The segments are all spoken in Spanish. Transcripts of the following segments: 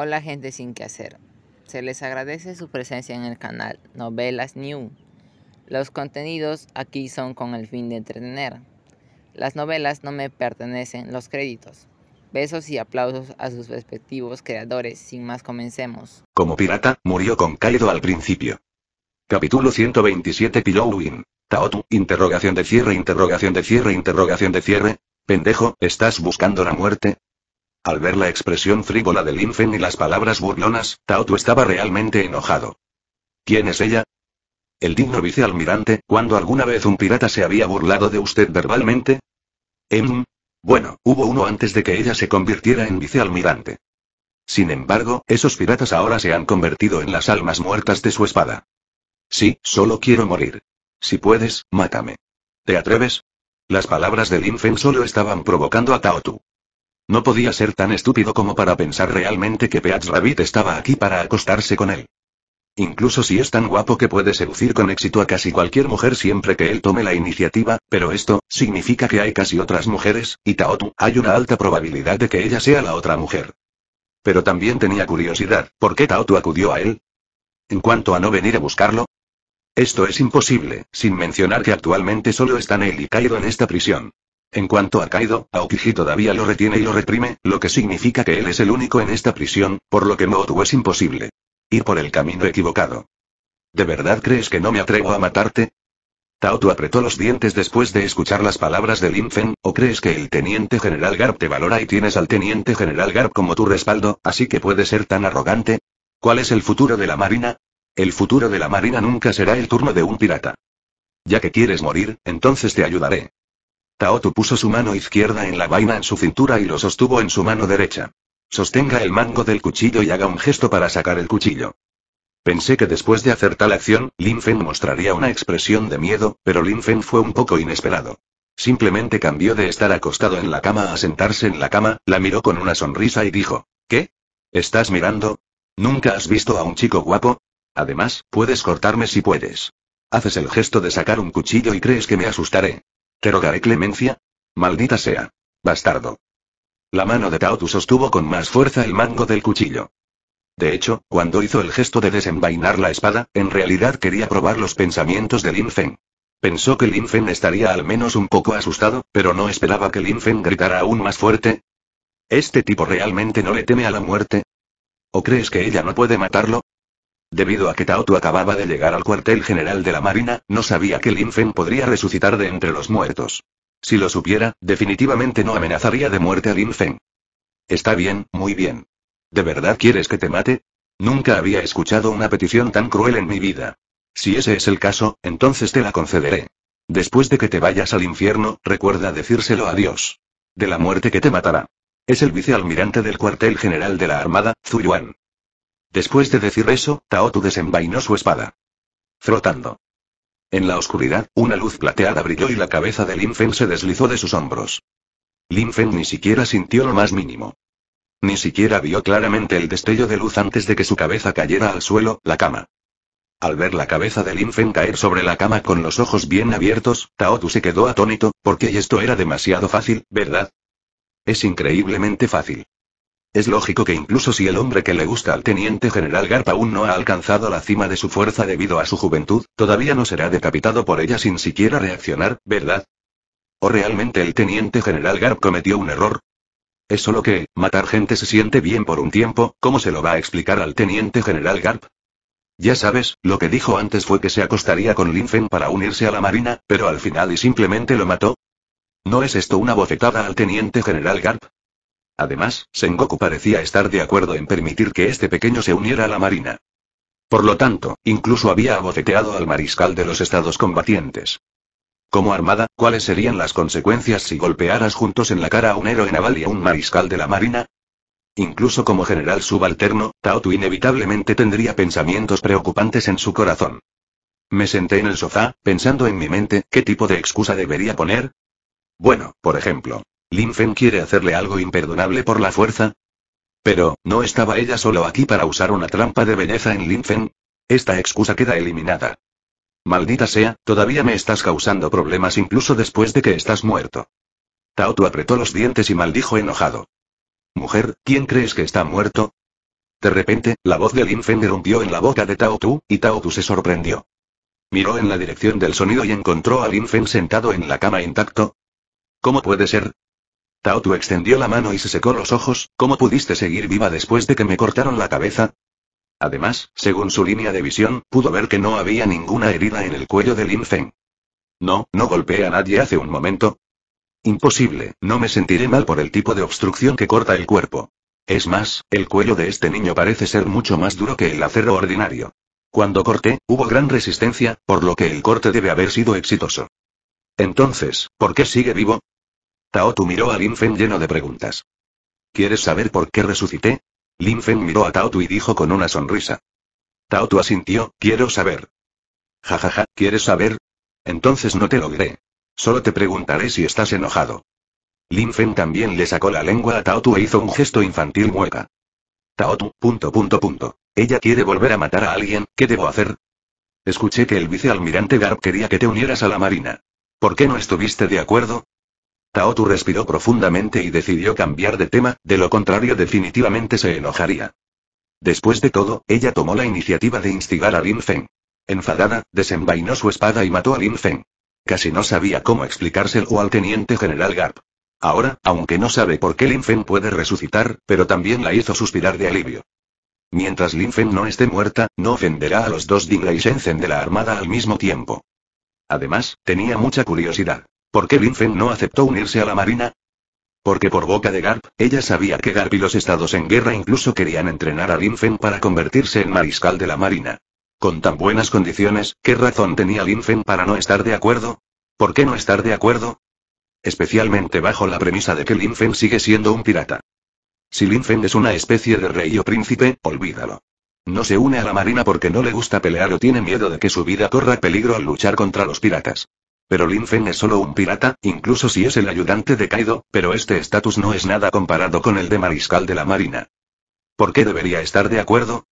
Hola gente sin que hacer. Se les agradece su presencia en el canal Novelas New. Los contenidos aquí son con el fin de entretener. Las novelas no me pertenecen los créditos. Besos y aplausos a sus respectivos creadores. Sin más comencemos. Como pirata, murió con Cálido al principio. Capítulo 127 Pilowin. Taotu, interrogación de cierre, interrogación de cierre, interrogación de cierre. Pendejo, ¿estás buscando la muerte? Al ver la expresión frívola de Linfen y las palabras burlonas, Taotu estaba realmente enojado. ¿Quién es ella? El digno vicealmirante, cuando alguna vez un pirata se había burlado de usted verbalmente? Em. Bueno, hubo uno antes de que ella se convirtiera en vicealmirante. Sin embargo, esos piratas ahora se han convertido en las almas muertas de su espada. Sí, solo quiero morir. Si puedes, mátame. ¿Te atreves? Las palabras de Linfen solo estaban provocando a Taotu. No podía ser tan estúpido como para pensar realmente que Peach Rabbit estaba aquí para acostarse con él. Incluso si es tan guapo que puede seducir con éxito a casi cualquier mujer siempre que él tome la iniciativa, pero esto, significa que hay casi otras mujeres, y Taotu, hay una alta probabilidad de que ella sea la otra mujer. Pero también tenía curiosidad, ¿por qué Taotu acudió a él? En cuanto a no venir a buscarlo, esto es imposible, sin mencionar que actualmente solo están él y caído en esta prisión. En cuanto a Kaido, Aokiji todavía lo retiene y lo reprime, lo que significa que él es el único en esta prisión, por lo que Motu es imposible. Ir por el camino equivocado. ¿De verdad crees que no me atrevo a matarte? Taotu apretó los dientes después de escuchar las palabras de Linfen, ¿o crees que el teniente general Garp te valora y tienes al teniente general Garp como tu respaldo, así que puedes ser tan arrogante? ¿Cuál es el futuro de la marina? El futuro de la marina nunca será el turno de un pirata. Ya que quieres morir, entonces te ayudaré. Taotu puso su mano izquierda en la vaina en su cintura y lo sostuvo en su mano derecha. Sostenga el mango del cuchillo y haga un gesto para sacar el cuchillo. Pensé que después de hacer tal acción, Lin Fen mostraría una expresión de miedo, pero Lin fue un poco inesperado. Simplemente cambió de estar acostado en la cama a sentarse en la cama, la miró con una sonrisa y dijo, ¿qué? ¿Estás mirando? ¿Nunca has visto a un chico guapo? Además, puedes cortarme si puedes. Haces el gesto de sacar un cuchillo y crees que me asustaré. ¿Te rogaré clemencia? Maldita sea. Bastardo. La mano de Taotu sostuvo con más fuerza el mango del cuchillo. De hecho, cuando hizo el gesto de desenvainar la espada, en realidad quería probar los pensamientos de Lin Pensó que Lin estaría al menos un poco asustado, pero no esperaba que Lin Feng gritara aún más fuerte. ¿Este tipo realmente no le teme a la muerte? ¿O crees que ella no puede matarlo? Debido a que Taotu acababa de llegar al cuartel general de la Marina, no sabía que Lin Feng podría resucitar de entre los muertos. Si lo supiera, definitivamente no amenazaría de muerte a Lin Feng. Está bien, muy bien. ¿De verdad quieres que te mate? Nunca había escuchado una petición tan cruel en mi vida. Si ese es el caso, entonces te la concederé. Después de que te vayas al infierno, recuerda decírselo a Dios. De la muerte que te matará. Es el vicealmirante del cuartel general de la Armada, Yuan. Después de decir eso, Taotu desenvainó su espada. Frotando. En la oscuridad, una luz plateada brilló y la cabeza de Lin se deslizó de sus hombros. Lin ni siquiera sintió lo más mínimo. Ni siquiera vio claramente el destello de luz antes de que su cabeza cayera al suelo, la cama. Al ver la cabeza de Lin caer sobre la cama con los ojos bien abiertos, Taotu se quedó atónito, porque esto era demasiado fácil, ¿verdad? Es increíblemente fácil. Es lógico que incluso si el hombre que le gusta al teniente general Garp aún no ha alcanzado la cima de su fuerza debido a su juventud, todavía no será decapitado por ella sin siquiera reaccionar, ¿verdad? ¿O realmente el teniente general Garp cometió un error? Es solo que, matar gente se siente bien por un tiempo, ¿cómo se lo va a explicar al teniente general Garp? Ya sabes, lo que dijo antes fue que se acostaría con Linfen para unirse a la marina, pero al final y simplemente lo mató. ¿No es esto una bofetada al teniente general Garp? Además, Sengoku parecía estar de acuerdo en permitir que este pequeño se uniera a la marina. Por lo tanto, incluso había abofeteado al mariscal de los estados combatientes. Como armada, ¿cuáles serían las consecuencias si golpearas juntos en la cara a un héroe naval y a un mariscal de la marina? Incluso como general subalterno, Taotu inevitablemente tendría pensamientos preocupantes en su corazón. Me senté en el sofá, pensando en mi mente, ¿qué tipo de excusa debería poner? Bueno, por ejemplo, Lin quiere hacerle algo imperdonable por la fuerza. Pero, ¿no estaba ella solo aquí para usar una trampa de belleza en Lin Esta excusa queda eliminada. Maldita sea, todavía me estás causando problemas incluso después de que estás muerto. Taotu apretó los dientes y maldijo enojado. Mujer, ¿quién crees que está muerto? De repente, la voz de Lin Fen en la boca de Tao Tu, y Tao se sorprendió. Miró en la dirección del sonido y encontró a Lin sentado en la cama intacto. ¿Cómo puede ser? Tu extendió la mano y se secó los ojos, ¿cómo pudiste seguir viva después de que me cortaron la cabeza? Además, según su línea de visión, pudo ver que no había ninguna herida en el cuello de Lin Feng. No, no golpeé a nadie hace un momento. Imposible, no me sentiré mal por el tipo de obstrucción que corta el cuerpo. Es más, el cuello de este niño parece ser mucho más duro que el acero ordinario. Cuando corté, hubo gran resistencia, por lo que el corte debe haber sido exitoso. Entonces, ¿por qué sigue vivo? Taotu miró a Linfen lleno de preguntas. ¿Quieres saber por qué resucité? Linfen miró a Taotu y dijo con una sonrisa. Taotu asintió, quiero saber. Jajaja, ja, ja, ¿quieres saber? Entonces no te lo diré. Solo te preguntaré si estás enojado. Linfen también le sacó la lengua a Taotu e hizo un gesto infantil mueca. Taotu, punto punto punto. Ella quiere volver a matar a alguien, ¿qué debo hacer? Escuché que el vicealmirante Garp quería que te unieras a la marina. ¿Por qué no estuviste de acuerdo? Taotu respiró profundamente y decidió cambiar de tema, de lo contrario definitivamente se enojaría. Después de todo, ella tomó la iniciativa de instigar a Lin Feng. Enfadada, desenvainó su espada y mató a Lin Feng. Casi no sabía cómo explicárselo al teniente general Garp. Ahora, aunque no sabe por qué Lin Feng puede resucitar, pero también la hizo suspirar de alivio. Mientras Lin Feng no esté muerta, no ofenderá a los dos Ding y Shenzhen de la armada al mismo tiempo. Además, tenía mucha curiosidad. ¿Por qué Linfen no aceptó unirse a la Marina? Porque por boca de Garp, ella sabía que Garp y los estados en guerra incluso querían entrenar a Linfen para convertirse en mariscal de la Marina. Con tan buenas condiciones, ¿qué razón tenía Linfen para no estar de acuerdo? ¿Por qué no estar de acuerdo? Especialmente bajo la premisa de que Linfen sigue siendo un pirata. Si Linfen es una especie de rey o príncipe, olvídalo. No se une a la marina porque no le gusta pelear o tiene miedo de que su vida corra peligro al luchar contra los piratas. Pero Lin es solo un pirata, incluso si es el ayudante de Kaido, pero este estatus no es nada comparado con el de mariscal de la marina. ¿Por qué debería estar de acuerdo?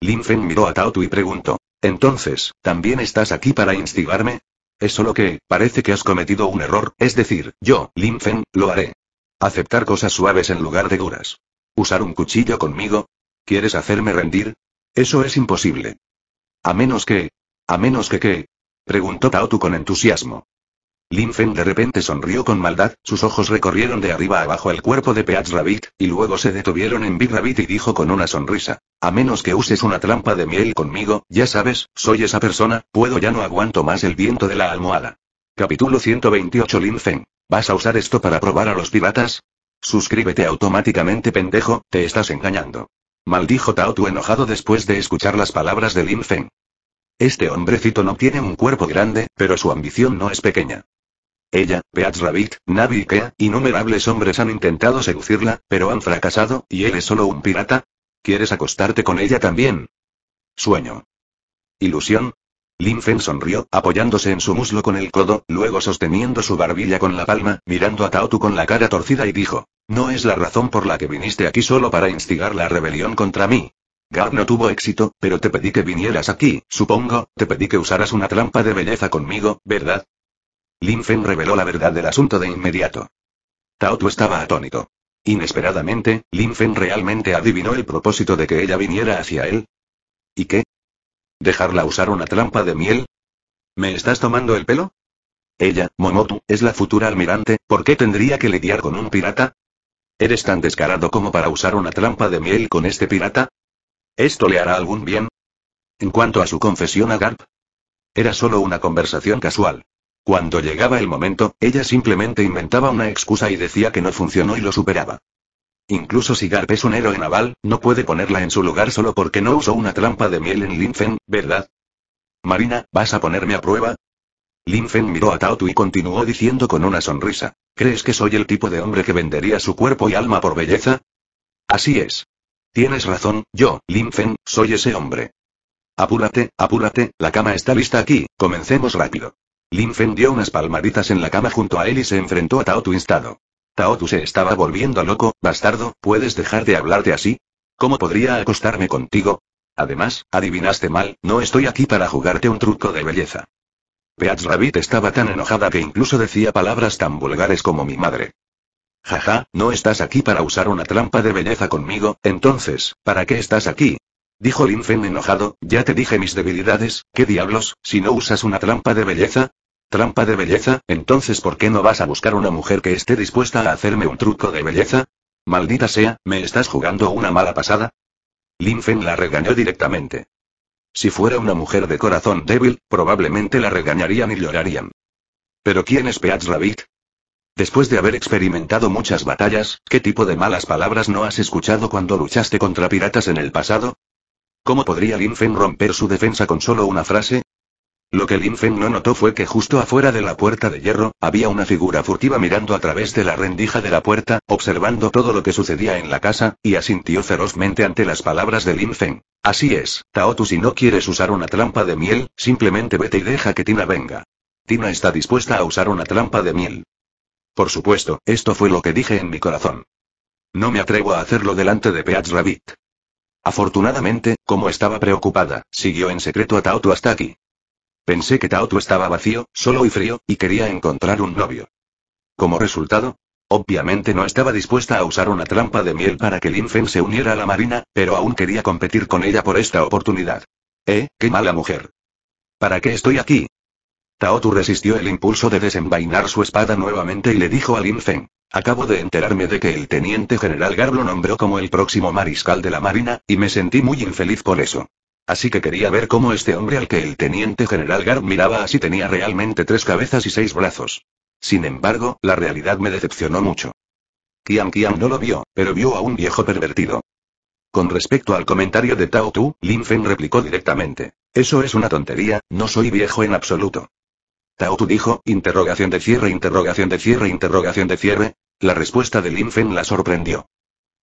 Lin miró a Taotu y preguntó. Entonces, ¿también estás aquí para instigarme? Es solo que, parece que has cometido un error, es decir, yo, Lin lo haré. Aceptar cosas suaves en lugar de duras. ¿Usar un cuchillo conmigo? ¿Quieres hacerme rendir? Eso es imposible. A menos que... A menos que que... Preguntó Taotu con entusiasmo. Lin de repente sonrió con maldad, sus ojos recorrieron de arriba abajo el cuerpo de Peach Rabbit, y luego se detuvieron en Big Rabbit y dijo con una sonrisa. A menos que uses una trampa de miel conmigo, ya sabes, soy esa persona, puedo ya no aguanto más el viento de la almohada. Capítulo 128 Lin ¿Vas a usar esto para probar a los piratas? Suscríbete automáticamente pendejo, te estás engañando. Maldijo Tao enojado después de escuchar las palabras de Lin este hombrecito no tiene un cuerpo grande, pero su ambición no es pequeña. Ella, Beatz Rabbit, Navi Kea, innumerables hombres han intentado seducirla, pero han fracasado, y él es solo un pirata. ¿Quieres acostarte con ella también? Sueño. Ilusión. Lin sonrió, apoyándose en su muslo con el codo, luego sosteniendo su barbilla con la palma, mirando a Taotu con la cara torcida y dijo, No es la razón por la que viniste aquí solo para instigar la rebelión contra mí. Gar no tuvo éxito, pero te pedí que vinieras aquí, supongo, te pedí que usaras una trampa de belleza conmigo, ¿verdad? Lin reveló la verdad del asunto de inmediato. Tao estaba atónito. Inesperadamente, Lin realmente adivinó el propósito de que ella viniera hacia él. ¿Y qué? ¿Dejarla usar una trampa de miel? ¿Me estás tomando el pelo? Ella, Momotu, es la futura almirante, ¿por qué tendría que lidiar con un pirata? ¿Eres tan descarado como para usar una trampa de miel con este pirata? ¿Esto le hará algún bien? En cuanto a su confesión a Garp, era solo una conversación casual. Cuando llegaba el momento, ella simplemente inventaba una excusa y decía que no funcionó y lo superaba. Incluso si Garp es un héroe naval, no puede ponerla en su lugar solo porque no usó una trampa de miel en Linfen, ¿verdad? Marina, ¿vas a ponerme a prueba? Linfen miró a Tautu y continuó diciendo con una sonrisa. ¿Crees que soy el tipo de hombre que vendería su cuerpo y alma por belleza? Así es. Tienes razón, yo, Lin soy ese hombre. Apúrate, apúrate, la cama está lista aquí, comencemos rápido. Lin dio unas palmaditas en la cama junto a él y se enfrentó a Tao Tu instado. Tao Tu se estaba volviendo loco, bastardo, ¿puedes dejar de hablarte así? ¿Cómo podría acostarme contigo? Además, adivinaste mal, no estoy aquí para jugarte un truco de belleza. Peach Rabbit estaba tan enojada que incluso decía palabras tan vulgares como mi madre. Jaja, no estás aquí para usar una trampa de belleza conmigo, entonces, ¿para qué estás aquí? Dijo Lin enojado, ya te dije mis debilidades, ¿qué diablos, si no usas una trampa de belleza? ¿Trampa de belleza? Entonces ¿por qué no vas a buscar una mujer que esté dispuesta a hacerme un truco de belleza? Maldita sea, ¿me estás jugando una mala pasada? Lin la regañó directamente. Si fuera una mujer de corazón débil, probablemente la regañarían y llorarían. ¿Pero quién es Peach Rabbit? Después de haber experimentado muchas batallas, ¿qué tipo de malas palabras no has escuchado cuando luchaste contra piratas en el pasado? ¿Cómo podría Lin Feng romper su defensa con solo una frase? Lo que Lin Feng no notó fue que justo afuera de la puerta de hierro, había una figura furtiva mirando a través de la rendija de la puerta, observando todo lo que sucedía en la casa, y asintió ferozmente ante las palabras de Lin Feng. Así es, Taotu si no quieres usar una trampa de miel, simplemente vete y deja que Tina venga. Tina está dispuesta a usar una trampa de miel. Por supuesto, esto fue lo que dije en mi corazón. No me atrevo a hacerlo delante de Peach Rabbit. Afortunadamente, como estaba preocupada, siguió en secreto a Taoto hasta aquí. Pensé que Taoto estaba vacío, solo y frío, y quería encontrar un novio. Como resultado, obviamente no estaba dispuesta a usar una trampa de miel para que Linfen se uniera a la marina, pero aún quería competir con ella por esta oportunidad. Eh, qué mala mujer. ¿Para qué estoy aquí? Tu resistió el impulso de desenvainar su espada nuevamente y le dijo a Lin Feng. Acabo de enterarme de que el teniente general Gar lo nombró como el próximo mariscal de la marina, y me sentí muy infeliz por eso. Así que quería ver cómo este hombre al que el teniente general Gar miraba así tenía realmente tres cabezas y seis brazos. Sin embargo, la realidad me decepcionó mucho. Qian Qian no lo vio, pero vio a un viejo pervertido. Con respecto al comentario de Tao Tu, Lin Feng replicó directamente. Eso es una tontería, no soy viejo en absoluto. Taotu dijo, interrogación de cierre, interrogación de cierre, interrogación de cierre. La respuesta de Lin Fen la sorprendió.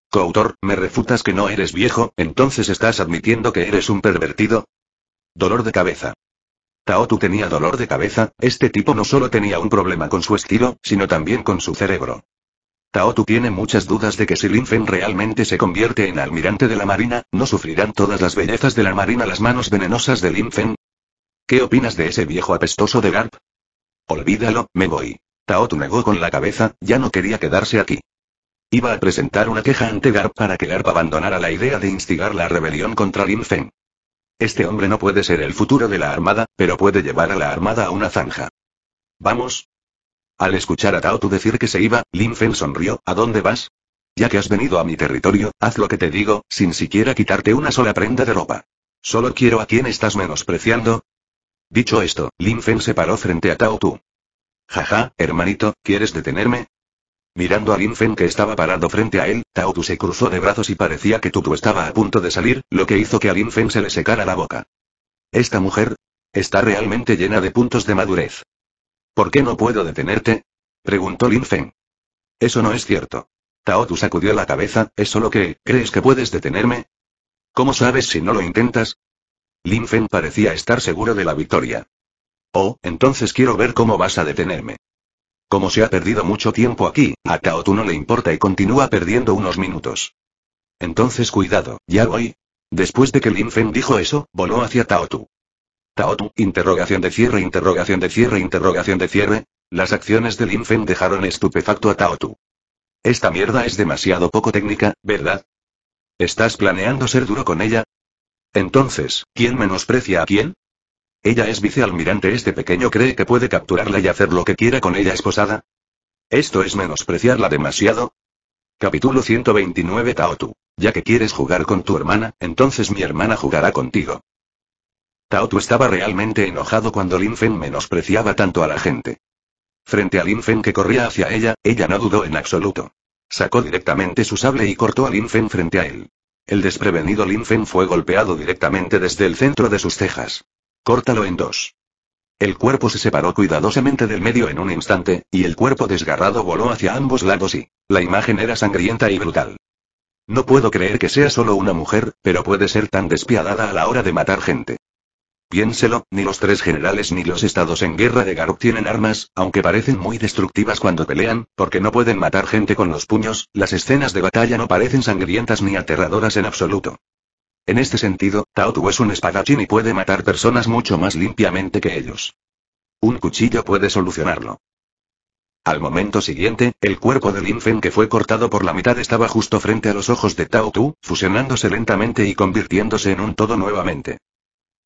Coautor, ¿me refutas que no eres viejo, entonces estás admitiendo que eres un pervertido? Dolor de cabeza. Taotu tenía dolor de cabeza, este tipo no solo tenía un problema con su estilo, sino también con su cerebro. Taotu tiene muchas dudas de que si Lin Fen realmente se convierte en almirante de la marina, no sufrirán todas las bellezas de la marina las manos venenosas de Lin Fen, ¿Qué opinas de ese viejo apestoso de Garp? Olvídalo, me voy. Taotu negó con la cabeza, ya no quería quedarse aquí. Iba a presentar una queja ante Garp para que Garp abandonara la idea de instigar la rebelión contra Lin Feng. Este hombre no puede ser el futuro de la armada, pero puede llevar a la armada a una zanja. Vamos. Al escuchar a Taotu decir que se iba, Lin Feng sonrió, ¿a dónde vas? Ya que has venido a mi territorio, haz lo que te digo, sin siquiera quitarte una sola prenda de ropa. Solo quiero a quien estás menospreciando, Dicho esto, Lin Feng se paró frente a Tao Tu. Jaja, hermanito, ¿quieres detenerme? Mirando a Lin Feng que estaba parado frente a él, Tao Tu se cruzó de brazos y parecía que Tutu estaba a punto de salir, lo que hizo que a Lin Feng se le secara la boca. Esta mujer, está realmente llena de puntos de madurez. ¿Por qué no puedo detenerte? preguntó Lin Feng. Eso no es cierto. Tao Tu sacudió la cabeza, es solo que, ¿crees que puedes detenerme? ¿Cómo sabes si no lo intentas? Lin Fen parecía estar seguro de la victoria. Oh, entonces quiero ver cómo vas a detenerme. Como se ha perdido mucho tiempo aquí, a Tao no le importa y continúa perdiendo unos minutos. Entonces cuidado, ya voy. Después de que Lin Fen dijo eso, voló hacia Tao Tu. interrogación de cierre, interrogación de cierre, interrogación de cierre. Las acciones de Lin dejaron estupefacto a Tao Esta mierda es demasiado poco técnica, ¿verdad? ¿Estás planeando ser duro con ella? Entonces, ¿quién menosprecia a quién? Ella es vicealmirante, este pequeño cree que puede capturarla y hacer lo que quiera con ella esposada. ¿Esto es menospreciarla demasiado? Capítulo 129 Taotu. Ya que quieres jugar con tu hermana, entonces mi hermana jugará contigo. Taotu estaba realmente enojado cuando Lin Fen menospreciaba tanto a la gente. Frente a Lin Fen que corría hacia ella, ella no dudó en absoluto. Sacó directamente su sable y cortó a Lin Fen frente a él. El desprevenido Linfen fue golpeado directamente desde el centro de sus cejas. Córtalo en dos. El cuerpo se separó cuidadosamente del medio en un instante, y el cuerpo desgarrado voló hacia ambos lados y, la imagen era sangrienta y brutal. No puedo creer que sea solo una mujer, pero puede ser tan despiadada a la hora de matar gente. Piénselo, ni los tres generales ni los estados en guerra de Garuk tienen armas, aunque parecen muy destructivas cuando pelean, porque no pueden matar gente con los puños, las escenas de batalla no parecen sangrientas ni aterradoras en absoluto. En este sentido, Tautu es un espadachín y puede matar personas mucho más limpiamente que ellos. Un cuchillo puede solucionarlo. Al momento siguiente, el cuerpo de Linfen que fue cortado por la mitad estaba justo frente a los ojos de Tao fusionándose lentamente y convirtiéndose en un todo nuevamente.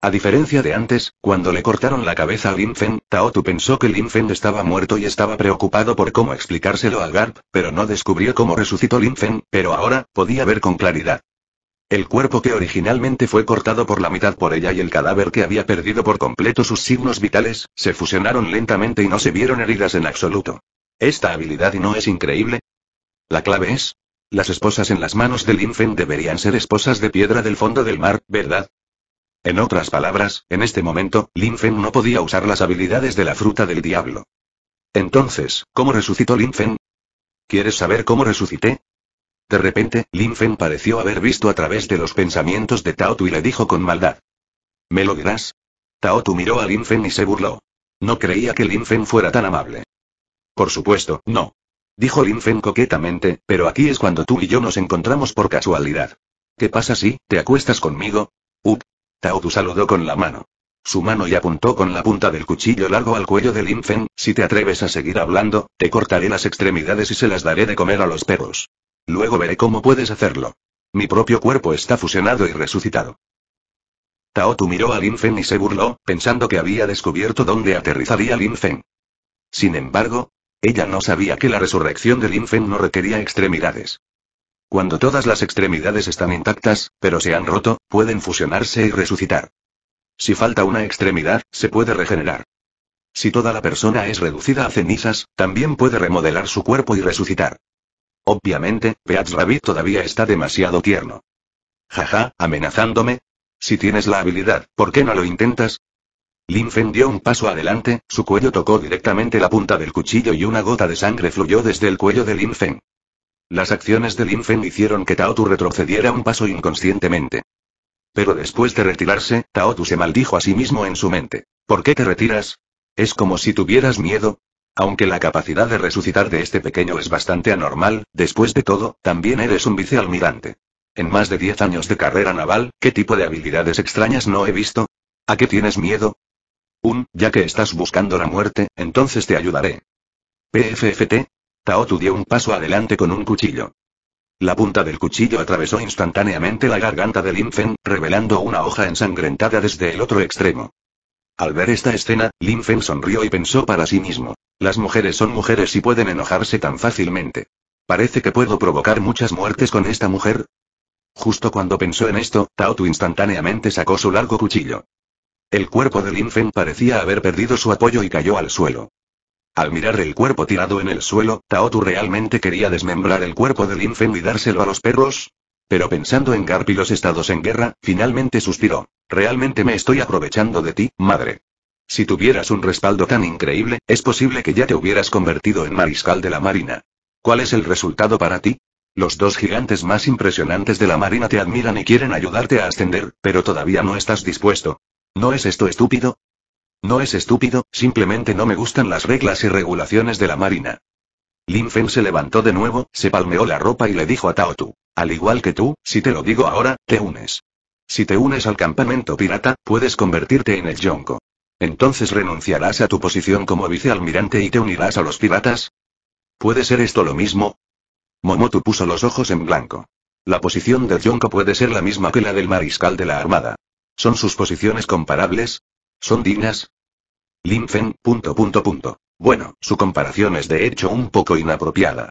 A diferencia de antes, cuando le cortaron la cabeza a Lin Fen, Taotu pensó que Lin estaba muerto y estaba preocupado por cómo explicárselo a Garp, pero no descubrió cómo resucitó Linfen. pero ahora, podía ver con claridad. El cuerpo que originalmente fue cortado por la mitad por ella y el cadáver que había perdido por completo sus signos vitales, se fusionaron lentamente y no se vieron heridas en absoluto. ¿Esta habilidad no es increíble? La clave es, las esposas en las manos de Linfen deberían ser esposas de piedra del fondo del mar, ¿verdad? En otras palabras, en este momento, Lin no podía usar las habilidades de la fruta del diablo. Entonces, ¿cómo resucitó Lin ¿Quieres saber cómo resucité? De repente, Lin pareció haber visto a través de los pensamientos de Tao y le dijo con maldad. ¿Me lo dirás? Tao miró a Lin y se burló. No creía que Lin fuera tan amable. Por supuesto, no. Dijo Lin coquetamente, pero aquí es cuando tú y yo nos encontramos por casualidad. ¿Qué pasa si te acuestas conmigo? Up, Taotu saludó con la mano. Su mano y apuntó con la punta del cuchillo largo al cuello de Lin si te atreves a seguir hablando, te cortaré las extremidades y se las daré de comer a los perros. Luego veré cómo puedes hacerlo. Mi propio cuerpo está fusionado y resucitado. Taotu miró a Lin y se burló, pensando que había descubierto dónde aterrizaría Lin Feng. Sin embargo, ella no sabía que la resurrección de Lin no requería extremidades. Cuando todas las extremidades están intactas, pero se han roto, pueden fusionarse y resucitar. Si falta una extremidad, se puede regenerar. Si toda la persona es reducida a cenizas, también puede remodelar su cuerpo y resucitar. Obviamente, Peach Rabbit todavía está demasiado tierno. Jaja, amenazándome. Si tienes la habilidad, ¿por qué no lo intentas? Lin Feng dio un paso adelante, su cuello tocó directamente la punta del cuchillo y una gota de sangre fluyó desde el cuello de Lin Feng. Las acciones del Lin hicieron que Taotu retrocediera un paso inconscientemente. Pero después de retirarse, Taotu se maldijo a sí mismo en su mente. ¿Por qué te retiras? Es como si tuvieras miedo. Aunque la capacidad de resucitar de este pequeño es bastante anormal, después de todo, también eres un vicealmirante. En más de 10 años de carrera naval, ¿qué tipo de habilidades extrañas no he visto? ¿A qué tienes miedo? Un, ya que estás buscando la muerte, entonces te ayudaré. PFFT, Taotu dio un paso adelante con un cuchillo. La punta del cuchillo atravesó instantáneamente la garganta del Linfen, revelando una hoja ensangrentada desde el otro extremo. Al ver esta escena, Linfen sonrió y pensó para sí mismo. Las mujeres son mujeres y pueden enojarse tan fácilmente. Parece que puedo provocar muchas muertes con esta mujer. Justo cuando pensó en esto, Taotu instantáneamente sacó su largo cuchillo. El cuerpo de Linfen parecía haber perdido su apoyo y cayó al suelo. Al mirar el cuerpo tirado en el suelo, Taotu realmente quería desmembrar el cuerpo del Feng y dárselo a los perros. Pero pensando en Garp y los estados en guerra, finalmente suspiró. Realmente me estoy aprovechando de ti, madre. Si tuvieras un respaldo tan increíble, es posible que ya te hubieras convertido en mariscal de la marina. ¿Cuál es el resultado para ti? Los dos gigantes más impresionantes de la marina te admiran y quieren ayudarte a ascender, pero todavía no estás dispuesto. ¿No es esto estúpido? No es estúpido, simplemente no me gustan las reglas y regulaciones de la marina. Lin se levantó de nuevo, se palmeó la ropa y le dijo a Tao Tu. Al igual que tú, si te lo digo ahora, te unes. Si te unes al campamento pirata, puedes convertirte en el Yonko. Entonces renunciarás a tu posición como vicealmirante y te unirás a los piratas. ¿Puede ser esto lo mismo? Momotu puso los ojos en blanco. La posición del Yonko puede ser la misma que la del mariscal de la armada. ¿Son sus posiciones comparables? ¿Son dignas? Linfen, punto punto punto. Bueno, su comparación es de hecho un poco inapropiada.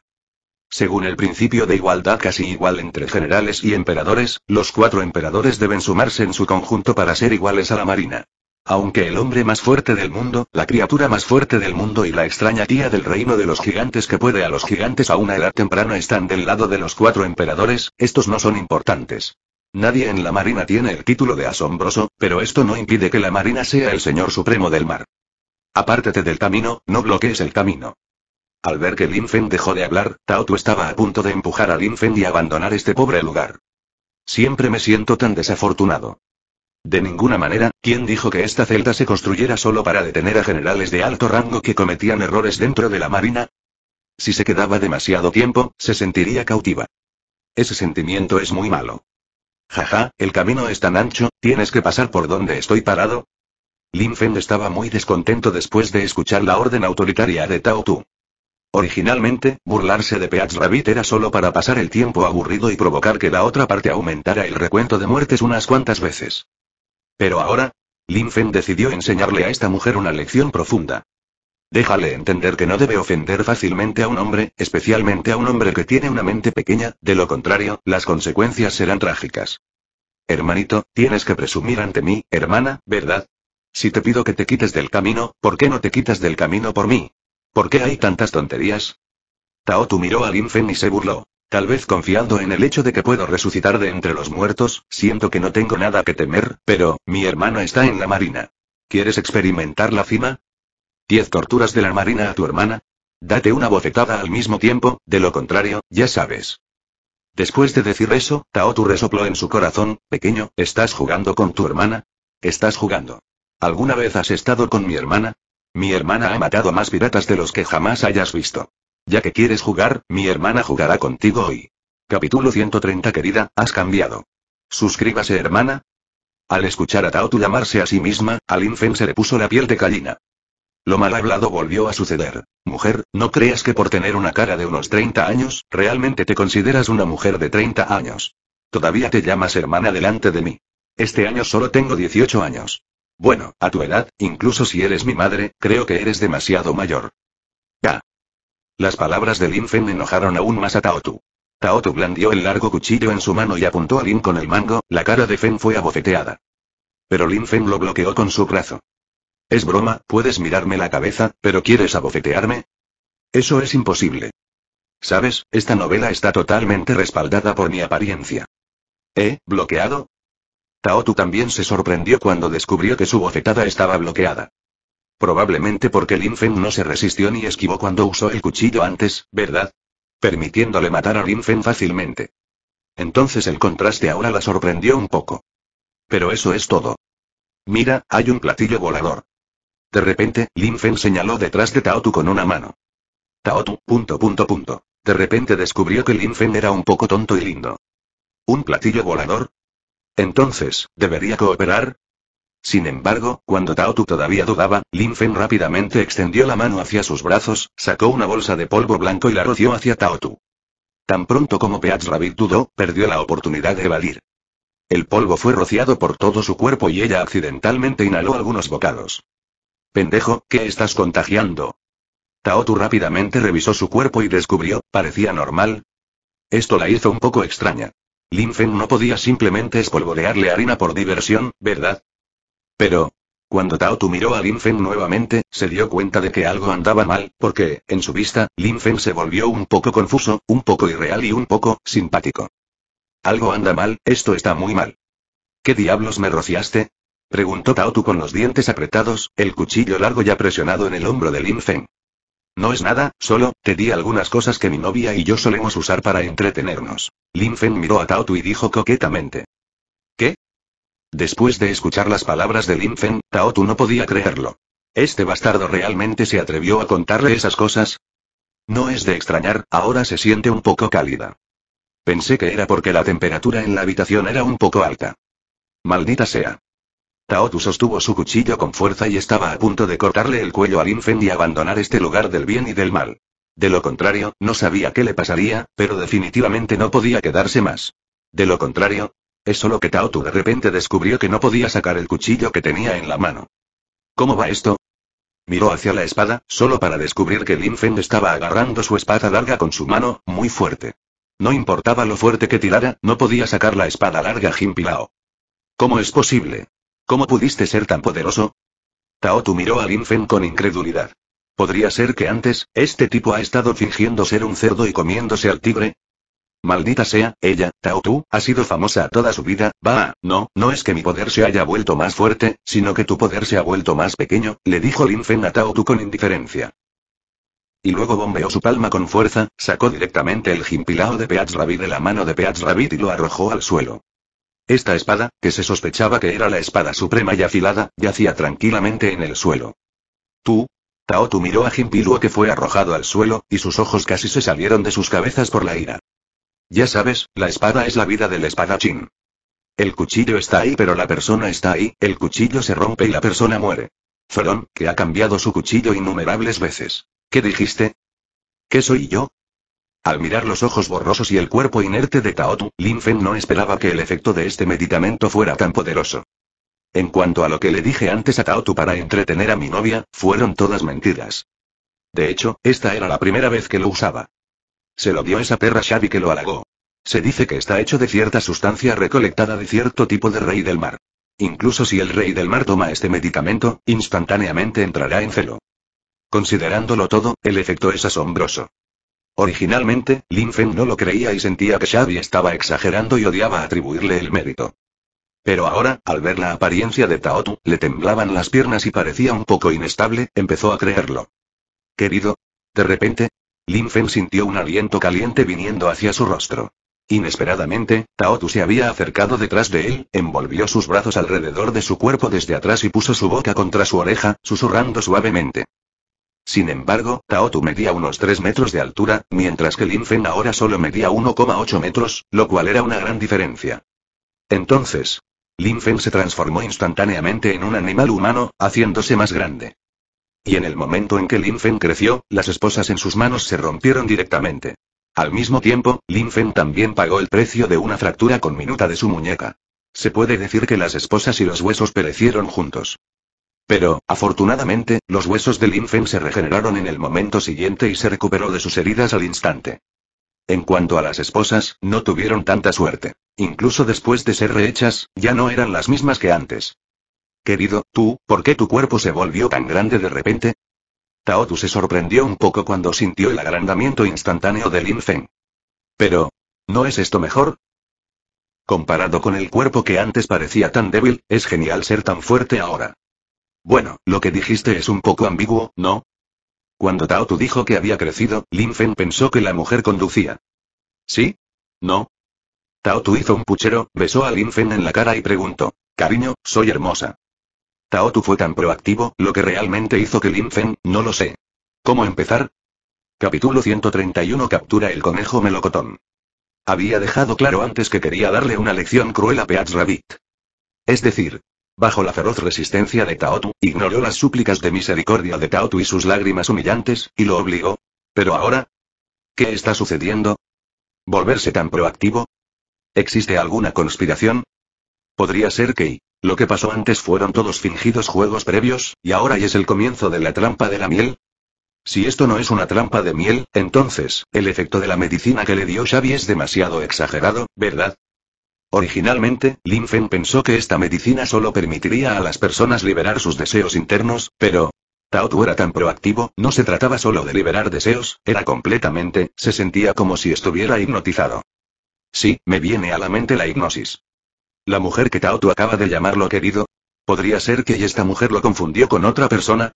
Según el principio de igualdad casi igual entre generales y emperadores, los cuatro emperadores deben sumarse en su conjunto para ser iguales a la marina. Aunque el hombre más fuerte del mundo, la criatura más fuerte del mundo y la extraña tía del reino de los gigantes que puede a los gigantes a una edad temprana están del lado de los cuatro emperadores, estos no son importantes. Nadie en la Marina tiene el título de asombroso, pero esto no impide que la Marina sea el señor supremo del mar. Apártate del camino, no bloquees el camino. Al ver que Lin dejó de hablar, Taotu estaba a punto de empujar a Lin y abandonar este pobre lugar. Siempre me siento tan desafortunado. De ninguna manera, ¿quién dijo que esta celda se construyera solo para detener a generales de alto rango que cometían errores dentro de la marina? Si se quedaba demasiado tiempo, se sentiría cautiva. Ese sentimiento es muy malo. Jaja, el camino es tan ancho, tienes que pasar por donde estoy parado. Lin Feng estaba muy descontento después de escuchar la orden autoritaria de Tao Tu. Originalmente, burlarse de Peach Rabbit era solo para pasar el tiempo aburrido y provocar que la otra parte aumentara el recuento de muertes unas cuantas veces. Pero ahora, Lin Fen decidió enseñarle a esta mujer una lección profunda. Déjale entender que no debe ofender fácilmente a un hombre, especialmente a un hombre que tiene una mente pequeña, de lo contrario, las consecuencias serán trágicas. Hermanito, tienes que presumir ante mí, hermana, ¿verdad? Si te pido que te quites del camino, ¿por qué no te quitas del camino por mí? ¿Por qué hay tantas tonterías? Taotu miró a Linfen y se burló. Tal vez confiando en el hecho de que puedo resucitar de entre los muertos, siento que no tengo nada que temer, pero, mi hermano está en la marina. ¿Quieres experimentar la cima? ¿Diez torturas de la Marina a tu hermana? Date una bofetada al mismo tiempo, de lo contrario, ya sabes. Después de decir eso, Taotu resopló en su corazón, pequeño, ¿estás jugando con tu hermana? ¿Estás jugando? ¿Alguna vez has estado con mi hermana? Mi hermana ha matado más piratas de los que jamás hayas visto. Ya que quieres jugar, mi hermana jugará contigo hoy. Capítulo 130 Querida, has cambiado. Suscríbase hermana. Al escuchar a Taotu llamarse a sí misma, a Lin se le puso la piel de gallina. Lo mal hablado volvió a suceder. Mujer, no creas que por tener una cara de unos 30 años, realmente te consideras una mujer de 30 años. Todavía te llamas hermana delante de mí. Este año solo tengo 18 años. Bueno, a tu edad, incluso si eres mi madre, creo que eres demasiado mayor. Ya. Las palabras de Lin Fen enojaron aún más a Taotu. Taotu blandió el largo cuchillo en su mano y apuntó a Lin con el mango, la cara de Fen fue abofeteada. Pero Lin Fen lo bloqueó con su brazo. Es broma, puedes mirarme la cabeza, pero ¿quieres abofetearme? Eso es imposible. Sabes, esta novela está totalmente respaldada por mi apariencia. ¿Eh, bloqueado? Taotu también se sorprendió cuando descubrió que su bofetada estaba bloqueada. Probablemente porque Lin Fen no se resistió ni esquivó cuando usó el cuchillo antes, ¿verdad? Permitiéndole matar a Lin Fen fácilmente. Entonces el contraste ahora la sorprendió un poco. Pero eso es todo. Mira, hay un platillo volador. De repente, Lin Fen señaló detrás de Taotu con una mano. Taotu, punto punto punto. De repente descubrió que Lin Fen era un poco tonto y lindo. ¿Un platillo volador? Entonces, ¿debería cooperar? Sin embargo, cuando Taotu todavía dudaba, Lin Fen rápidamente extendió la mano hacia sus brazos, sacó una bolsa de polvo blanco y la roció hacia Taotu. Tan pronto como Peach Rabbit dudó, perdió la oportunidad de evadir. El polvo fue rociado por todo su cuerpo y ella accidentalmente inhaló algunos bocados. Pendejo, ¿qué estás contagiando? Taotu rápidamente revisó su cuerpo y descubrió, parecía normal. Esto la hizo un poco extraña. Lin no podía simplemente espolvorearle harina por diversión, ¿verdad? Pero, cuando Taotu miró a Linfen nuevamente, se dio cuenta de que algo andaba mal, porque, en su vista, Linfen se volvió un poco confuso, un poco irreal y un poco simpático. Algo anda mal, esto está muy mal. ¿Qué diablos me rociaste? Preguntó Taotu con los dientes apretados, el cuchillo largo ya presionado en el hombro de Lin Feng. No es nada, solo, te di algunas cosas que mi novia y yo solemos usar para entretenernos. Lin Feng miró a Taotu y dijo coquetamente. ¿Qué? Después de escuchar las palabras de Lin Feng, Taotu no podía creerlo. ¿Este bastardo realmente se atrevió a contarle esas cosas? No es de extrañar, ahora se siente un poco cálida. Pensé que era porque la temperatura en la habitación era un poco alta. Maldita sea. Taotu sostuvo su cuchillo con fuerza y estaba a punto de cortarle el cuello a Linfen y abandonar este lugar del bien y del mal. De lo contrario, no sabía qué le pasaría, pero definitivamente no podía quedarse más. De lo contrario, es solo que Taotu de repente descubrió que no podía sacar el cuchillo que tenía en la mano. ¿Cómo va esto? Miró hacia la espada, solo para descubrir que Lin estaba agarrando su espada larga con su mano, muy fuerte. No importaba lo fuerte que tirara, no podía sacar la espada larga Jim Pilao. ¿Cómo es posible? ¿Cómo pudiste ser tan poderoso? Taotu miró a Linfen con incredulidad. ¿Podría ser que antes, este tipo ha estado fingiendo ser un cerdo y comiéndose al tigre? Maldita sea, ella, Taotu, ha sido famosa toda su vida, va, no, no es que mi poder se haya vuelto más fuerte, sino que tu poder se ha vuelto más pequeño, le dijo Linfen Fen a Taotu con indiferencia. Y luego bombeó su palma con fuerza, sacó directamente el jimpilao de Peach Rabbit de la mano de Peach Rabbit y lo arrojó al suelo. Esta espada, que se sospechaba que era la espada suprema y afilada, yacía tranquilamente en el suelo. Tú, Taotu miró a Jimpiluo que fue arrojado al suelo, y sus ojos casi se salieron de sus cabezas por la ira. Ya sabes, la espada es la vida del espadachín. El cuchillo está ahí pero la persona está ahí, el cuchillo se rompe y la persona muere. Zorón, que ha cambiado su cuchillo innumerables veces. ¿Qué dijiste? ¿Qué soy yo? Al mirar los ojos borrosos y el cuerpo inerte de Taotu, Lin no esperaba que el efecto de este medicamento fuera tan poderoso. En cuanto a lo que le dije antes a Taotu para entretener a mi novia, fueron todas mentiras. De hecho, esta era la primera vez que lo usaba. Se lo dio esa perra Xavi que lo halagó. Se dice que está hecho de cierta sustancia recolectada de cierto tipo de rey del mar. Incluso si el rey del mar toma este medicamento, instantáneamente entrará en celo. Considerándolo todo, el efecto es asombroso. Originalmente, Lin Feng no lo creía y sentía que Xavi estaba exagerando y odiaba atribuirle el mérito. Pero ahora, al ver la apariencia de Taotu, le temblaban las piernas y parecía un poco inestable, empezó a creerlo. Querido. De repente, Lin Feng sintió un aliento caliente viniendo hacia su rostro. Inesperadamente, Taotu se había acercado detrás de él, envolvió sus brazos alrededor de su cuerpo desde atrás y puso su boca contra su oreja, susurrando suavemente. Sin embargo, Taotu medía unos 3 metros de altura, mientras que Lin ahora solo medía 1,8 metros, lo cual era una gran diferencia. Entonces, Lin se transformó instantáneamente en un animal humano, haciéndose más grande. Y en el momento en que Lin creció, las esposas en sus manos se rompieron directamente. Al mismo tiempo, Lin también pagó el precio de una fractura con minuta de su muñeca. Se puede decir que las esposas y los huesos perecieron juntos. Pero, afortunadamente, los huesos de Linfen se regeneraron en el momento siguiente y se recuperó de sus heridas al instante. En cuanto a las esposas, no tuvieron tanta suerte. Incluso después de ser rehechas, ya no eran las mismas que antes. Querido, tú, ¿por qué tu cuerpo se volvió tan grande de repente? Taotu se sorprendió un poco cuando sintió el agrandamiento instantáneo de Lin Feng. Pero, ¿no es esto mejor? Comparado con el cuerpo que antes parecía tan débil, es genial ser tan fuerte ahora. Bueno, lo que dijiste es un poco ambiguo, ¿no? Cuando Taotu dijo que había crecido, Lin Fen pensó que la mujer conducía. ¿Sí? ¿No? Taotu hizo un puchero, besó a Lin Fen en la cara y preguntó. Cariño, soy hermosa. Taotu fue tan proactivo, lo que realmente hizo que Lin Fen, no lo sé. ¿Cómo empezar? Capítulo 131 Captura el conejo melocotón. Había dejado claro antes que quería darle una lección cruel a Peach Rabbit. Es decir, Bajo la feroz resistencia de Taotu, ignoró las súplicas de misericordia de Taotu y sus lágrimas humillantes, y lo obligó. Pero ahora, ¿Qué está sucediendo? ¿Volverse tan proactivo? ¿Existe alguna conspiración? Podría ser que... Lo que pasó antes fueron todos fingidos juegos previos, y ahora es el comienzo de la trampa de la miel. Si esto no es una trampa de miel, entonces, el efecto de la medicina que le dio Xavi es demasiado exagerado, ¿verdad? Originalmente, Lin pensó que esta medicina solo permitiría a las personas liberar sus deseos internos, pero... Tao era tan proactivo, no se trataba solo de liberar deseos, era completamente, se sentía como si estuviera hipnotizado. Sí, me viene a la mente la hipnosis. La mujer que Tao acaba de llamarlo querido. ¿Podría ser que esta mujer lo confundió con otra persona?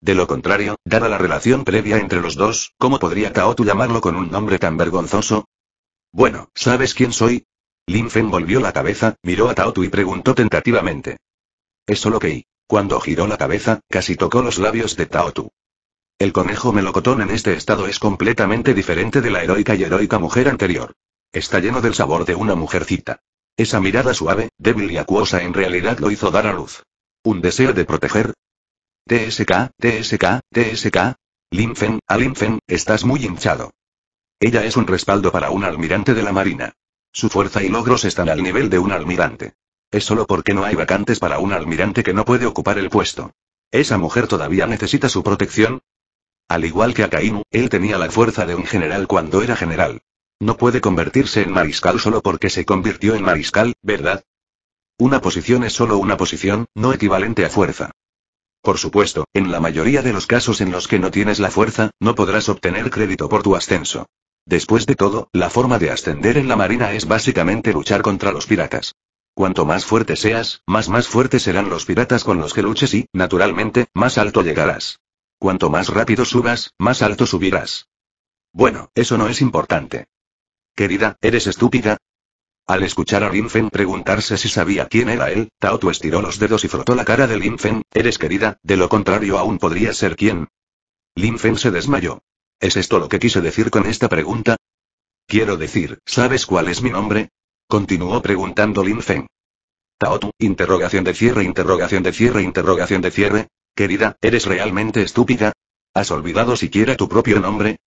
De lo contrario, dada la relación previa entre los dos, ¿cómo podría Tao Tu llamarlo con un nombre tan vergonzoso? Bueno, ¿sabes quién soy? Lin volvió la cabeza, miró a Taotu y preguntó tentativamente. ¿Es lo que". Cuando giró la cabeza, casi tocó los labios de Taotu. El conejo melocotón en este estado es completamente diferente de la heroica y heroica mujer anterior. Está lleno del sabor de una mujercita. Esa mirada suave, débil y acuosa en realidad lo hizo dar a luz. ¿Un deseo de proteger? TSK, TSK, TSK. Linfen, a Linfen, estás muy hinchado. Ella es un respaldo para un almirante de la marina. Su fuerza y logros están al nivel de un almirante. Es solo porque no hay vacantes para un almirante que no puede ocupar el puesto. ¿Esa mujer todavía necesita su protección? Al igual que a él tenía la fuerza de un general cuando era general. No puede convertirse en mariscal solo porque se convirtió en mariscal, ¿verdad? Una posición es solo una posición, no equivalente a fuerza. Por supuesto, en la mayoría de los casos en los que no tienes la fuerza, no podrás obtener crédito por tu ascenso. Después de todo, la forma de ascender en la marina es básicamente luchar contra los piratas. Cuanto más fuerte seas, más más fuertes serán los piratas con los que luches y, naturalmente, más alto llegarás. Cuanto más rápido subas, más alto subirás. Bueno, eso no es importante. Querida, ¿eres estúpida? Al escuchar a Linfen preguntarse si sabía quién era él, Taotu estiró los dedos y frotó la cara de Linfen, ¿eres querida? De lo contrario aún podría ser quién. Linfen se desmayó. ¿Es esto lo que quise decir con esta pregunta? Quiero decir, ¿sabes cuál es mi nombre? Continuó preguntando Lin Feng. Taotu, interrogación de cierre, interrogación de cierre, interrogación de cierre. Querida, ¿eres realmente estúpida? ¿Has olvidado siquiera tu propio nombre?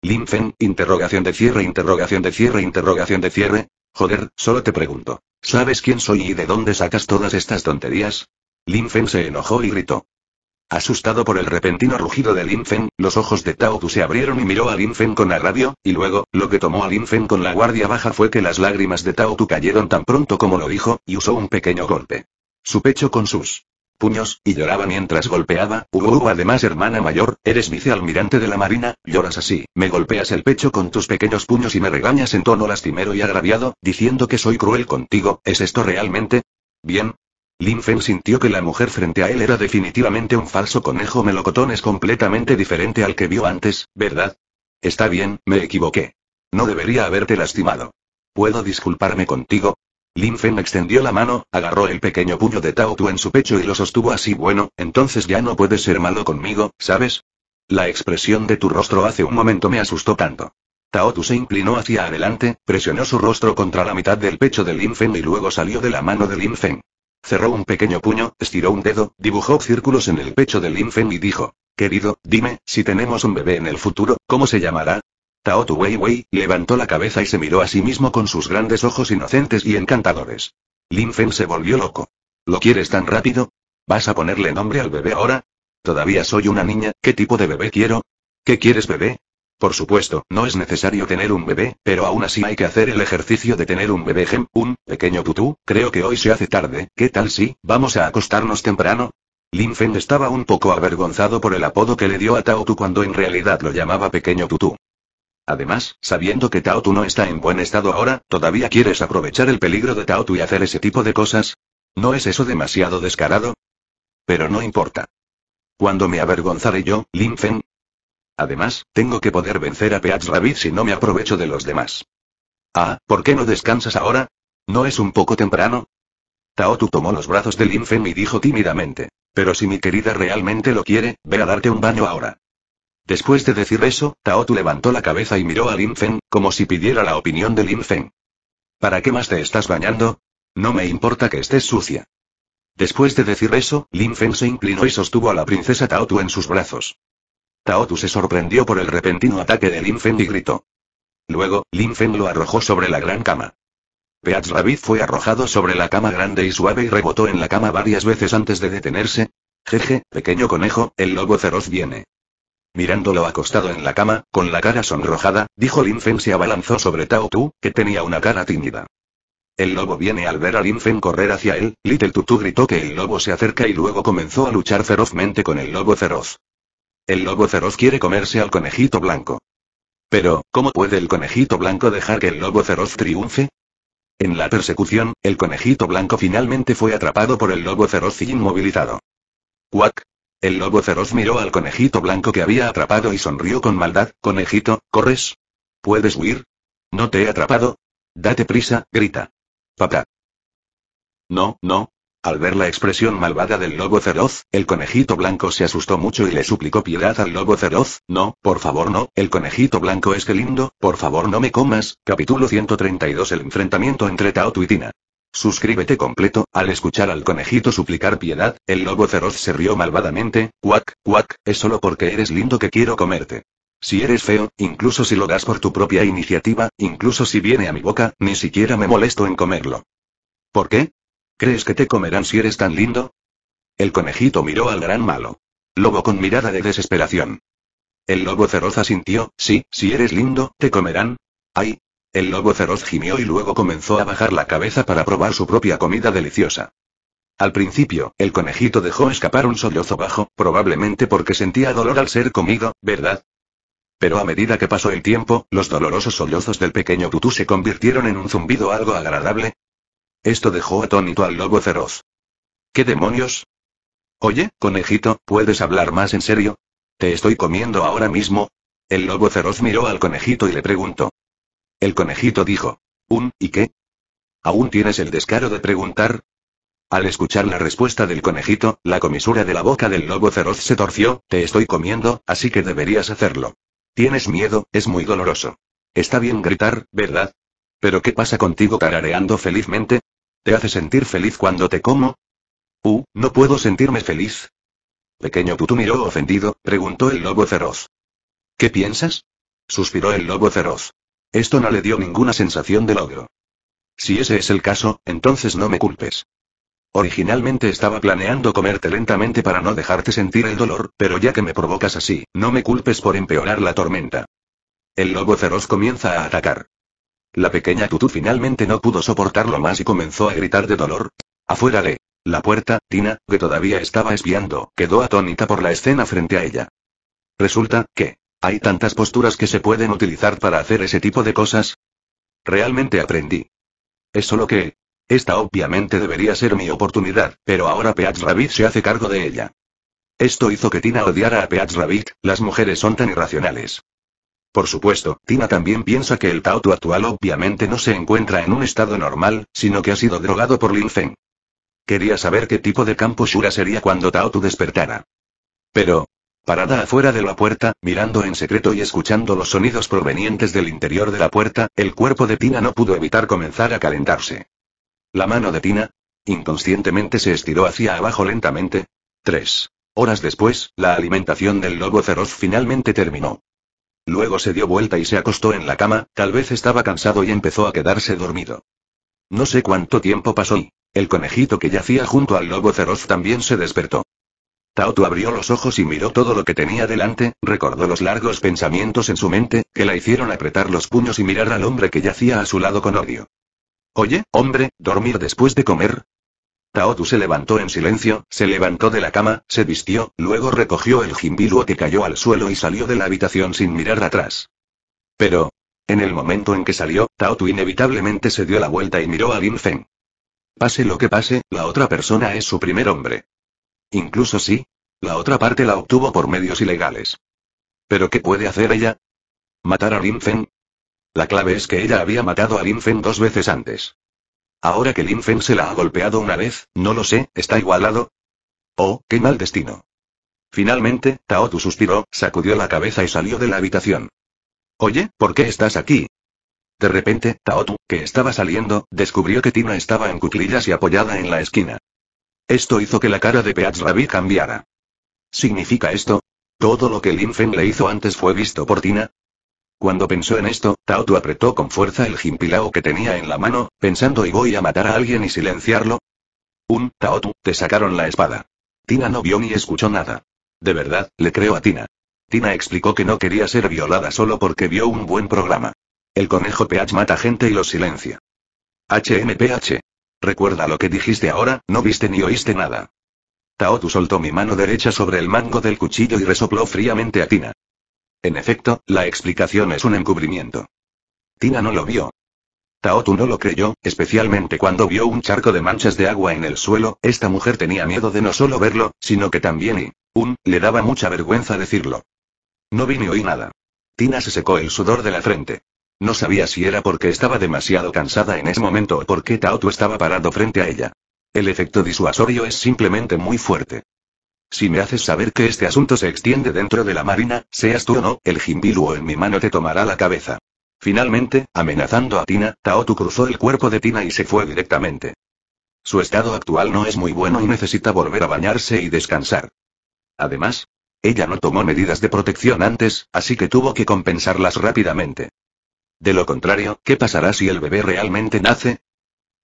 Lin Feng, interrogación de cierre, interrogación de cierre, interrogación de cierre. Joder, solo te pregunto. ¿Sabes quién soy y de dónde sacas todas estas tonterías? Lin Feng se enojó y gritó. Asustado por el repentino rugido de Linfen, los ojos de Taotu se abrieron y miró a Linfen con agravio, y luego, lo que tomó a Linfen con la guardia baja fue que las lágrimas de Taotu cayeron tan pronto como lo dijo, y usó un pequeño golpe. Su pecho con sus puños, y lloraba mientras golpeaba, Hugo además hermana mayor, eres vicealmirante de la marina, lloras así, me golpeas el pecho con tus pequeños puños y me regañas en tono lastimero y agraviado, diciendo que soy cruel contigo, ¿es esto realmente? Bien, Lin Fen sintió que la mujer frente a él era definitivamente un falso conejo melocotón es completamente diferente al que vio antes, ¿verdad? Está bien, me equivoqué. No debería haberte lastimado. ¿Puedo disculparme contigo? Lin Fen extendió la mano, agarró el pequeño puño de Tao Tu en su pecho y lo sostuvo así. Bueno, entonces ya no puedes ser malo conmigo, ¿sabes? La expresión de tu rostro hace un momento me asustó tanto. Tao Tu se inclinó hacia adelante, presionó su rostro contra la mitad del pecho de Lin Fen y luego salió de la mano de Lin Fen. Cerró un pequeño puño, estiró un dedo, dibujó círculos en el pecho Lin Linfen y dijo, Querido, dime, si tenemos un bebé en el futuro, ¿cómo se llamará? Tao Weiwei levantó la cabeza y se miró a sí mismo con sus grandes ojos inocentes y encantadores. Linfen se volvió loco. ¿Lo quieres tan rápido? ¿Vas a ponerle nombre al bebé ahora? Todavía soy una niña, ¿qué tipo de bebé quiero? ¿Qué quieres bebé? Por supuesto, no es necesario tener un bebé, pero aún así hay que hacer el ejercicio de tener un bebé gem, un pequeño tutú, creo que hoy se hace tarde, ¿qué tal si vamos a acostarnos temprano? Lin estaba un poco avergonzado por el apodo que le dio a Tao Tu cuando en realidad lo llamaba pequeño tutú. Además, sabiendo que Tao Tu no está en buen estado ahora, ¿todavía quieres aprovechar el peligro de Tao Tu y hacer ese tipo de cosas? ¿No es eso demasiado descarado? Pero no importa. Cuando me avergonzaré yo, Lin Además, tengo que poder vencer a Peach Rabbit si no me aprovecho de los demás. Ah, ¿por qué no descansas ahora? ¿No es un poco temprano? Taotu tomó los brazos de Lin y dijo tímidamente. Pero si mi querida realmente lo quiere, ve a darte un baño ahora. Después de decir eso, Taotu levantó la cabeza y miró a Lin como si pidiera la opinión de Lin ¿Para qué más te estás bañando? No me importa que estés sucia. Después de decir eso, Lin se inclinó y sostuvo a la princesa Taotu en sus brazos. Taotu se sorprendió por el repentino ataque de Linfen y gritó. Luego, Linfen lo arrojó sobre la gran cama. Peach Rabbit fue arrojado sobre la cama grande y suave y rebotó en la cama varias veces antes de detenerse. Jeje, pequeño conejo, el lobo feroz viene. Mirándolo acostado en la cama, con la cara sonrojada, dijo Linfen se abalanzó sobre Taotu, que tenía una cara tímida. El lobo viene al ver a Linfen correr hacia él, Little Tutu gritó que el lobo se acerca y luego comenzó a luchar ferozmente con el lobo feroz. El lobo feroz quiere comerse al conejito blanco. Pero, ¿cómo puede el conejito blanco dejar que el lobo feroz triunfe? En la persecución, el conejito blanco finalmente fue atrapado por el lobo feroz y inmovilizado. ¡Cuac! El lobo feroz miró al conejito blanco que había atrapado y sonrió con maldad, conejito, ¿corres? ¿Puedes huir? ¿No te he atrapado? Date prisa, grita. Papá. No, no, al ver la expresión malvada del lobo feroz, el conejito blanco se asustó mucho y le suplicó piedad al lobo feroz, no, por favor no, el conejito blanco es que lindo, por favor no me comas, capítulo 132 El enfrentamiento entre Taotu y Tina. Suscríbete completo, al escuchar al conejito suplicar piedad, el lobo feroz se rió malvadamente, cuac, cuac, es solo porque eres lindo que quiero comerte. Si eres feo, incluso si lo das por tu propia iniciativa, incluso si viene a mi boca, ni siquiera me molesto en comerlo. ¿Por qué? ¿Crees que te comerán si eres tan lindo? El conejito miró al gran malo. Lobo con mirada de desesperación. El lobo feroz sintió, sí, si eres lindo, te comerán. ¡Ay! El lobo feroz gimió y luego comenzó a bajar la cabeza para probar su propia comida deliciosa. Al principio, el conejito dejó escapar un sollozo bajo, probablemente porque sentía dolor al ser comido, ¿verdad? Pero a medida que pasó el tiempo, los dolorosos sollozos del pequeño tutú se convirtieron en un zumbido algo agradable, esto dejó atónito al lobo feroz. ¿Qué demonios? Oye, conejito, ¿puedes hablar más en serio? ¿Te estoy comiendo ahora mismo? El lobo feroz miró al conejito y le preguntó. El conejito dijo. ¿Un, y qué? ¿Aún tienes el descaro de preguntar? Al escuchar la respuesta del conejito, la comisura de la boca del lobo feroz se torció, te estoy comiendo, así que deberías hacerlo. Tienes miedo, es muy doloroso. Está bien gritar, ¿verdad? Pero ¿qué pasa contigo tarareando felizmente? ¿Te hace sentir feliz cuando te como? Uh, no puedo sentirme feliz. Pequeño Putumiro miró ofendido, preguntó el lobo feroz. ¿Qué piensas? Suspiró el lobo feroz. Esto no le dio ninguna sensación de logro. Si ese es el caso, entonces no me culpes. Originalmente estaba planeando comerte lentamente para no dejarte sentir el dolor, pero ya que me provocas así, no me culpes por empeorar la tormenta. El lobo feroz comienza a atacar. La pequeña Tutu finalmente no pudo soportarlo más y comenzó a gritar de dolor. Afuera de la puerta, Tina, que todavía estaba espiando, quedó atónita por la escena frente a ella. Resulta que hay tantas posturas que se pueden utilizar para hacer ese tipo de cosas. Realmente aprendí. Es solo que esta obviamente debería ser mi oportunidad, pero ahora Peach Rabbit se hace cargo de ella. Esto hizo que Tina odiara a Peach Rabbit, las mujeres son tan irracionales. Por supuesto, Tina también piensa que el Tautu actual obviamente no se encuentra en un estado normal, sino que ha sido drogado por Lin Feng. Quería saber qué tipo de campo Shura sería cuando Taotu despertara. Pero, Parada afuera de la puerta, mirando en secreto y escuchando los sonidos provenientes del interior de la puerta, el cuerpo de Tina no pudo evitar comenzar a calentarse. La mano de Tina, inconscientemente se estiró hacia abajo lentamente. Tres horas después, la alimentación del lobo feroz finalmente terminó. Luego se dio vuelta y se acostó en la cama, tal vez estaba cansado y empezó a quedarse dormido. No sé cuánto tiempo pasó y el conejito que yacía junto al lobo feroz también se despertó. Taoto abrió los ojos y miró todo lo que tenía delante, recordó los largos pensamientos en su mente, que la hicieron apretar los puños y mirar al hombre que yacía a su lado con odio. Oye, hombre, ¿dormir después de comer? Taotu se levantó en silencio, se levantó de la cama, se vistió, luego recogió el jimbiluo que cayó al suelo y salió de la habitación sin mirar atrás. Pero, en el momento en que salió, Taotu inevitablemente se dio la vuelta y miró a Lin Feng. Pase lo que pase, la otra persona es su primer hombre. Incluso si, la otra parte la obtuvo por medios ilegales. ¿Pero qué puede hacer ella? ¿Matar a Lin Feng? La clave es que ella había matado a Lin Feng dos veces antes. Ahora que Linfen se la ha golpeado una vez, no lo sé, ¿está igualado? Oh, qué mal destino. Finalmente, Taotu suspiró, sacudió la cabeza y salió de la habitación. Oye, ¿por qué estás aquí? De repente, Taotu, que estaba saliendo, descubrió que Tina estaba en cuclillas y apoyada en la esquina. Esto hizo que la cara de Peach Rabi cambiara. ¿Significa esto? ¿Todo lo que Linfen le hizo antes fue visto por Tina? Cuando pensó en esto, Taotu apretó con fuerza el jimpilao que tenía en la mano, pensando y voy a matar a alguien y silenciarlo. Un, Taotu, te sacaron la espada. Tina no vio ni escuchó nada. De verdad, le creo a Tina. Tina explicó que no quería ser violada solo porque vio un buen programa. El conejo PH mata gente y los silencia. HMPH. Recuerda lo que dijiste ahora, no viste ni oíste nada. Taotu soltó mi mano derecha sobre el mango del cuchillo y resopló fríamente a Tina. En efecto, la explicación es un encubrimiento. Tina no lo vio. Taotu no lo creyó, especialmente cuando vio un charco de manchas de agua en el suelo, esta mujer tenía miedo de no solo verlo, sino que también y, un, le daba mucha vergüenza decirlo. No vi ni oí nada. Tina se secó el sudor de la frente. No sabía si era porque estaba demasiado cansada en ese momento o porque Taotu estaba parado frente a ella. El efecto disuasorio es simplemente muy fuerte. Si me haces saber que este asunto se extiende dentro de la marina, seas tú o no, el jimbiluo en mi mano te tomará la cabeza. Finalmente, amenazando a Tina, Taotu cruzó el cuerpo de Tina y se fue directamente. Su estado actual no es muy bueno y necesita volver a bañarse y descansar. Además, ella no tomó medidas de protección antes, así que tuvo que compensarlas rápidamente. De lo contrario, ¿qué pasará si el bebé realmente nace?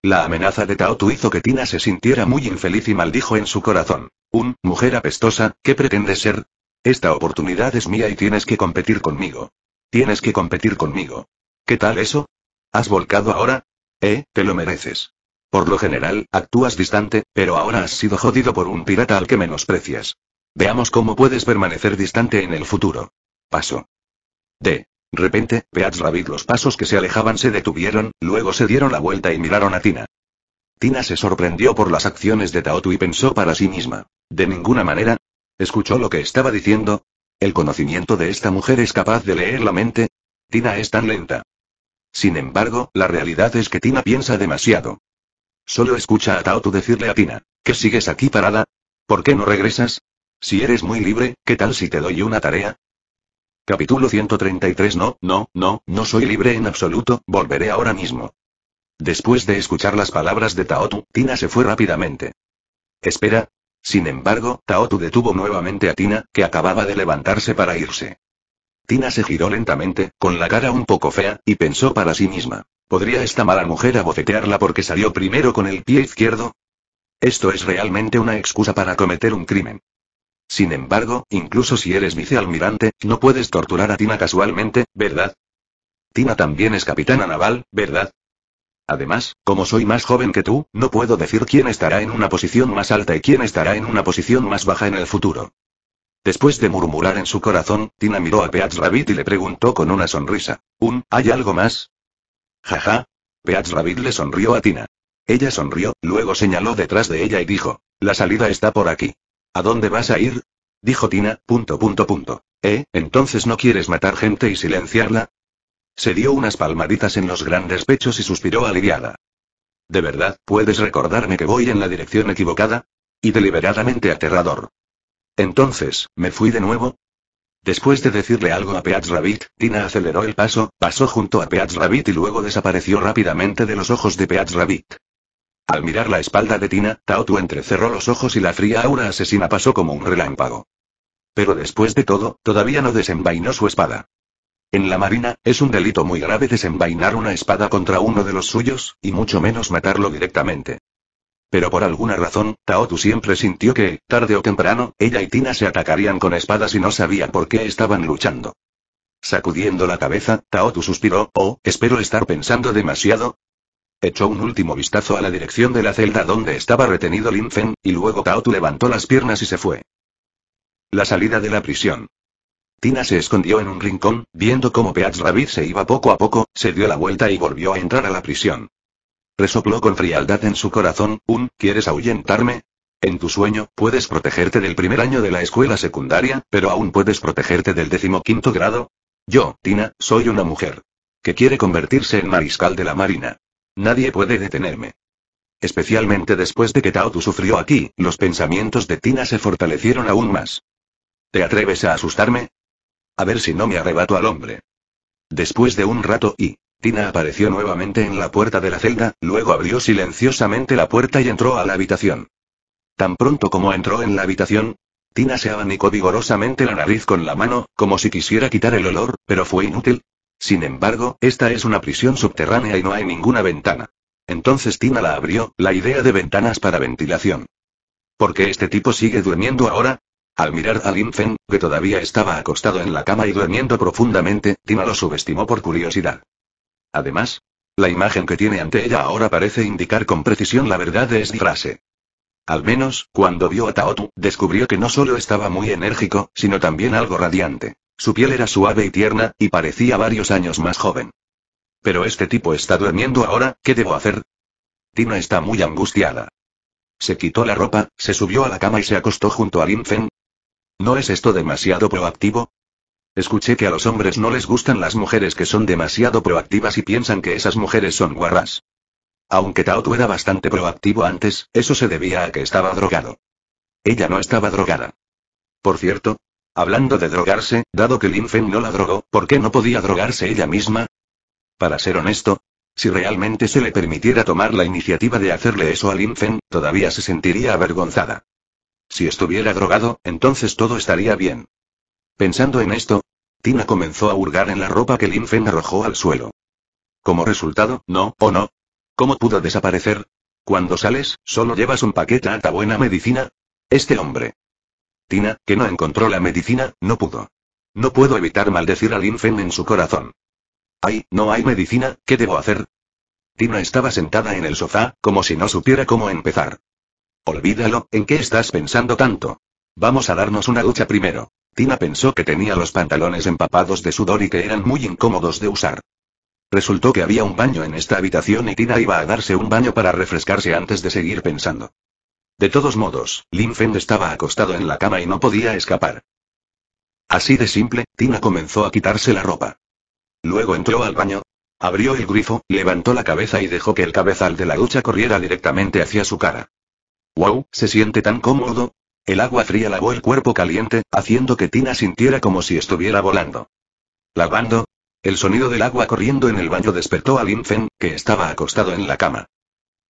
La amenaza de Taotu hizo que Tina se sintiera muy infeliz y maldijo en su corazón. Un, mujer apestosa, ¿qué pretendes ser? Esta oportunidad es mía y tienes que competir conmigo. Tienes que competir conmigo. ¿Qué tal eso? ¿Has volcado ahora? Eh, te lo mereces. Por lo general, actúas distante, pero ahora has sido jodido por un pirata al que menosprecias. Veamos cómo puedes permanecer distante en el futuro. Paso. De repente, Peats Rabbit los pasos que se alejaban se detuvieron, luego se dieron la vuelta y miraron a Tina. Tina se sorprendió por las acciones de Taotu y pensó para sí misma. De ninguna manera. ¿Escuchó lo que estaba diciendo? ¿El conocimiento de esta mujer es capaz de leer la mente? Tina es tan lenta. Sin embargo, la realidad es que Tina piensa demasiado. Solo escucha a Tautu decirle a Tina, ¿qué sigues aquí parada? ¿Por qué no regresas? Si eres muy libre, ¿qué tal si te doy una tarea? Capítulo 133 No, no, no, no soy libre en absoluto, volveré ahora mismo. Después de escuchar las palabras de Taotu, Tina se fue rápidamente. Espera. Sin embargo, Taotu detuvo nuevamente a Tina, que acababa de levantarse para irse. Tina se giró lentamente, con la cara un poco fea, y pensó para sí misma. ¿Podría esta mala mujer abofetearla porque salió primero con el pie izquierdo? Esto es realmente una excusa para cometer un crimen. Sin embargo, incluso si eres vicealmirante, no puedes torturar a Tina casualmente, ¿verdad? Tina también es capitana naval, ¿verdad? Además, como soy más joven que tú, no puedo decir quién estará en una posición más alta y quién estará en una posición más baja en el futuro. Después de murmurar en su corazón, Tina miró a Peach Rabbit y le preguntó con una sonrisa. ¿Un, hay algo más? Jaja. Peach Rabbit le sonrió a Tina. Ella sonrió, luego señaló detrás de ella y dijo. La salida está por aquí. ¿A dónde vas a ir? Dijo Tina, punto punto punto. ¿Eh? Entonces no quieres matar gente y silenciarla? Se dio unas palmaditas en los grandes pechos y suspiró aliviada. ¿De verdad puedes recordarme que voy en la dirección equivocada? Y deliberadamente aterrador. Entonces, ¿me fui de nuevo? Después de decirle algo a Peach Rabbit, Tina aceleró el paso, pasó junto a Peach Rabbit y luego desapareció rápidamente de los ojos de Peach Rabbit. Al mirar la espalda de Tina, Tautu entrecerró los ojos y la fría aura asesina pasó como un relámpago. Pero después de todo, todavía no desenvainó su espada. En la marina, es un delito muy grave desenvainar una espada contra uno de los suyos, y mucho menos matarlo directamente. Pero por alguna razón, Taotu siempre sintió que, tarde o temprano, ella y Tina se atacarían con espadas y no sabía por qué estaban luchando. Sacudiendo la cabeza, Taotu suspiró, oh, espero estar pensando demasiado. Echó un último vistazo a la dirección de la celda donde estaba retenido Lin Fen, y luego Taotu levantó las piernas y se fue. La salida de la prisión. Tina se escondió en un rincón, viendo cómo Peach Rabbit se iba poco a poco, se dio la vuelta y volvió a entrar a la prisión. Resopló con frialdad en su corazón, un, ¿quieres ahuyentarme? En tu sueño, puedes protegerte del primer año de la escuela secundaria, pero aún puedes protegerte del decimoquinto grado. Yo, Tina, soy una mujer. Que quiere convertirse en mariscal de la marina. Nadie puede detenerme. Especialmente después de que Tautu sufrió aquí, los pensamientos de Tina se fortalecieron aún más. ¿Te atreves a asustarme? A ver si no me arrebato al hombre. Después de un rato y... Tina apareció nuevamente en la puerta de la celda, luego abrió silenciosamente la puerta y entró a la habitación. Tan pronto como entró en la habitación, Tina se abanicó vigorosamente la nariz con la mano, como si quisiera quitar el olor, pero fue inútil. Sin embargo, esta es una prisión subterránea y no hay ninguna ventana. Entonces Tina la abrió, la idea de ventanas para ventilación. ¿Por qué este tipo sigue durmiendo ahora? Al mirar a Lin Feng, que todavía estaba acostado en la cama y durmiendo profundamente, Tina lo subestimó por curiosidad. Además, la imagen que tiene ante ella ahora parece indicar con precisión la verdad de esta frase. Al menos, cuando vio a Taotu, descubrió que no solo estaba muy enérgico, sino también algo radiante. Su piel era suave y tierna, y parecía varios años más joven. Pero este tipo está durmiendo ahora, ¿qué debo hacer? Tina está muy angustiada. Se quitó la ropa, se subió a la cama y se acostó junto a Lin Feng, ¿No es esto demasiado proactivo? Escuché que a los hombres no les gustan las mujeres que son demasiado proactivas y piensan que esas mujeres son guarras. Aunque Tao era bastante proactivo antes, eso se debía a que estaba drogado. Ella no estaba drogada. Por cierto, hablando de drogarse, dado que Lin Feng no la drogó, ¿por qué no podía drogarse ella misma? Para ser honesto, si realmente se le permitiera tomar la iniciativa de hacerle eso a Lin Feng, todavía se sentiría avergonzada. Si estuviera drogado, entonces todo estaría bien. Pensando en esto, Tina comenzó a hurgar en la ropa que Lin arrojó al suelo. Como resultado, no, o no. ¿Cómo pudo desaparecer? Cuando sales, solo llevas un paquete alta buena medicina. Este hombre. Tina, que no encontró la medicina, no pudo. No puedo evitar maldecir a Linfen en su corazón. Ay, no hay medicina, ¿qué debo hacer? Tina estaba sentada en el sofá, como si no supiera cómo empezar. Olvídalo, ¿en qué estás pensando tanto? Vamos a darnos una ducha primero. Tina pensó que tenía los pantalones empapados de sudor y que eran muy incómodos de usar. Resultó que había un baño en esta habitación y Tina iba a darse un baño para refrescarse antes de seguir pensando. De todos modos, Lin estaba acostado en la cama y no podía escapar. Así de simple, Tina comenzó a quitarse la ropa. Luego entró al baño, abrió el grifo, levantó la cabeza y dejó que el cabezal de la ducha corriera directamente hacia su cara. ¡Wow! Se siente tan cómodo. El agua fría lavó el cuerpo caliente, haciendo que Tina sintiera como si estuviera volando. ¿Lavando? El sonido del agua corriendo en el baño despertó a Lin que estaba acostado en la cama.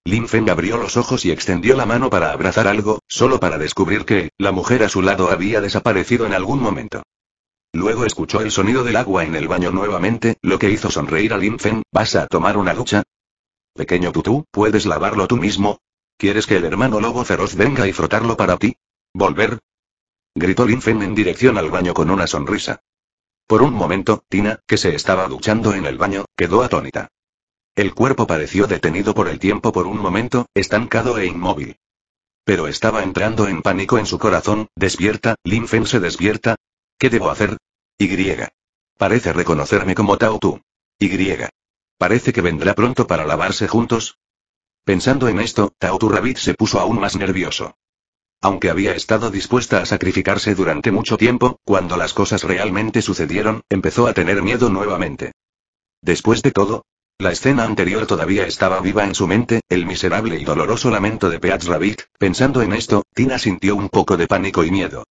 Lin abrió los ojos y extendió la mano para abrazar algo, solo para descubrir que, la mujer a su lado había desaparecido en algún momento. Luego escuchó el sonido del agua en el baño nuevamente, lo que hizo sonreír a Lin ¿vas a tomar una ducha? Pequeño tutú, ¿puedes lavarlo tú mismo? ¿Quieres que el hermano lobo feroz venga y frotarlo para ti? ¿Volver? Gritó Linfen en dirección al baño con una sonrisa. Por un momento, Tina, que se estaba duchando en el baño, quedó atónita. El cuerpo pareció detenido por el tiempo por un momento, estancado e inmóvil. Pero estaba entrando en pánico en su corazón, despierta, Linfen se despierta. ¿Qué debo hacer? Y. Parece reconocerme como Tao Tu. Y. Parece que vendrá pronto para lavarse juntos, Pensando en esto, tautu Rabbit se puso aún más nervioso. Aunque había estado dispuesta a sacrificarse durante mucho tiempo, cuando las cosas realmente sucedieron, empezó a tener miedo nuevamente. Después de todo, la escena anterior todavía estaba viva en su mente, el miserable y doloroso lamento de Peach Rabbit, pensando en esto, Tina sintió un poco de pánico y miedo.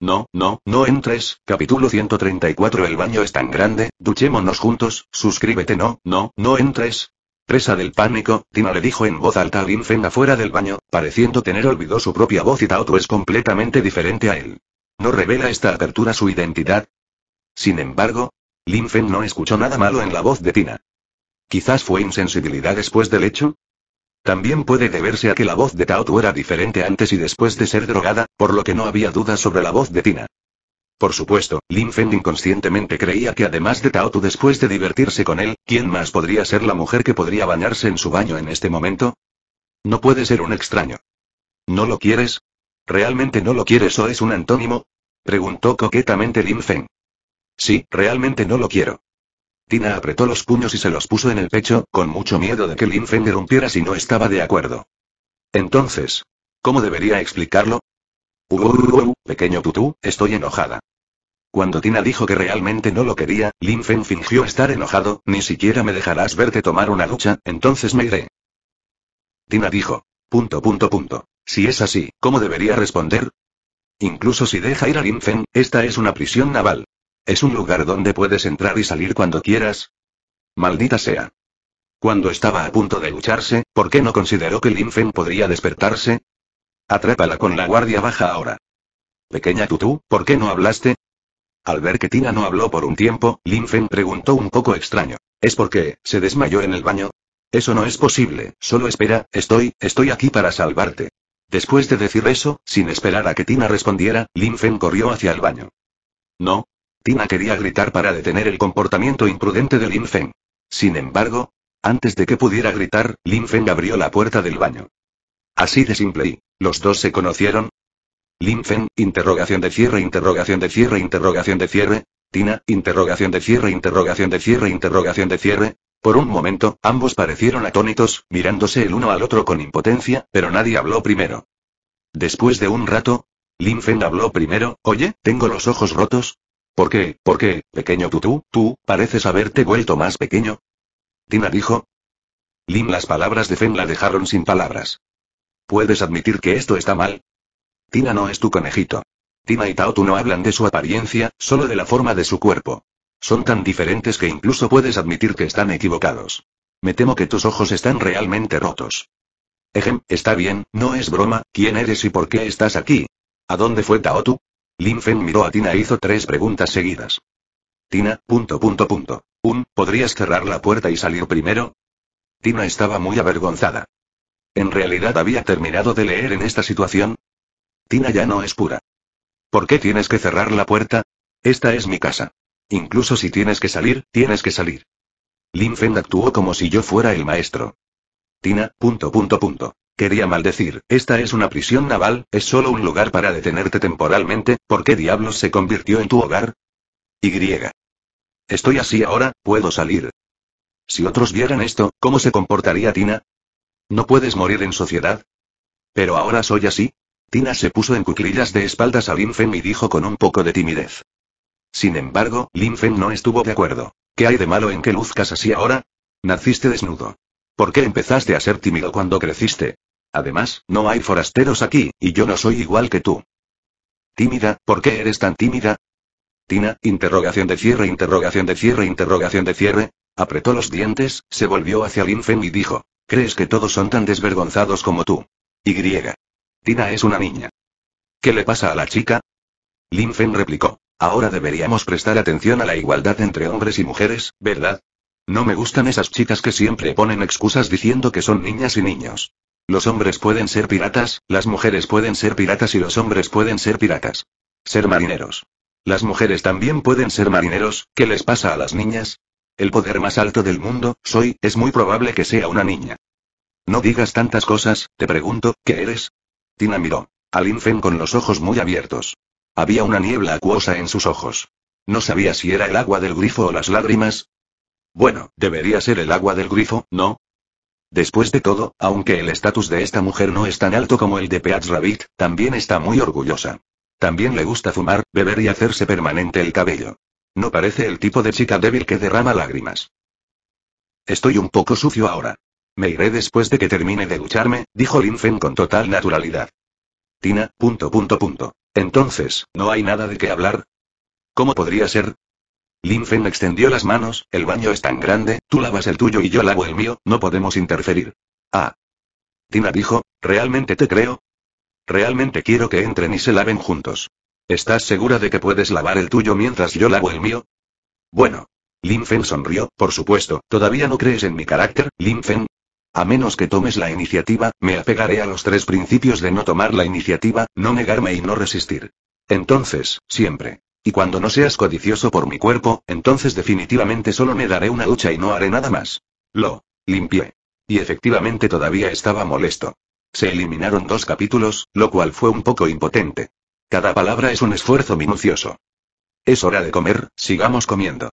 No, no, no entres, capítulo 134 El baño es tan grande, duchémonos juntos, suscríbete no, no, no entres, Presa del pánico, Tina le dijo en voz alta a Lin Feng afuera del baño, pareciendo tener olvidado su propia voz y Taotu es completamente diferente a él. ¿No revela esta apertura su identidad? Sin embargo, Lin Feng no escuchó nada malo en la voz de Tina. Quizás fue insensibilidad después del hecho, también puede deberse a que la voz de Taotu era diferente antes y después de ser drogada, por lo que no había dudas sobre la voz de Tina. Por supuesto, Lin Feng inconscientemente creía que además de Tu después de divertirse con él, ¿quién más podría ser la mujer que podría bañarse en su baño en este momento? No puede ser un extraño. ¿No lo quieres? ¿Realmente no lo quieres o es un antónimo? Preguntó coquetamente Lin Feng. Sí, realmente no lo quiero. Tina apretó los puños y se los puso en el pecho, con mucho miedo de que Lin Feng derrumpiera si no estaba de acuerdo. Entonces, ¿cómo debería explicarlo? Uh, pequeño tutú, estoy enojada. Cuando Tina dijo que realmente no lo quería, Lin Fen fingió estar enojado, ni siquiera me dejarás verte tomar una ducha, entonces me iré. Tina dijo. Punto punto punto. Si es así, ¿cómo debería responder? Incluso si deja ir a Lin Fen, esta es una prisión naval. Es un lugar donde puedes entrar y salir cuando quieras. Maldita sea. Cuando estaba a punto de lucharse, ¿por qué no consideró que Lin Fen podría despertarse? Atrápala con la guardia baja ahora. Pequeña Tutú, ¿por qué no hablaste? Al ver que Tina no habló por un tiempo, Lin Feng preguntó un poco extraño. ¿Es porque, se desmayó en el baño? Eso no es posible, solo espera, estoy, estoy aquí para salvarte. Después de decir eso, sin esperar a que Tina respondiera, Lin Feng corrió hacia el baño. No. Tina quería gritar para detener el comportamiento imprudente de Lin Feng. Sin embargo, antes de que pudiera gritar, Lin Feng abrió la puerta del baño. Así de simple y, los dos se conocieron, Linfen, interrogación de cierre, interrogación de cierre, interrogación de cierre. Tina, interrogación de cierre, interrogación de cierre, interrogación de cierre. Por un momento, ambos parecieron atónitos, mirándose el uno al otro con impotencia, pero nadie habló primero. Después de un rato, Linfen habló primero, oye, tengo los ojos rotos, ¿Por qué, por qué, pequeño tutú, tú, pareces haberte vuelto más pequeño? Tina dijo. Lin las palabras de Fen la dejaron sin palabras. ¿Puedes admitir que esto está mal? Tina no es tu conejito. Tina y Taotu no hablan de su apariencia, solo de la forma de su cuerpo. Son tan diferentes que incluso puedes admitir que están equivocados. Me temo que tus ojos están realmente rotos. Ejem, está bien, no es broma, ¿quién eres y por qué estás aquí? ¿A dónde fue Taotu? Lin Fen miró a Tina e hizo tres preguntas seguidas. Tina, punto punto punto. Un, ¿podrías cerrar la puerta y salir primero? Tina estaba muy avergonzada. En realidad había terminado de leer en esta situación, Tina ya no es pura. ¿Por qué tienes que cerrar la puerta? Esta es mi casa. Incluso si tienes que salir, tienes que salir. Lin actuó como si yo fuera el maestro. Tina, punto punto punto. Quería maldecir, esta es una prisión naval, es solo un lugar para detenerte temporalmente, ¿por qué diablos se convirtió en tu hogar? Y. Estoy así ahora, puedo salir. Si otros vieran esto, ¿cómo se comportaría Tina? No puedes morir en sociedad. Pero ahora soy así, Tina se puso en cuclillas de espaldas a Linfen y dijo con un poco de timidez. Sin embargo, Linfen no estuvo de acuerdo. ¿Qué hay de malo en que luzcas así ahora? Naciste desnudo. ¿Por qué empezaste a ser tímido cuando creciste? Además, no hay forasteros aquí, y yo no soy igual que tú. Tímida, ¿por qué eres tan tímida? Tina, interrogación de cierre, interrogación de cierre, interrogación de cierre. Apretó los dientes, se volvió hacia Linfen y dijo, ¿crees que todos son tan desvergonzados como tú? Y es una niña. ¿Qué le pasa a la chica? Linfen Fen replicó. Ahora deberíamos prestar atención a la igualdad entre hombres y mujeres, ¿verdad? No me gustan esas chicas que siempre ponen excusas diciendo que son niñas y niños. Los hombres pueden ser piratas, las mujeres pueden ser piratas y los hombres pueden ser piratas. Ser marineros. Las mujeres también pueden ser marineros, ¿qué les pasa a las niñas? El poder más alto del mundo, soy, es muy probable que sea una niña. No digas tantas cosas, te pregunto, ¿qué eres? Tina miró. A Linfen con los ojos muy abiertos. Había una niebla acuosa en sus ojos. No sabía si era el agua del grifo o las lágrimas. Bueno, debería ser el agua del grifo, ¿no? Después de todo, aunque el estatus de esta mujer no es tan alto como el de Peach Rabbit, también está muy orgullosa. También le gusta fumar, beber y hacerse permanente el cabello. No parece el tipo de chica débil que derrama lágrimas. Estoy un poco sucio ahora. Me iré después de que termine de ducharme, dijo Lin con total naturalidad. Tina, punto punto punto. Entonces, ¿no hay nada de qué hablar? ¿Cómo podría ser? Lin extendió las manos, el baño es tan grande, tú lavas el tuyo y yo lavo el mío, no podemos interferir. Ah. Tina dijo, ¿realmente te creo? Realmente quiero que entren y se laven juntos. ¿Estás segura de que puedes lavar el tuyo mientras yo lavo el mío? Bueno. Lin sonrió, por supuesto, ¿todavía no crees en mi carácter, Lin a menos que tomes la iniciativa, me apegaré a los tres principios de no tomar la iniciativa, no negarme y no resistir. Entonces, siempre. Y cuando no seas codicioso por mi cuerpo, entonces definitivamente solo me daré una ducha y no haré nada más. Lo limpié. Y efectivamente todavía estaba molesto. Se eliminaron dos capítulos, lo cual fue un poco impotente. Cada palabra es un esfuerzo minucioso. Es hora de comer, sigamos comiendo.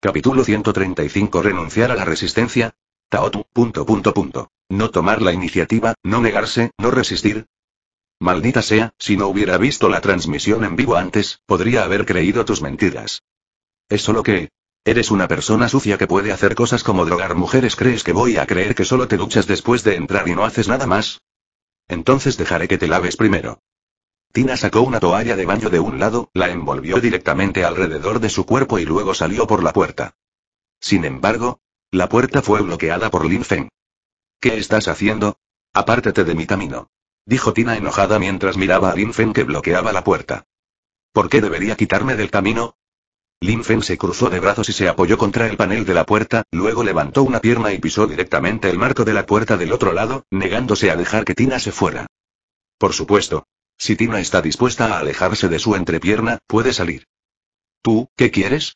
Capítulo 135 Renunciar a la resistencia, Taotu, punto punto punto. No tomar la iniciativa, no negarse, no resistir. Maldita sea, si no hubiera visto la transmisión en vivo antes, podría haber creído tus mentiras. Es solo que... Eres una persona sucia que puede hacer cosas como drogar mujeres. ¿Crees que voy a creer que solo te duchas después de entrar y no haces nada más? Entonces dejaré que te laves primero. Tina sacó una toalla de baño de un lado, la envolvió directamente alrededor de su cuerpo y luego salió por la puerta. Sin embargo, la puerta fue bloqueada por Lin Feng. ¿Qué estás haciendo? Apártate de mi camino. Dijo Tina enojada mientras miraba a Lin Feng que bloqueaba la puerta. ¿Por qué debería quitarme del camino? Lin Feng se cruzó de brazos y se apoyó contra el panel de la puerta, luego levantó una pierna y pisó directamente el marco de la puerta del otro lado, negándose a dejar que Tina se fuera. Por supuesto. Si Tina está dispuesta a alejarse de su entrepierna, puede salir. ¿Tú, qué quieres?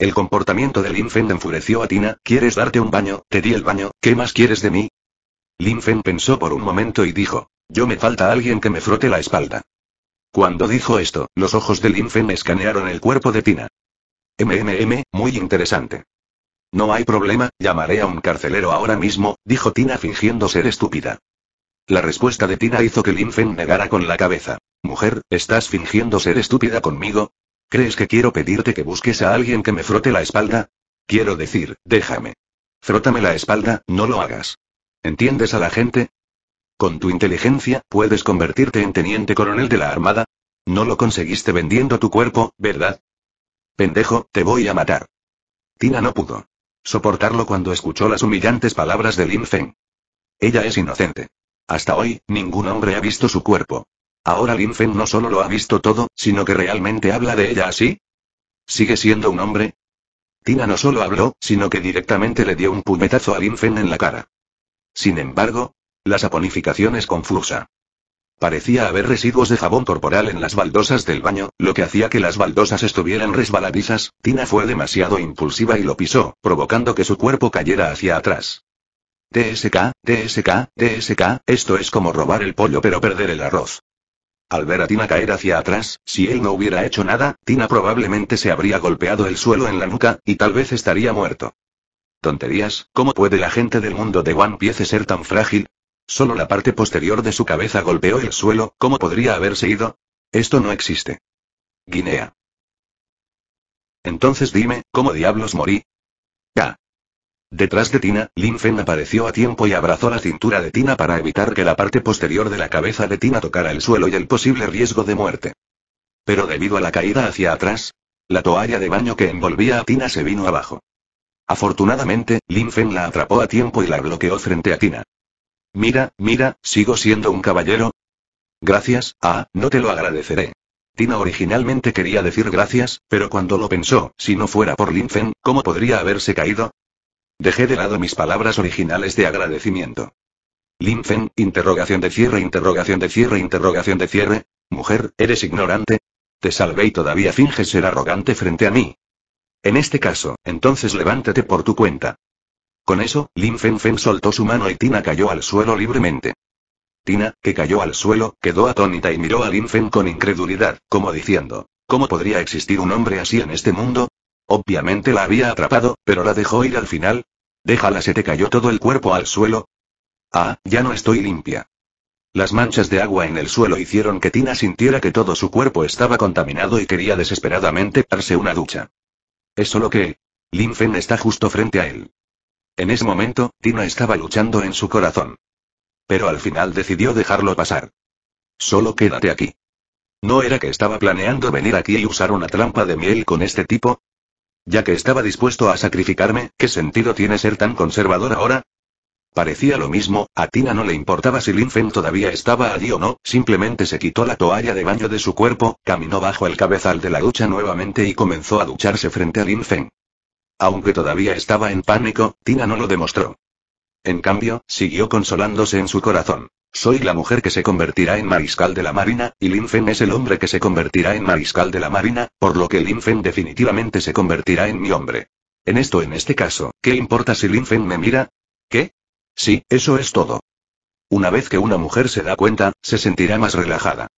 El comportamiento de Lin Fen enfureció a Tina, ¿quieres darte un baño? Te di el baño, ¿qué más quieres de mí? Lin pensó por un momento y dijo, yo me falta alguien que me frote la espalda. Cuando dijo esto, los ojos de Lin escanearon el cuerpo de Tina. MMM, muy interesante. No hay problema, llamaré a un carcelero ahora mismo, dijo Tina fingiendo ser estúpida. La respuesta de Tina hizo que Lin negara con la cabeza. Mujer, ¿estás fingiendo ser estúpida conmigo? ¿Crees que quiero pedirte que busques a alguien que me frote la espalda? Quiero decir, déjame. Frótame la espalda, no lo hagas. ¿Entiendes a la gente? Con tu inteligencia, puedes convertirte en teniente coronel de la Armada. No lo conseguiste vendiendo tu cuerpo, ¿verdad? Pendejo, te voy a matar. Tina no pudo soportarlo cuando escuchó las humillantes palabras de Lin Feng. Ella es inocente. Hasta hoy, ningún hombre ha visto su cuerpo. Ahora Lin no solo lo ha visto todo, sino que realmente habla de ella así. ¿Sigue siendo un hombre? Tina no solo habló, sino que directamente le dio un puñetazo a Lin en la cara. Sin embargo, la saponificación es confusa. Parecía haber residuos de jabón corporal en las baldosas del baño, lo que hacía que las baldosas estuvieran resbaladizas. Tina fue demasiado impulsiva y lo pisó, provocando que su cuerpo cayera hacia atrás. TSK, TSK, TSK, esto es como robar el pollo pero perder el arroz. Al ver a Tina caer hacia atrás, si él no hubiera hecho nada, Tina probablemente se habría golpeado el suelo en la nuca, y tal vez estaría muerto. Tonterías, ¿cómo puede la gente del mundo de One Piece ser tan frágil? Solo la parte posterior de su cabeza golpeó el suelo, ¿cómo podría haberse ido? Esto no existe. Guinea. Entonces dime, ¿cómo diablos morí? Ya. Detrás de Tina, Lin Fen apareció a tiempo y abrazó la cintura de Tina para evitar que la parte posterior de la cabeza de Tina tocara el suelo y el posible riesgo de muerte. Pero debido a la caída hacia atrás, la toalla de baño que envolvía a Tina se vino abajo. Afortunadamente, Lin Fen la atrapó a tiempo y la bloqueó frente a Tina. Mira, mira, ¿sigo siendo un caballero? Gracias, ah, no te lo agradeceré. Tina originalmente quería decir gracias, pero cuando lo pensó, si no fuera por Lin Fen, ¿cómo podría haberse caído? Dejé de lado mis palabras originales de agradecimiento. Lin interrogación de cierre, interrogación de cierre, interrogación de cierre. Mujer, ¿eres ignorante? Te salvé y todavía finges ser arrogante frente a mí. En este caso, entonces levántate por tu cuenta. Con eso, Lin Feng soltó su mano y Tina cayó al suelo libremente. Tina, que cayó al suelo, quedó atónita y miró a Lin con incredulidad, como diciendo, ¿cómo podría existir un hombre así en este mundo? Obviamente la había atrapado, pero la dejó ir al final. Déjala, se te cayó todo el cuerpo al suelo. Ah, ya no estoy limpia. Las manchas de agua en el suelo hicieron que Tina sintiera que todo su cuerpo estaba contaminado y quería desesperadamente darse una ducha. Es solo que... Linfen está justo frente a él. En ese momento, Tina estaba luchando en su corazón. Pero al final decidió dejarlo pasar. Solo quédate aquí. No era que estaba planeando venir aquí y usar una trampa de miel con este tipo, ya que estaba dispuesto a sacrificarme, ¿qué sentido tiene ser tan conservador ahora? Parecía lo mismo, a Tina no le importaba si Lin Feng todavía estaba allí o no, simplemente se quitó la toalla de baño de su cuerpo, caminó bajo el cabezal de la ducha nuevamente y comenzó a ducharse frente a Lin Feng. Aunque todavía estaba en pánico, Tina no lo demostró. En cambio, siguió consolándose en su corazón. Soy la mujer que se convertirá en mariscal de la marina, y Lin es el hombre que se convertirá en mariscal de la marina, por lo que Lin definitivamente se convertirá en mi hombre. En esto en este caso, ¿qué importa si Lin me mira? ¿Qué? Sí, eso es todo. Una vez que una mujer se da cuenta, se sentirá más relajada.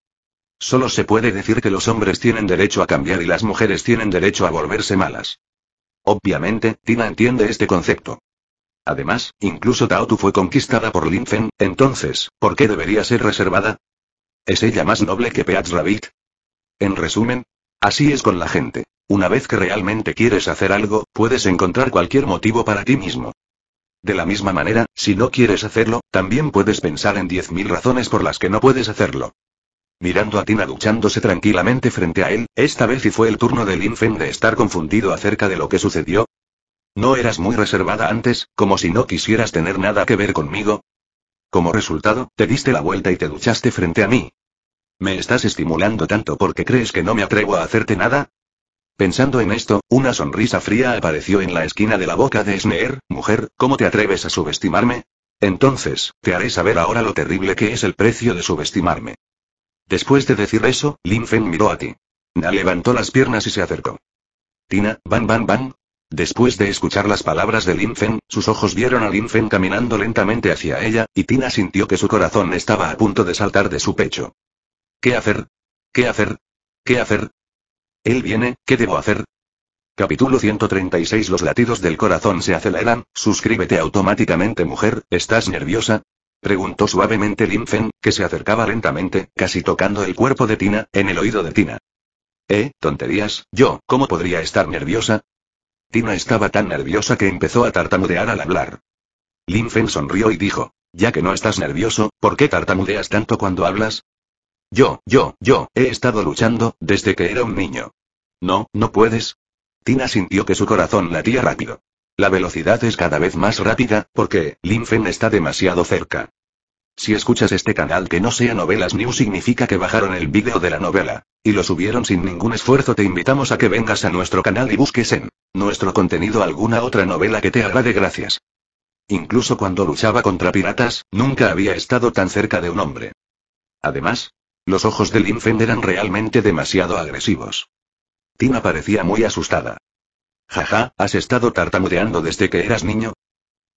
Solo se puede decir que los hombres tienen derecho a cambiar y las mujeres tienen derecho a volverse malas. Obviamente, Tina entiende este concepto. Además, incluso Taotu fue conquistada por Linfen, entonces, ¿por qué debería ser reservada? ¿Es ella más noble que Peach Rabbit? En resumen, así es con la gente. Una vez que realmente quieres hacer algo, puedes encontrar cualquier motivo para ti mismo. De la misma manera, si no quieres hacerlo, también puedes pensar en 10.000 razones por las que no puedes hacerlo. Mirando a Tina duchándose tranquilamente frente a él, esta vez y fue el turno de Linfen de estar confundido acerca de lo que sucedió, ¿No eras muy reservada antes, como si no quisieras tener nada que ver conmigo? Como resultado, te diste la vuelta y te duchaste frente a mí. ¿Me estás estimulando tanto porque crees que no me atrevo a hacerte nada? Pensando en esto, una sonrisa fría apareció en la esquina de la boca de Sneer, mujer, ¿cómo te atreves a subestimarme? Entonces, te haré saber ahora lo terrible que es el precio de subestimarme. Después de decir eso, Lin Feng miró a ti. Na levantó las piernas y se acercó. Tina, van van van, Después de escuchar las palabras de Lin sus ojos vieron a Lin caminando lentamente hacia ella, y Tina sintió que su corazón estaba a punto de saltar de su pecho. ¿Qué hacer? ¿Qué hacer? ¿Qué hacer? Él viene, ¿qué debo hacer? Capítulo 136 Los latidos del corazón se aceleran, suscríbete automáticamente mujer, ¿estás nerviosa? Preguntó suavemente Lin que se acercaba lentamente, casi tocando el cuerpo de Tina, en el oído de Tina. Eh, tonterías, yo, ¿cómo podría estar nerviosa? Tina estaba tan nerviosa que empezó a tartamudear al hablar. Lin Fen sonrió y dijo, ya que no estás nervioso, ¿por qué tartamudeas tanto cuando hablas? Yo, yo, yo, he estado luchando, desde que era un niño. No, no puedes. Tina sintió que su corazón latía rápido. La velocidad es cada vez más rápida, porque, Lin Fen está demasiado cerca. Si escuchas este canal que no sea Novelas New significa que bajaron el vídeo de la novela, y lo subieron sin ningún esfuerzo te invitamos a que vengas a nuestro canal y busques en nuestro contenido alguna otra novela que te de gracias. Incluso cuando luchaba contra piratas, nunca había estado tan cerca de un hombre. Además, los ojos de Linfen eran realmente demasiado agresivos. Tina parecía muy asustada. Jaja, has estado tartamudeando desde que eras niño,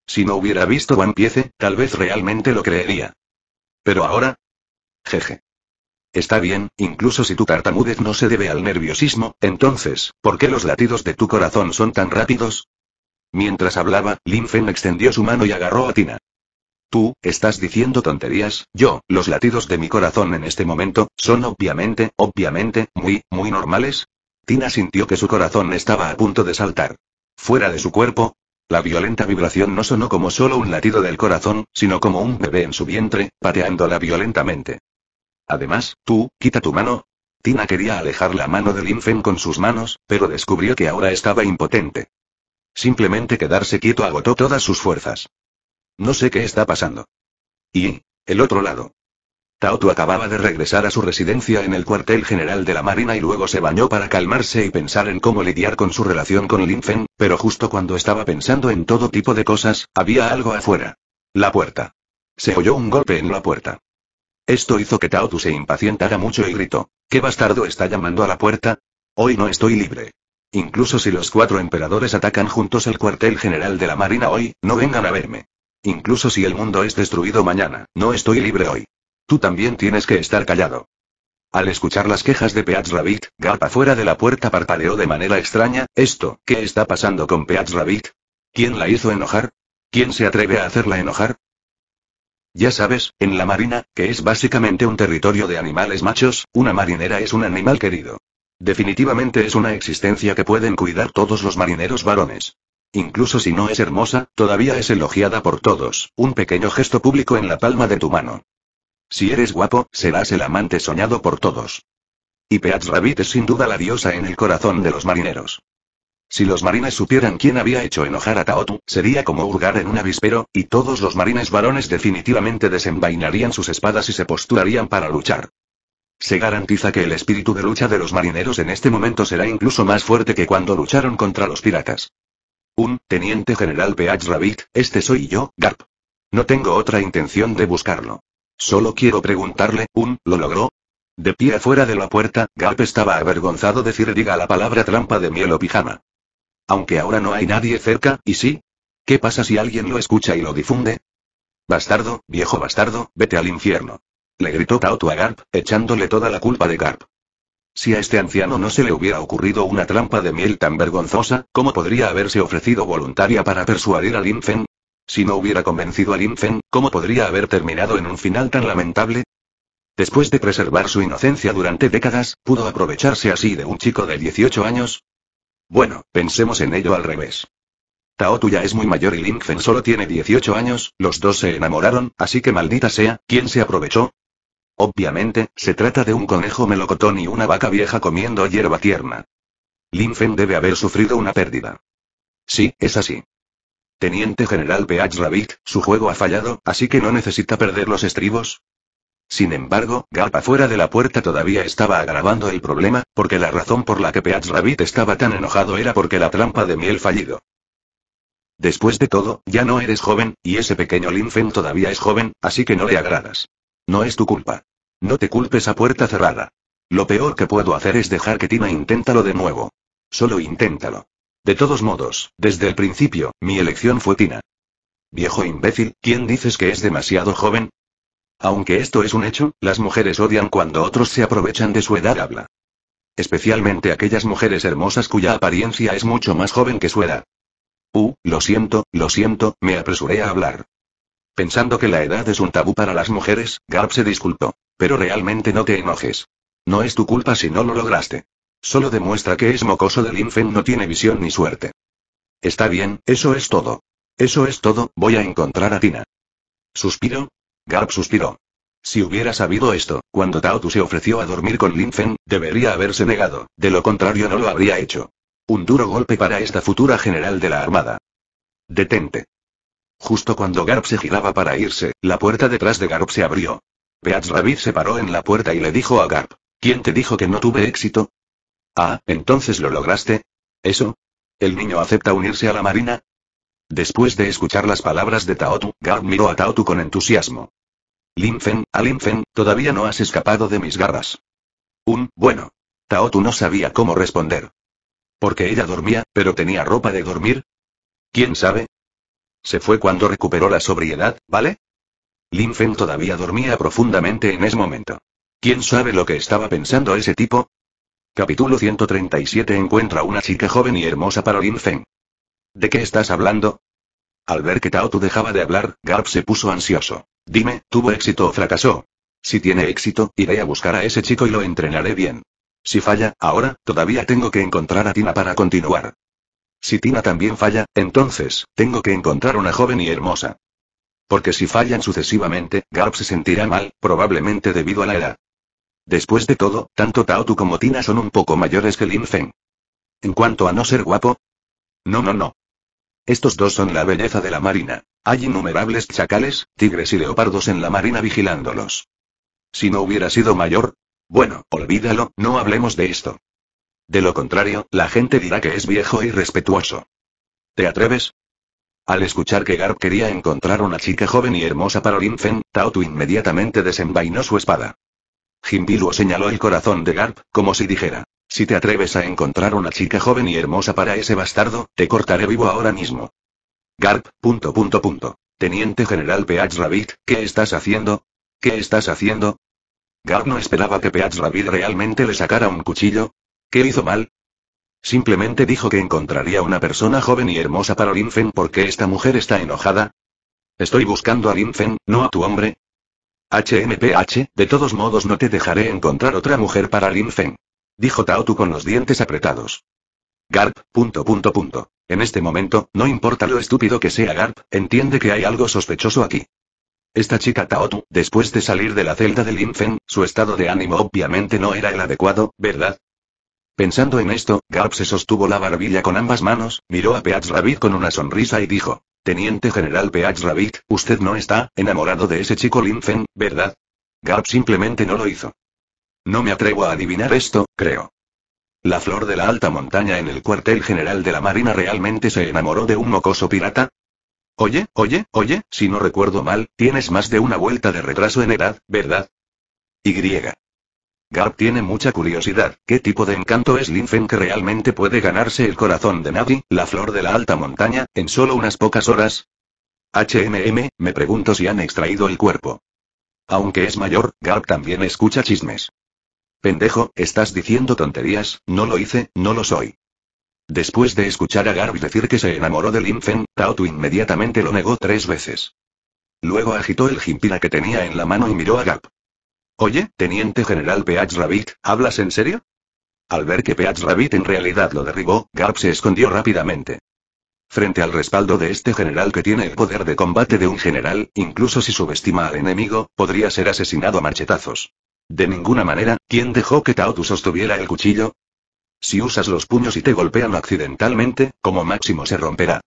si no hubiera visto One Piece, tal vez realmente lo creería. Pero ahora. Jeje. Está bien, incluso si tu tartamudez no se debe al nerviosismo, entonces, ¿por qué los latidos de tu corazón son tan rápidos? Mientras hablaba, Lin Fen extendió su mano y agarró a Tina. Tú, estás diciendo tonterías, yo, los latidos de mi corazón en este momento, son obviamente, obviamente, muy, muy normales. Tina sintió que su corazón estaba a punto de saltar. Fuera de su cuerpo, la violenta vibración no sonó como solo un latido del corazón, sino como un bebé en su vientre, pateándola violentamente. Además, tú, quita tu mano. Tina quería alejar la mano de Linfen con sus manos, pero descubrió que ahora estaba impotente. Simplemente quedarse quieto agotó todas sus fuerzas. No sé qué está pasando. Y, el otro lado. Taotu acababa de regresar a su residencia en el cuartel general de la Marina y luego se bañó para calmarse y pensar en cómo lidiar con su relación con Lin pero justo cuando estaba pensando en todo tipo de cosas, había algo afuera. La puerta. Se oyó un golpe en la puerta. Esto hizo que Taotu se impacientara mucho y gritó. ¿Qué bastardo está llamando a la puerta? Hoy no estoy libre. Incluso si los cuatro emperadores atacan juntos el cuartel general de la Marina hoy, no vengan a verme. Incluso si el mundo es destruido mañana, no estoy libre hoy. Tú también tienes que estar callado. Al escuchar las quejas de Peach Rabbit, Garpa fuera de la puerta parpadeó de manera extraña, ¿esto, qué está pasando con Peach Rabbit? ¿Quién la hizo enojar? ¿Quién se atreve a hacerla enojar? Ya sabes, en la marina, que es básicamente un territorio de animales machos, una marinera es un animal querido. Definitivamente es una existencia que pueden cuidar todos los marineros varones. Incluso si no es hermosa, todavía es elogiada por todos, un pequeño gesto público en la palma de tu mano. Si eres guapo, serás el amante soñado por todos. Y Peach Rabbit es sin duda la diosa en el corazón de los marineros. Si los marines supieran quién había hecho enojar a Taotu, sería como hurgar en un avispero, y todos los marines varones definitivamente desenvainarían sus espadas y se postularían para luchar. Se garantiza que el espíritu de lucha de los marineros en este momento será incluso más fuerte que cuando lucharon contra los piratas. Un, teniente general Peach Rabbit, este soy yo, Garp. No tengo otra intención de buscarlo. Solo quiero preguntarle, ¿un lo logró? De pie afuera de la puerta, Garp estaba avergonzado de decir diga la palabra trampa de miel o pijama. Aunque ahora no hay nadie cerca, ¿y sí? ¿Qué pasa si alguien lo escucha y lo difunde? Bastardo, viejo bastardo, vete al infierno. Le gritó Tautu a Garp, echándole toda la culpa de Garp. Si a este anciano no se le hubiera ocurrido una trampa de miel tan vergonzosa, ¿cómo podría haberse ofrecido voluntaria para persuadir al Lin si no hubiera convencido a Linfen, ¿cómo podría haber terminado en un final tan lamentable? Después de preservar su inocencia durante décadas, ¿pudo aprovecharse así de un chico de 18 años? Bueno, pensemos en ello al revés. Tao Tuya es muy mayor y Linfen solo tiene 18 años, los dos se enamoraron, así que maldita sea, ¿quién se aprovechó? Obviamente, se trata de un conejo melocotón y una vaca vieja comiendo hierba tierna. Linfen debe haber sufrido una pérdida. Sí, es así. Teniente General Peach Rabbit, su juego ha fallado, así que no necesita perder los estribos. Sin embargo, Galpa fuera de la puerta todavía estaba agravando el problema, porque la razón por la que Peach Rabbit estaba tan enojado era porque la trampa de miel fallido. Después de todo, ya no eres joven, y ese pequeño Linfen todavía es joven, así que no le agradas. No es tu culpa. No te culpes a puerta cerrada. Lo peor que puedo hacer es dejar que Tina inténtalo de nuevo. Solo inténtalo. De todos modos, desde el principio, mi elección fue Tina. Viejo imbécil, ¿quién dices que es demasiado joven? Aunque esto es un hecho, las mujeres odian cuando otros se aprovechan de su edad habla. Especialmente aquellas mujeres hermosas cuya apariencia es mucho más joven que su edad. Uh, lo siento, lo siento, me apresuré a hablar. Pensando que la edad es un tabú para las mujeres, Garb se disculpó. Pero realmente no te enojes. No es tu culpa si no lo lograste. Solo demuestra que es mocoso de Linfen no tiene visión ni suerte. Está bien, eso es todo. Eso es todo, voy a encontrar a Tina. ¿Suspiro? Garp suspiró. Si hubiera sabido esto, cuando Taotu se ofreció a dormir con Linfen, debería haberse negado, de lo contrario no lo habría hecho. Un duro golpe para esta futura general de la Armada. Detente. Justo cuando Garp se giraba para irse, la puerta detrás de Garp se abrió. Peats Rabbit se paró en la puerta y le dijo a Garp. ¿Quién te dijo que no tuve éxito? Ah, entonces lo lograste. ¿Eso? ¿El niño acepta unirse a la marina? Después de escuchar las palabras de Taotu, Gard miró a Taotu con entusiasmo. Linfen, a ah, Linfen, todavía no has escapado de mis garras. Un, bueno. Taotu no sabía cómo responder. Porque ella dormía, pero tenía ropa de dormir. ¿Quién sabe? Se fue cuando recuperó la sobriedad, ¿vale? Linfen todavía dormía profundamente en ese momento. ¿Quién sabe lo que estaba pensando ese tipo? Capítulo 137 Encuentra una chica joven y hermosa para Lin Feng. ¿De qué estás hablando? Al ver que Tao Taotu dejaba de hablar, Garp se puso ansioso. Dime, ¿tuvo éxito o fracasó? Si tiene éxito, iré a buscar a ese chico y lo entrenaré bien. Si falla, ahora, todavía tengo que encontrar a Tina para continuar. Si Tina también falla, entonces, tengo que encontrar una joven y hermosa. Porque si fallan sucesivamente, Garp se sentirá mal, probablemente debido a la edad. Después de todo, tanto Tautu como Tina son un poco mayores que Lin Feng. En cuanto a no ser guapo. No, no, no. Estos dos son la belleza de la marina. Hay innumerables chacales, tigres y leopardos en la marina vigilándolos. Si no hubiera sido mayor. Bueno, olvídalo, no hablemos de esto. De lo contrario, la gente dirá que es viejo y respetuoso. ¿Te atreves? Al escuchar que Garp quería encontrar una chica joven y hermosa para Lin Feng, Tao inmediatamente desenvainó su espada. Jimbiluo señaló el corazón de Garp, como si dijera. Si te atreves a encontrar una chica joven y hermosa para ese bastardo, te cortaré vivo ahora mismo. Garp, punto punto punto. Teniente General Peach Rabbit, ¿qué estás haciendo? ¿Qué estás haciendo? Garp no esperaba que Peach Rabbit realmente le sacara un cuchillo. ¿Qué hizo mal? Simplemente dijo que encontraría una persona joven y hermosa para Linfen porque esta mujer está enojada. Estoy buscando a Linfen, no a tu hombre, HMPH, de todos modos no te dejaré encontrar otra mujer para Lin Feng. Dijo Taotu con los dientes apretados. Garp, punto punto punto. En este momento, no importa lo estúpido que sea Garp, entiende que hay algo sospechoso aquí. Esta chica Taotu, después de salir de la celda de Lin Feng, su estado de ánimo obviamente no era el adecuado, ¿verdad? Pensando en esto, Garp se sostuvo la barbilla con ambas manos, miró a Peach Rabbit con una sonrisa y dijo. Teniente General Peach usted no está enamorado de ese chico Linfen, ¿verdad? Gab simplemente no lo hizo. No me atrevo a adivinar esto, creo. ¿La flor de la alta montaña en el cuartel general de la Marina realmente se enamoró de un mocoso pirata? Oye, oye, oye, si no recuerdo mal, tienes más de una vuelta de retraso en edad, ¿verdad? Y. Garp tiene mucha curiosidad. ¿Qué tipo de encanto es Linfen que realmente puede ganarse el corazón de Navi, la flor de la alta montaña, en solo unas pocas horas? HMM, me pregunto si han extraído el cuerpo. Aunque es mayor, Garp también escucha chismes. Pendejo, estás diciendo tonterías, no lo hice, no lo soy. Después de escuchar a Garp decir que se enamoró de Linfen, Tautu inmediatamente lo negó tres veces. Luego agitó el jimpira que tenía en la mano y miró a Garp. Oye, teniente general Peach Rabbit, ¿hablas en serio? Al ver que Peach Rabbit en realidad lo derribó, Garp se escondió rápidamente. Frente al respaldo de este general que tiene el poder de combate de un general, incluso si subestima al enemigo, podría ser asesinado a machetazos. De ninguna manera, ¿quién dejó que Tu sostuviera el cuchillo? Si usas los puños y te golpean accidentalmente, como máximo se romperá.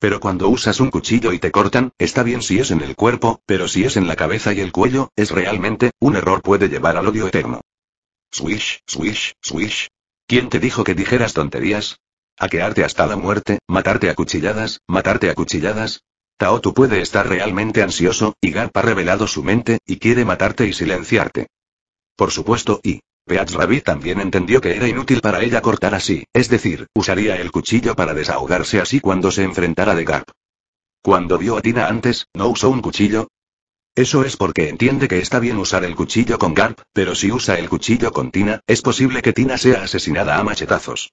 Pero cuando usas un cuchillo y te cortan, está bien si es en el cuerpo, pero si es en la cabeza y el cuello, es realmente, un error puede llevar al odio eterno. Swish, swish, swish. ¿Quién te dijo que dijeras tonterías? Aquearte hasta la muerte, matarte a cuchilladas, matarte a cuchilladas. Taotu puede estar realmente ansioso, y Garp ha revelado su mente, y quiere matarte y silenciarte. Por supuesto, y Peach Rabbit también entendió que era inútil para ella cortar así, es decir, usaría el cuchillo para desahogarse así cuando se enfrentara de Garp. Cuando vio a Tina antes, ¿no usó un cuchillo? Eso es porque entiende que está bien usar el cuchillo con Garp, pero si usa el cuchillo con Tina, es posible que Tina sea asesinada a machetazos.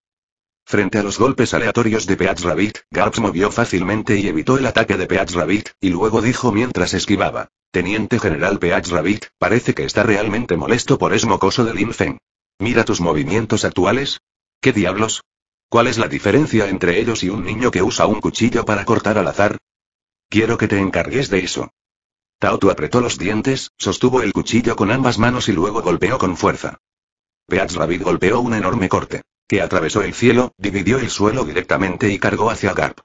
Frente a los golpes aleatorios de Peach Rabbit, Garps movió fácilmente y evitó el ataque de Peach Rabbit, y luego dijo mientras esquivaba. Teniente General Peach Rabbit, parece que está realmente molesto por ese mocoso de Lin Feng. Mira tus movimientos actuales. ¿Qué diablos? ¿Cuál es la diferencia entre ellos y un niño que usa un cuchillo para cortar al azar? Quiero que te encargues de eso. Taotu apretó los dientes, sostuvo el cuchillo con ambas manos y luego golpeó con fuerza. Peach Rabbit golpeó un enorme corte que atravesó el cielo, dividió el suelo directamente y cargó hacia Garp.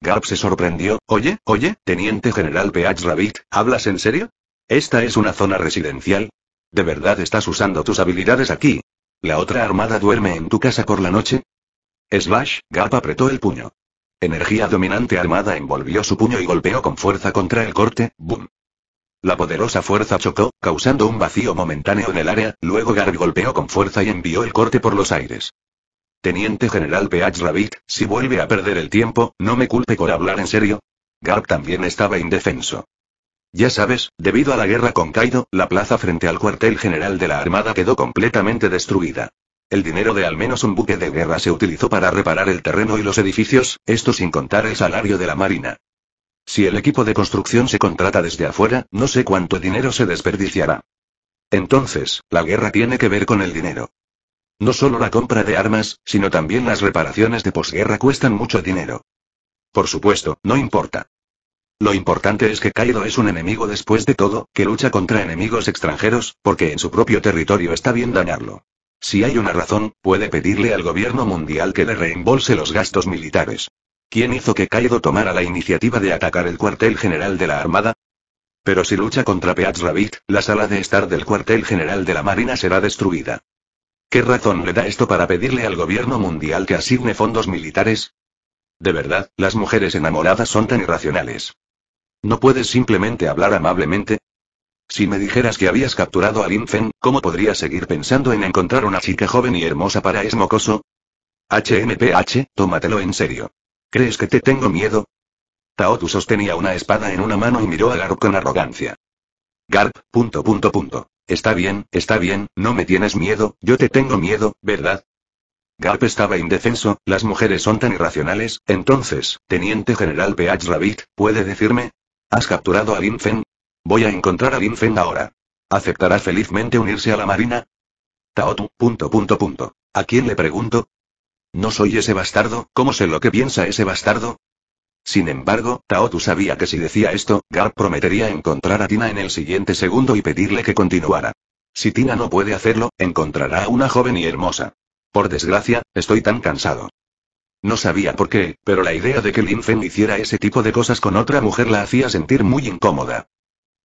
Garp se sorprendió, oye, oye, teniente general Peach Rabbit, ¿hablas en serio? Esta es una zona residencial. ¿De verdad estás usando tus habilidades aquí? ¿La otra armada duerme en tu casa por la noche? Slash, Garp apretó el puño. Energía dominante armada envolvió su puño y golpeó con fuerza contra el corte, boom. La poderosa fuerza chocó, causando un vacío momentáneo en el área, luego Garp golpeó con fuerza y envió el corte por los aires. Teniente General Peach Rabbit, si vuelve a perder el tiempo, no me culpe por hablar en serio. Garb también estaba indefenso. Ya sabes, debido a la guerra con Kaido, la plaza frente al cuartel general de la Armada quedó completamente destruida. El dinero de al menos un buque de guerra se utilizó para reparar el terreno y los edificios, esto sin contar el salario de la Marina. Si el equipo de construcción se contrata desde afuera, no sé cuánto dinero se desperdiciará. Entonces, la guerra tiene que ver con el dinero. No solo la compra de armas, sino también las reparaciones de posguerra cuestan mucho dinero. Por supuesto, no importa. Lo importante es que Kaido es un enemigo después de todo, que lucha contra enemigos extranjeros, porque en su propio territorio está bien dañarlo. Si hay una razón, puede pedirle al gobierno mundial que le reembolse los gastos militares. ¿Quién hizo que Kaido tomara la iniciativa de atacar el cuartel general de la Armada? Pero si lucha contra Peats Rabbit, la sala de estar del cuartel general de la Marina será destruida. ¿Qué razón le da esto para pedirle al gobierno mundial que asigne fondos militares? De verdad, las mujeres enamoradas son tan irracionales. ¿No puedes simplemente hablar amablemente? Si me dijeras que habías capturado a Linfen, ¿cómo podría seguir pensando en encontrar una chica joven y hermosa para Esmocoso? HMPH, tómatelo en serio. ¿Crees que te tengo miedo? Taotu sostenía una espada en una mano y miró a Garp con arrogancia. Garp, punto punto punto. Está bien, está bien, no me tienes miedo, yo te tengo miedo, ¿verdad? Garp estaba indefenso, las mujeres son tan irracionales, entonces, Teniente General Peach Rabbit, ¿puede decirme? ¿Has capturado a Lin Voy a encontrar a Lin ahora. ¿Aceptará felizmente unirse a la Marina? Taotu, punto punto punto. ¿A quién le pregunto? No soy ese bastardo, ¿cómo sé lo que piensa ese bastardo? Sin embargo, Taotu sabía que si decía esto, Garp prometería encontrar a Tina en el siguiente segundo y pedirle que continuara. Si Tina no puede hacerlo, encontrará a una joven y hermosa. Por desgracia, estoy tan cansado. No sabía por qué, pero la idea de que Lin Fen hiciera ese tipo de cosas con otra mujer la hacía sentir muy incómoda.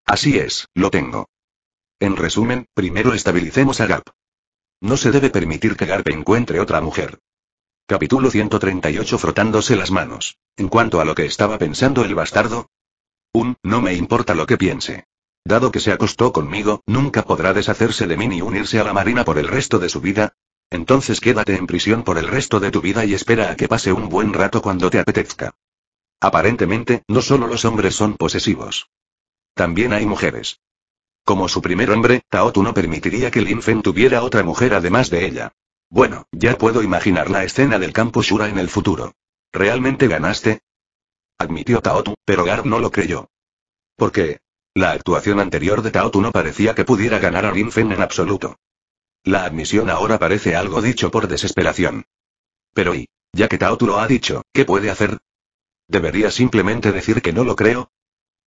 Así es, lo tengo. En resumen, primero estabilicemos a Garp. No se debe permitir que Garp encuentre otra mujer. Capítulo 138 Frotándose las manos. En cuanto a lo que estaba pensando el bastardo. Un, no me importa lo que piense. Dado que se acostó conmigo, nunca podrá deshacerse de mí ni unirse a la marina por el resto de su vida. Entonces quédate en prisión por el resto de tu vida y espera a que pase un buen rato cuando te apetezca. Aparentemente, no solo los hombres son posesivos. También hay mujeres. Como su primer hombre, Taotu no permitiría que Lin Fen tuviera otra mujer además de ella. Bueno, ya puedo imaginar la escena del campo Shura en el futuro. ¿Realmente ganaste? Admitió Taotu, pero Gar no lo creyó. ¿Por qué? La actuación anterior de Taotu no parecía que pudiera ganar a Rinfen en absoluto. La admisión ahora parece algo dicho por desesperación. Pero y, ya que Taotu lo ha dicho, ¿qué puede hacer? ¿Debería simplemente decir que no lo creo?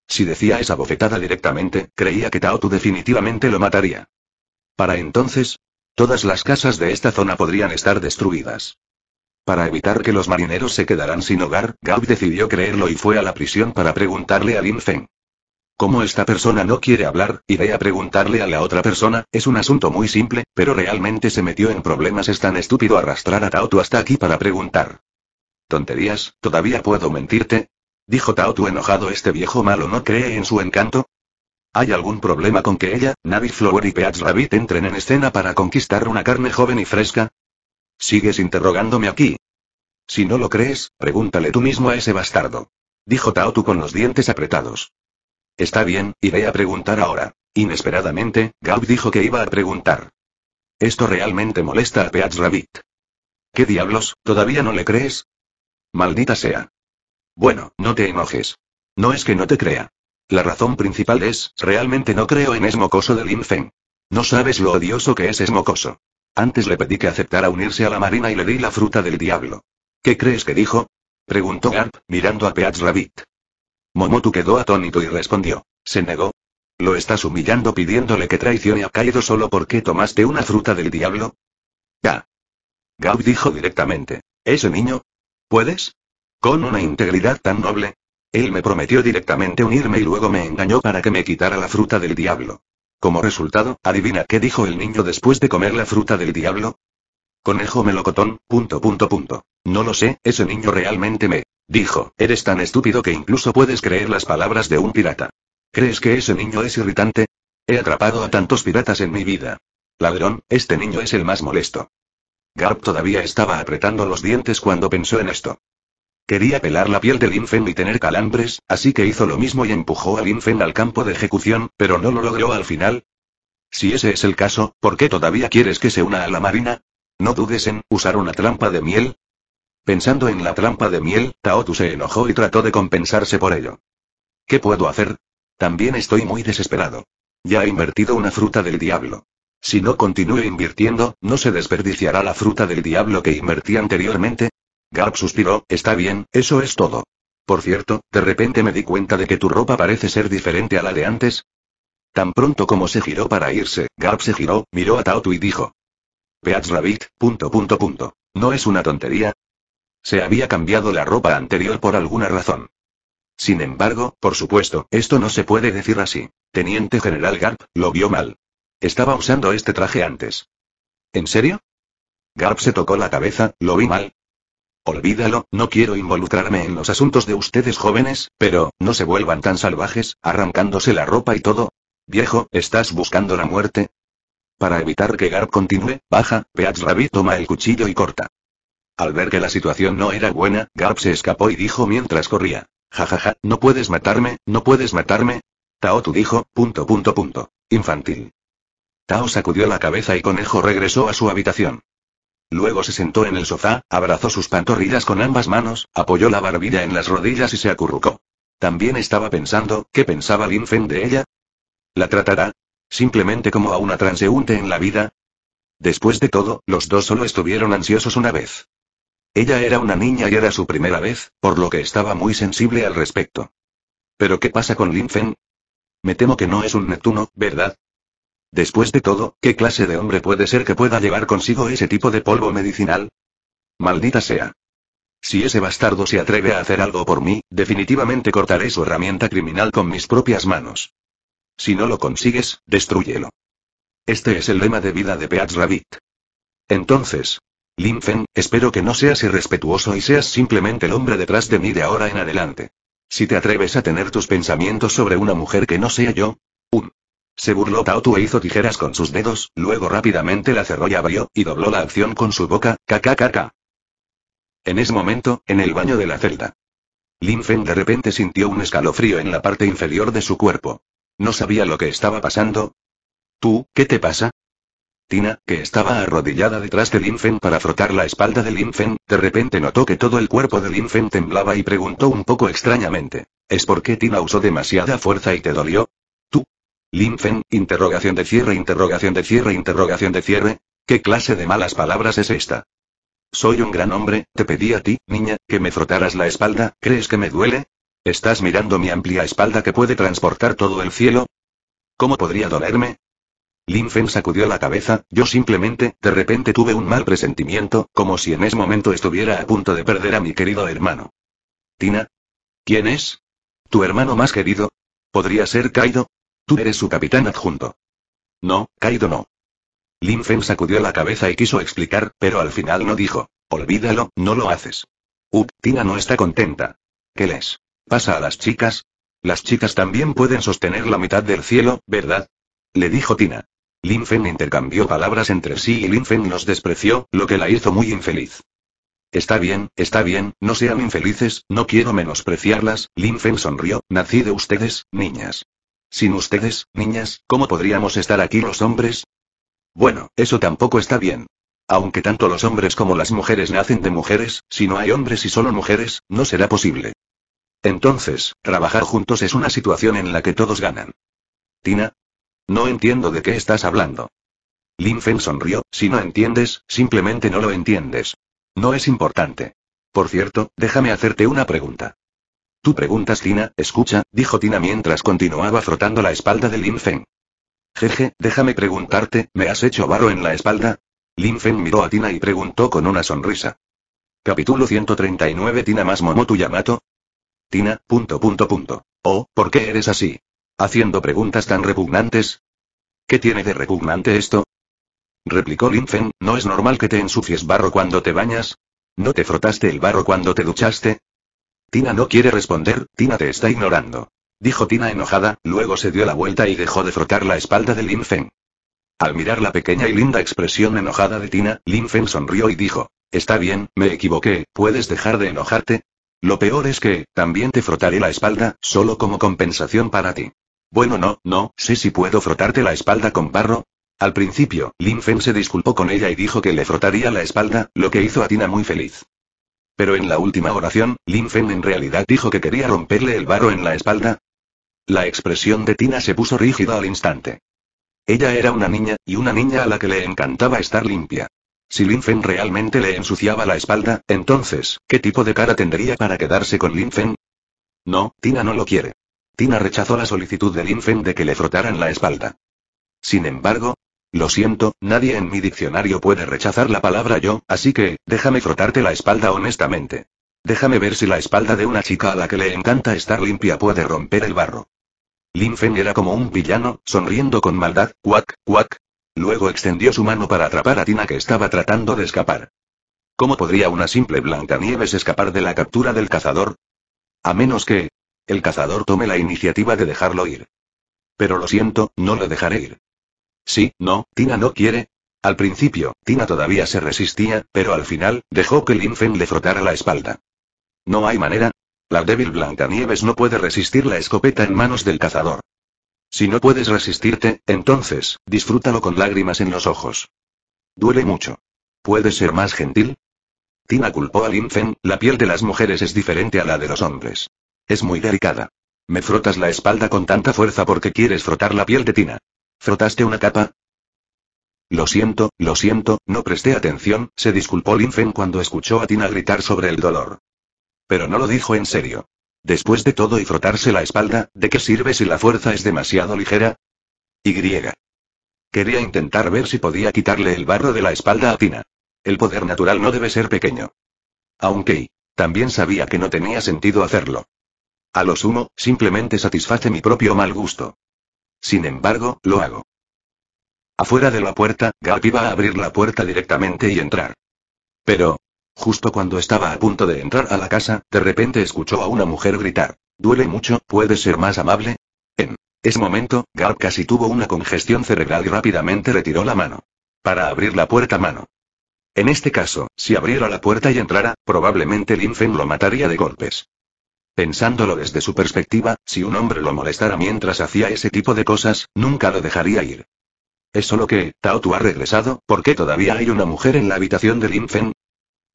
Si decía esa bofetada directamente, creía que Taotu definitivamente lo mataría. Para entonces, Todas las casas de esta zona podrían estar destruidas. Para evitar que los marineros se quedaran sin hogar, Gav decidió creerlo y fue a la prisión para preguntarle a Lin Feng. Como esta persona no quiere hablar, iré a preguntarle a la otra persona, es un asunto muy simple, pero realmente se metió en problemas. Es tan estúpido arrastrar a Taotu hasta aquí para preguntar. Tonterías, ¿todavía puedo mentirte? Dijo Taotu enojado. Este viejo malo no cree en su encanto, ¿Hay algún problema con que ella, Navi Flower y Peach Rabbit entren en escena para conquistar una carne joven y fresca? ¿Sigues interrogándome aquí? Si no lo crees, pregúntale tú mismo a ese bastardo. Dijo Taotu con los dientes apretados. Está bien, iré a preguntar ahora. Inesperadamente, Gaub dijo que iba a preguntar. Esto realmente molesta a Peach Rabbit. ¿Qué diablos, todavía no le crees? Maldita sea. Bueno, no te enojes. No es que no te crea. La razón principal es, realmente no creo en Esmocoso mocoso de Lin Feng. No sabes lo odioso que es Esmocoso. mocoso. Antes le pedí que aceptara unirse a la marina y le di la fruta del diablo. ¿Qué crees que dijo? Preguntó Garp, mirando a Peach Rabbit. Momotu quedó atónito y respondió. Se negó. ¿Lo estás humillando pidiéndole que traicione a caído solo porque tomaste una fruta del diablo? Ya. Gau dijo directamente. Ese niño. ¿Puedes? Con una integridad tan noble, él me prometió directamente unirme y luego me engañó para que me quitara la fruta del diablo. Como resultado, adivina qué dijo el niño después de comer la fruta del diablo. Conejo melocotón, punto punto punto. No lo sé, ese niño realmente me dijo, eres tan estúpido que incluso puedes creer las palabras de un pirata. ¿Crees que ese niño es irritante? He atrapado a tantos piratas en mi vida. Ladrón, este niño es el más molesto. Garp todavía estaba apretando los dientes cuando pensó en esto. Quería pelar la piel de Linfen y tener calambres, así que hizo lo mismo y empujó a Linfen al campo de ejecución, pero no lo logró al final. Si ese es el caso, ¿por qué todavía quieres que se una a la marina? No dudes en usar una trampa de miel. Pensando en la trampa de miel, Taotu se enojó y trató de compensarse por ello. ¿Qué puedo hacer? También estoy muy desesperado. Ya he invertido una fruta del diablo. Si no continúe invirtiendo, ¿no se desperdiciará la fruta del diablo que invertí anteriormente? Garp suspiró, está bien, eso es todo. Por cierto, de repente me di cuenta de que tu ropa parece ser diferente a la de antes. Tan pronto como se giró para irse, Garp se giró, miró a Tautu y dijo. Peach Rabbit, punto punto punto. ¿No es una tontería? Se había cambiado la ropa anterior por alguna razón. Sin embargo, por supuesto, esto no se puede decir así. Teniente General Garp, lo vio mal. Estaba usando este traje antes. ¿En serio? Garp se tocó la cabeza, lo vi mal, Olvídalo, no quiero involucrarme en los asuntos de ustedes jóvenes, pero, no se vuelvan tan salvajes, arrancándose la ropa y todo. Viejo, ¿estás buscando la muerte? Para evitar que Garp continúe, baja, Peach toma el cuchillo y corta. Al ver que la situación no era buena, Garp se escapó y dijo mientras corría. Jajaja, ja, ja, no puedes matarme, no puedes matarme. Tao tu dijo, punto punto punto. Infantil. Tao sacudió la cabeza y Conejo regresó a su habitación. Luego se sentó en el sofá, abrazó sus pantorrillas con ambas manos, apoyó la barbilla en las rodillas y se acurrucó. También estaba pensando, ¿qué pensaba Lin de ella? ¿La tratará? ¿Simplemente como a una transeúnte en la vida? Después de todo, los dos solo estuvieron ansiosos una vez. Ella era una niña y era su primera vez, por lo que estaba muy sensible al respecto. ¿Pero qué pasa con Lin Me temo que no es un Neptuno, ¿verdad? Después de todo, ¿qué clase de hombre puede ser que pueda llevar consigo ese tipo de polvo medicinal? Maldita sea. Si ese bastardo se atreve a hacer algo por mí, definitivamente cortaré su herramienta criminal con mis propias manos. Si no lo consigues, destruyelo. Este es el lema de vida de Peach Rabbit. Entonces, Linfen, espero que no seas irrespetuoso y seas simplemente el hombre detrás de mí de ahora en adelante. Si te atreves a tener tus pensamientos sobre una mujer que no sea yo, se burló Tautu e hizo tijeras con sus dedos, luego rápidamente la cerró y abrió, y dobló la acción con su boca, caca En ese momento, en el baño de la celda. Lin de repente sintió un escalofrío en la parte inferior de su cuerpo. No sabía lo que estaba pasando. ¿Tú, qué te pasa? Tina, que estaba arrodillada detrás de Lin para frotar la espalda de Lin de repente notó que todo el cuerpo de Lin temblaba y preguntó un poco extrañamente. ¿Es porque Tina usó demasiada fuerza y te dolió? Linfen, interrogación de cierre, interrogación de cierre, interrogación de cierre. ¿Qué clase de malas palabras es esta? Soy un gran hombre, te pedí a ti, niña, que me frotaras la espalda, ¿crees que me duele? ¿Estás mirando mi amplia espalda que puede transportar todo el cielo? ¿Cómo podría dolerme? Linfen sacudió la cabeza, yo simplemente, de repente tuve un mal presentimiento, como si en ese momento estuviera a punto de perder a mi querido hermano. ¿Tina? ¿Quién es? ¿Tu hermano más querido? ¿Podría ser Kaido? Tú eres su capitán adjunto. No, Kaido no. Lin sacudió la cabeza y quiso explicar, pero al final no dijo. Olvídalo, no lo haces. Up, Tina no está contenta. ¿Qué les pasa a las chicas? Las chicas también pueden sostener la mitad del cielo, ¿verdad? Le dijo Tina. Lin intercambió palabras entre sí y Lin los despreció, lo que la hizo muy infeliz. Está bien, está bien, no sean infelices, no quiero menospreciarlas, Lin sonrió, nací de ustedes, niñas. Sin ustedes, niñas, ¿cómo podríamos estar aquí los hombres? Bueno, eso tampoco está bien. Aunque tanto los hombres como las mujeres nacen de mujeres, si no hay hombres y solo mujeres, no será posible. Entonces, trabajar juntos es una situación en la que todos ganan. Tina. No entiendo de qué estás hablando. Lin Feng sonrió, si no entiendes, simplemente no lo entiendes. No es importante. Por cierto, déjame hacerte una pregunta. Tú preguntas Tina, escucha, dijo Tina mientras continuaba frotando la espalda de Lin Feng. Jeje, déjame preguntarte, ¿me has hecho barro en la espalda? Lin Feng miró a Tina y preguntó con una sonrisa. Capítulo 139 Tina más Momotu Yamato. Tina, punto punto punto. Oh, ¿por qué eres así? Haciendo preguntas tan repugnantes. ¿Qué tiene de repugnante esto? Replicó Lin Feng, ¿no es normal que te ensucies barro cuando te bañas? ¿No te frotaste el barro cuando te duchaste? Tina no quiere responder, Tina te está ignorando. Dijo Tina enojada, luego se dio la vuelta y dejó de frotar la espalda de Lin Al mirar la pequeña y linda expresión enojada de Tina, Lin sonrió y dijo, Está bien, me equivoqué, ¿puedes dejar de enojarte? Lo peor es que, también te frotaré la espalda, solo como compensación para ti. Bueno no, no, sé si puedo frotarte la espalda con barro. Al principio, Lin se disculpó con ella y dijo que le frotaría la espalda, lo que hizo a Tina muy feliz. Pero en la última oración, Lin Fen en realidad dijo que quería romperle el barro en la espalda. La expresión de Tina se puso rígida al instante. Ella era una niña, y una niña a la que le encantaba estar limpia. Si Lin Fen realmente le ensuciaba la espalda, entonces, ¿qué tipo de cara tendría para quedarse con Lin Fen? No, Tina no lo quiere. Tina rechazó la solicitud de Lin Fen de que le frotaran la espalda. Sin embargo, lo siento, nadie en mi diccionario puede rechazar la palabra yo, así que, déjame frotarte la espalda honestamente. Déjame ver si la espalda de una chica a la que le encanta estar limpia puede romper el barro. Lin era como un villano, sonriendo con maldad, cuac, cuac. Luego extendió su mano para atrapar a Tina que estaba tratando de escapar. ¿Cómo podría una simple Blancanieves escapar de la captura del cazador? A menos que... el cazador tome la iniciativa de dejarlo ir. Pero lo siento, no lo dejaré ir. Sí, no, Tina no quiere. Al principio, Tina todavía se resistía, pero al final, dejó que Lin le frotara la espalda. No hay manera. La débil Blancanieves no puede resistir la escopeta en manos del cazador. Si no puedes resistirte, entonces, disfrútalo con lágrimas en los ojos. Duele mucho. ¿Puedes ser más gentil? Tina culpó a Lin la piel de las mujeres es diferente a la de los hombres. Es muy delicada. Me frotas la espalda con tanta fuerza porque quieres frotar la piel de Tina. ¿Frotaste una capa? Lo siento, lo siento, no presté atención, se disculpó Linfen cuando escuchó a Tina gritar sobre el dolor. Pero no lo dijo en serio. Después de todo y frotarse la espalda, ¿de qué sirve si la fuerza es demasiado ligera? Y. Quería intentar ver si podía quitarle el barro de la espalda a Tina. El poder natural no debe ser pequeño. Aunque también sabía que no tenía sentido hacerlo. A lo sumo, simplemente satisface mi propio mal gusto. Sin embargo, lo hago. Afuera de la puerta, Garp iba a abrir la puerta directamente y entrar. Pero, justo cuando estaba a punto de entrar a la casa, de repente escuchó a una mujer gritar. Duele mucho, puede ser más amable? En ese momento, Gap casi tuvo una congestión cerebral y rápidamente retiró la mano. Para abrir la puerta a mano. En este caso, si abriera la puerta y entrara, probablemente Linfen lo mataría de golpes. Pensándolo desde su perspectiva, si un hombre lo molestara mientras hacía ese tipo de cosas, nunca lo dejaría ir. Es solo que, Tu ha regresado, ¿por qué todavía hay una mujer en la habitación de Lin Feng?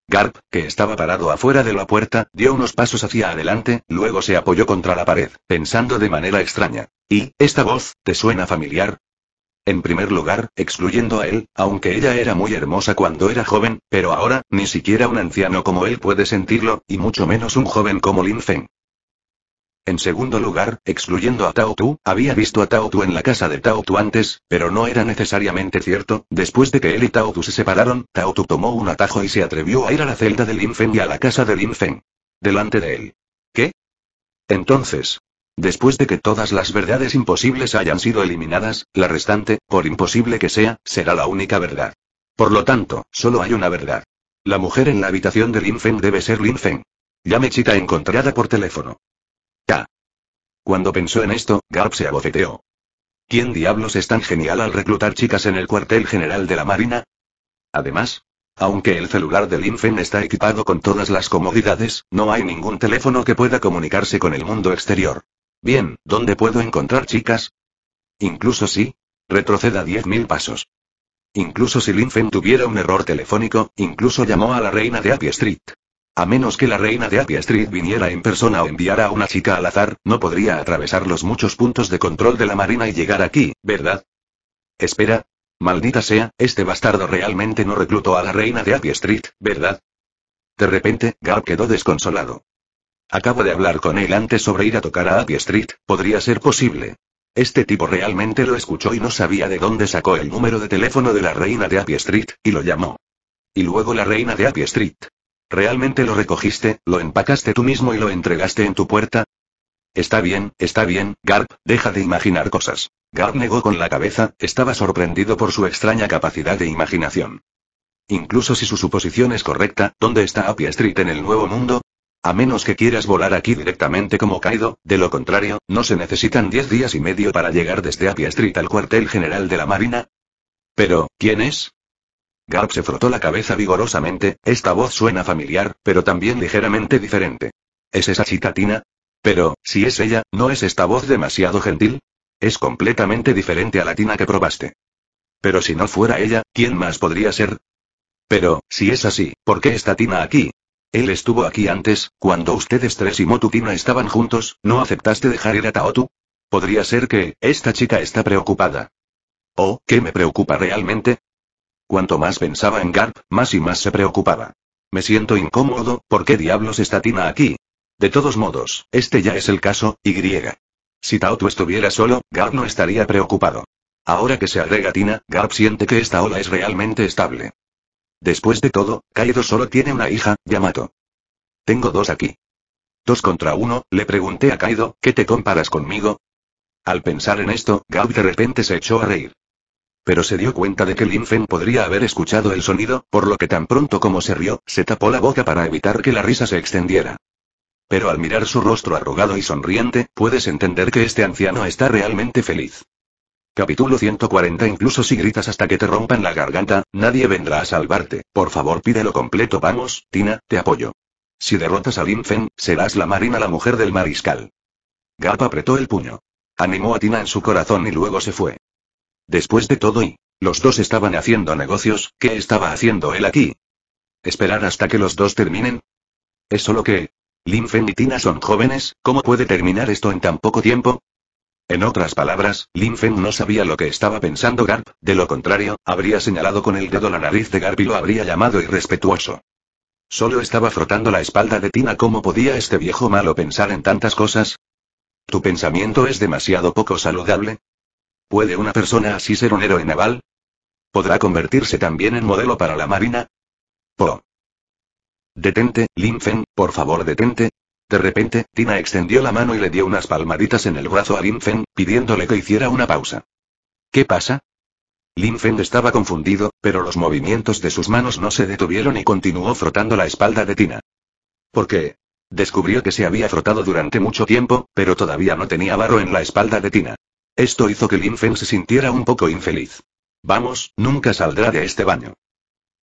Garp, que estaba parado afuera de la puerta, dio unos pasos hacia adelante, luego se apoyó contra la pared, pensando de manera extraña. ¿Y, esta voz, te suena familiar? en primer lugar, excluyendo a él, aunque ella era muy hermosa cuando era joven, pero ahora, ni siquiera un anciano como él puede sentirlo, y mucho menos un joven como Lin Feng. En segundo lugar, excluyendo a Tao Tu, había visto a Tao Tu en la casa de Tao Tu antes, pero no era necesariamente cierto, después de que él y Tao Tu se separaron, Tao Tu tomó un atajo y se atrevió a ir a la celda de Lin Feng y a la casa de Lin Feng. Delante de él. ¿Qué? Entonces, Después de que todas las verdades imposibles hayan sido eliminadas, la restante, por imposible que sea, será la única verdad. Por lo tanto, solo hay una verdad. La mujer en la habitación de Lin debe ser Lin ya Llame chica encontrada por teléfono. K. Cuando pensó en esto, Garp se abofeteó. ¿Quién diablos es tan genial al reclutar chicas en el cuartel general de la Marina? Además, aunque el celular del Feng está equipado con todas las comodidades, no hay ningún teléfono que pueda comunicarse con el mundo exterior. Bien, ¿dónde puedo encontrar chicas? Incluso si. Retroceda 10.000 pasos. Incluso si Linfen tuviera un error telefónico, incluso llamó a la reina de Api Street. A menos que la reina de Api Street viniera en persona o enviara a una chica al azar, no podría atravesar los muchos puntos de control de la marina y llegar aquí, ¿verdad? Espera. Maldita sea, este bastardo realmente no reclutó a la reina de Api Street, ¿verdad? De repente, Gab quedó desconsolado. Acabo de hablar con él antes sobre ir a tocar a Abbey Street, podría ser posible. Este tipo realmente lo escuchó y no sabía de dónde sacó el número de teléfono de la reina de Abbey Street, y lo llamó. Y luego la reina de Abbey Street. ¿Realmente lo recogiste, lo empacaste tú mismo y lo entregaste en tu puerta? Está bien, está bien, Garp, deja de imaginar cosas. Garp negó con la cabeza, estaba sorprendido por su extraña capacidad de imaginación. Incluso si su suposición es correcta, ¿dónde está Happy Street en el Nuevo Mundo? A menos que quieras volar aquí directamente como Kaido, de lo contrario, no se necesitan 10 días y medio para llegar desde Apia Street al cuartel general de la Marina. Pero, ¿quién es? Garp se frotó la cabeza vigorosamente, esta voz suena familiar, pero también ligeramente diferente. ¿Es esa chica Tina? Pero, si es ella, ¿no es esta voz demasiado gentil? Es completamente diferente a la tina que probaste. Pero si no fuera ella, ¿quién más podría ser? Pero, si es así, ¿por qué está Tina aquí? Él estuvo aquí antes, cuando ustedes tres y Motutina estaban juntos, ¿no aceptaste dejar ir a Taotu? Podría ser que, esta chica está preocupada. ¿Oh, qué me preocupa realmente? Cuanto más pensaba en Garp, más y más se preocupaba. Me siento incómodo, ¿por qué diablos está Tina aquí? De todos modos, este ya es el caso, Y. Si Taotu estuviera solo, Garp no estaría preocupado. Ahora que se agrega Tina, Garp siente que esta ola es realmente estable. Después de todo, Kaido solo tiene una hija, Yamato. Tengo dos aquí. Dos contra uno, le pregunté a Kaido, ¿qué te comparas conmigo? Al pensar en esto, Gau de repente se echó a reír. Pero se dio cuenta de que Linfen podría haber escuchado el sonido, por lo que tan pronto como se rió, se tapó la boca para evitar que la risa se extendiera. Pero al mirar su rostro arrugado y sonriente, puedes entender que este anciano está realmente feliz. Capítulo 140 Incluso si gritas hasta que te rompan la garganta, nadie vendrá a salvarte. Por favor pídelo completo vamos, Tina, te apoyo. Si derrotas a Lin serás la marina la mujer del mariscal. Gap apretó el puño. Animó a Tina en su corazón y luego se fue. Después de todo y... Los dos estaban haciendo negocios, ¿qué estaba haciendo él aquí? ¿Esperar hasta que los dos terminen? Es solo que... Lin y Tina son jóvenes, ¿cómo puede terminar esto en tan poco tiempo? En otras palabras, Lin no sabía lo que estaba pensando Garp, de lo contrario, habría señalado con el dedo la nariz de Garp y lo habría llamado irrespetuoso. Solo estaba frotando la espalda de Tina. ¿Cómo podía este viejo malo pensar en tantas cosas? ¿Tu pensamiento es demasiado poco saludable? ¿Puede una persona así ser un héroe naval? ¿Podrá convertirse también en modelo para la marina? Po. Detente, Linfen, por favor detente, de repente, Tina extendió la mano y le dio unas palmaditas en el brazo a Lin Feng, pidiéndole que hiciera una pausa. ¿Qué pasa? Lin Feng estaba confundido, pero los movimientos de sus manos no se detuvieron y continuó frotando la espalda de Tina. ¿Por qué? Descubrió que se había frotado durante mucho tiempo, pero todavía no tenía barro en la espalda de Tina. Esto hizo que Lin Feng se sintiera un poco infeliz. Vamos, nunca saldrá de este baño.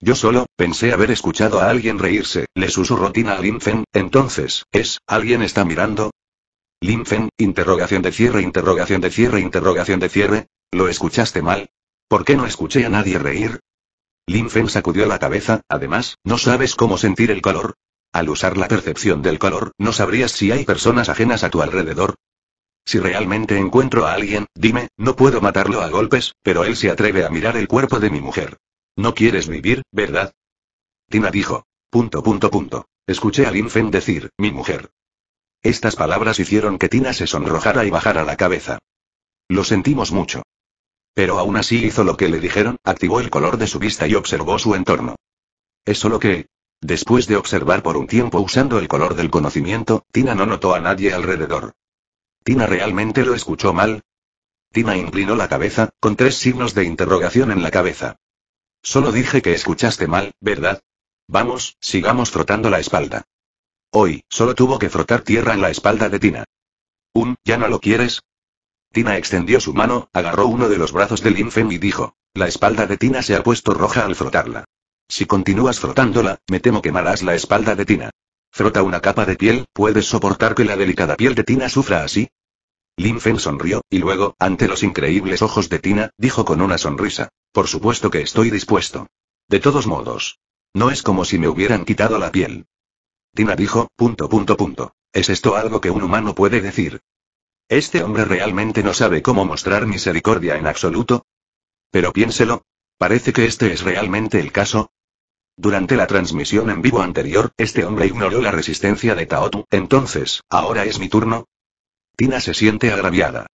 Yo solo, pensé haber escuchado a alguien reírse, le susurró Tina a Lin entonces, ¿es, alguien está mirando? Lin interrogación de cierre, interrogación de cierre, interrogación de cierre, ¿lo escuchaste mal? ¿Por qué no escuché a nadie reír? Lin sacudió la cabeza, además, ¿no sabes cómo sentir el color? Al usar la percepción del color, ¿no sabrías si hay personas ajenas a tu alrededor? Si realmente encuentro a alguien, dime, no puedo matarlo a golpes, pero él se atreve a mirar el cuerpo de mi mujer. No quieres vivir, ¿verdad? Tina dijo. Punto punto punto. Escuché a Linfen decir, mi mujer. Estas palabras hicieron que Tina se sonrojara y bajara la cabeza. Lo sentimos mucho. Pero aún así hizo lo que le dijeron, activó el color de su vista y observó su entorno. Es solo que, después de observar por un tiempo usando el color del conocimiento, Tina no notó a nadie alrededor. ¿Tina realmente lo escuchó mal? Tina inclinó la cabeza, con tres signos de interrogación en la cabeza. Solo dije que escuchaste mal, ¿verdad? Vamos, sigamos frotando la espalda. Hoy, solo tuvo que frotar tierra en la espalda de Tina. Un, ¿ya no lo quieres? Tina extendió su mano, agarró uno de los brazos del infem y dijo, la espalda de Tina se ha puesto roja al frotarla. Si continúas frotándola, me temo quemarás la espalda de Tina. Frota una capa de piel, ¿puedes soportar que la delicada piel de Tina sufra así? Lin sonrió, y luego, ante los increíbles ojos de Tina, dijo con una sonrisa. Por supuesto que estoy dispuesto. De todos modos. No es como si me hubieran quitado la piel. Tina dijo, punto punto punto. ¿Es esto algo que un humano puede decir? Este hombre realmente no sabe cómo mostrar misericordia en absoluto. Pero piénselo. Parece que este es realmente el caso, durante la transmisión en vivo anterior, este hombre ignoró la resistencia de Taotu, entonces, ahora es mi turno. Tina se siente agraviada.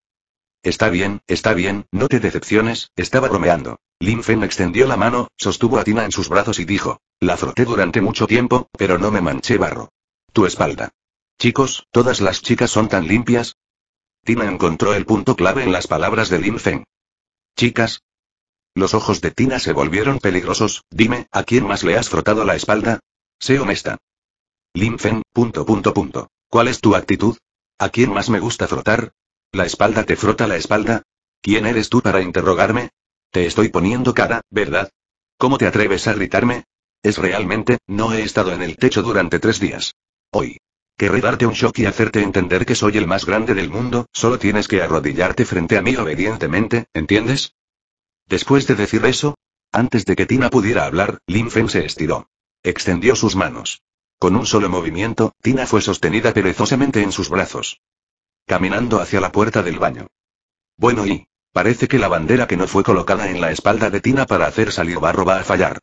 Está bien, está bien, no te decepciones, estaba bromeando. Lin Fen extendió la mano, sostuvo a Tina en sus brazos y dijo. La froté durante mucho tiempo, pero no me manché barro. Tu espalda. Chicos, ¿todas las chicas son tan limpias? Tina encontró el punto clave en las palabras de Lin Fen. Chicas. Los ojos de Tina se volvieron peligrosos, dime, ¿a quién más le has frotado la espalda? Sé honesta. Lin Fen, punto punto punto. ¿Cuál es tu actitud? ¿A quién más me gusta frotar? ¿La espalda te frota la espalda? ¿Quién eres tú para interrogarme? Te estoy poniendo cara, ¿verdad? ¿Cómo te atreves a gritarme? Es realmente, no he estado en el techo durante tres días. Hoy. Querré darte un shock y hacerte entender que soy el más grande del mundo, solo tienes que arrodillarte frente a mí obedientemente, ¿entiendes? Después de decir eso, antes de que Tina pudiera hablar, Lin Feng se estiró. Extendió sus manos. Con un solo movimiento, Tina fue sostenida perezosamente en sus brazos. Caminando hacia la puerta del baño. Bueno y... Parece que la bandera que no fue colocada en la espalda de Tina para hacer salir barro va a fallar.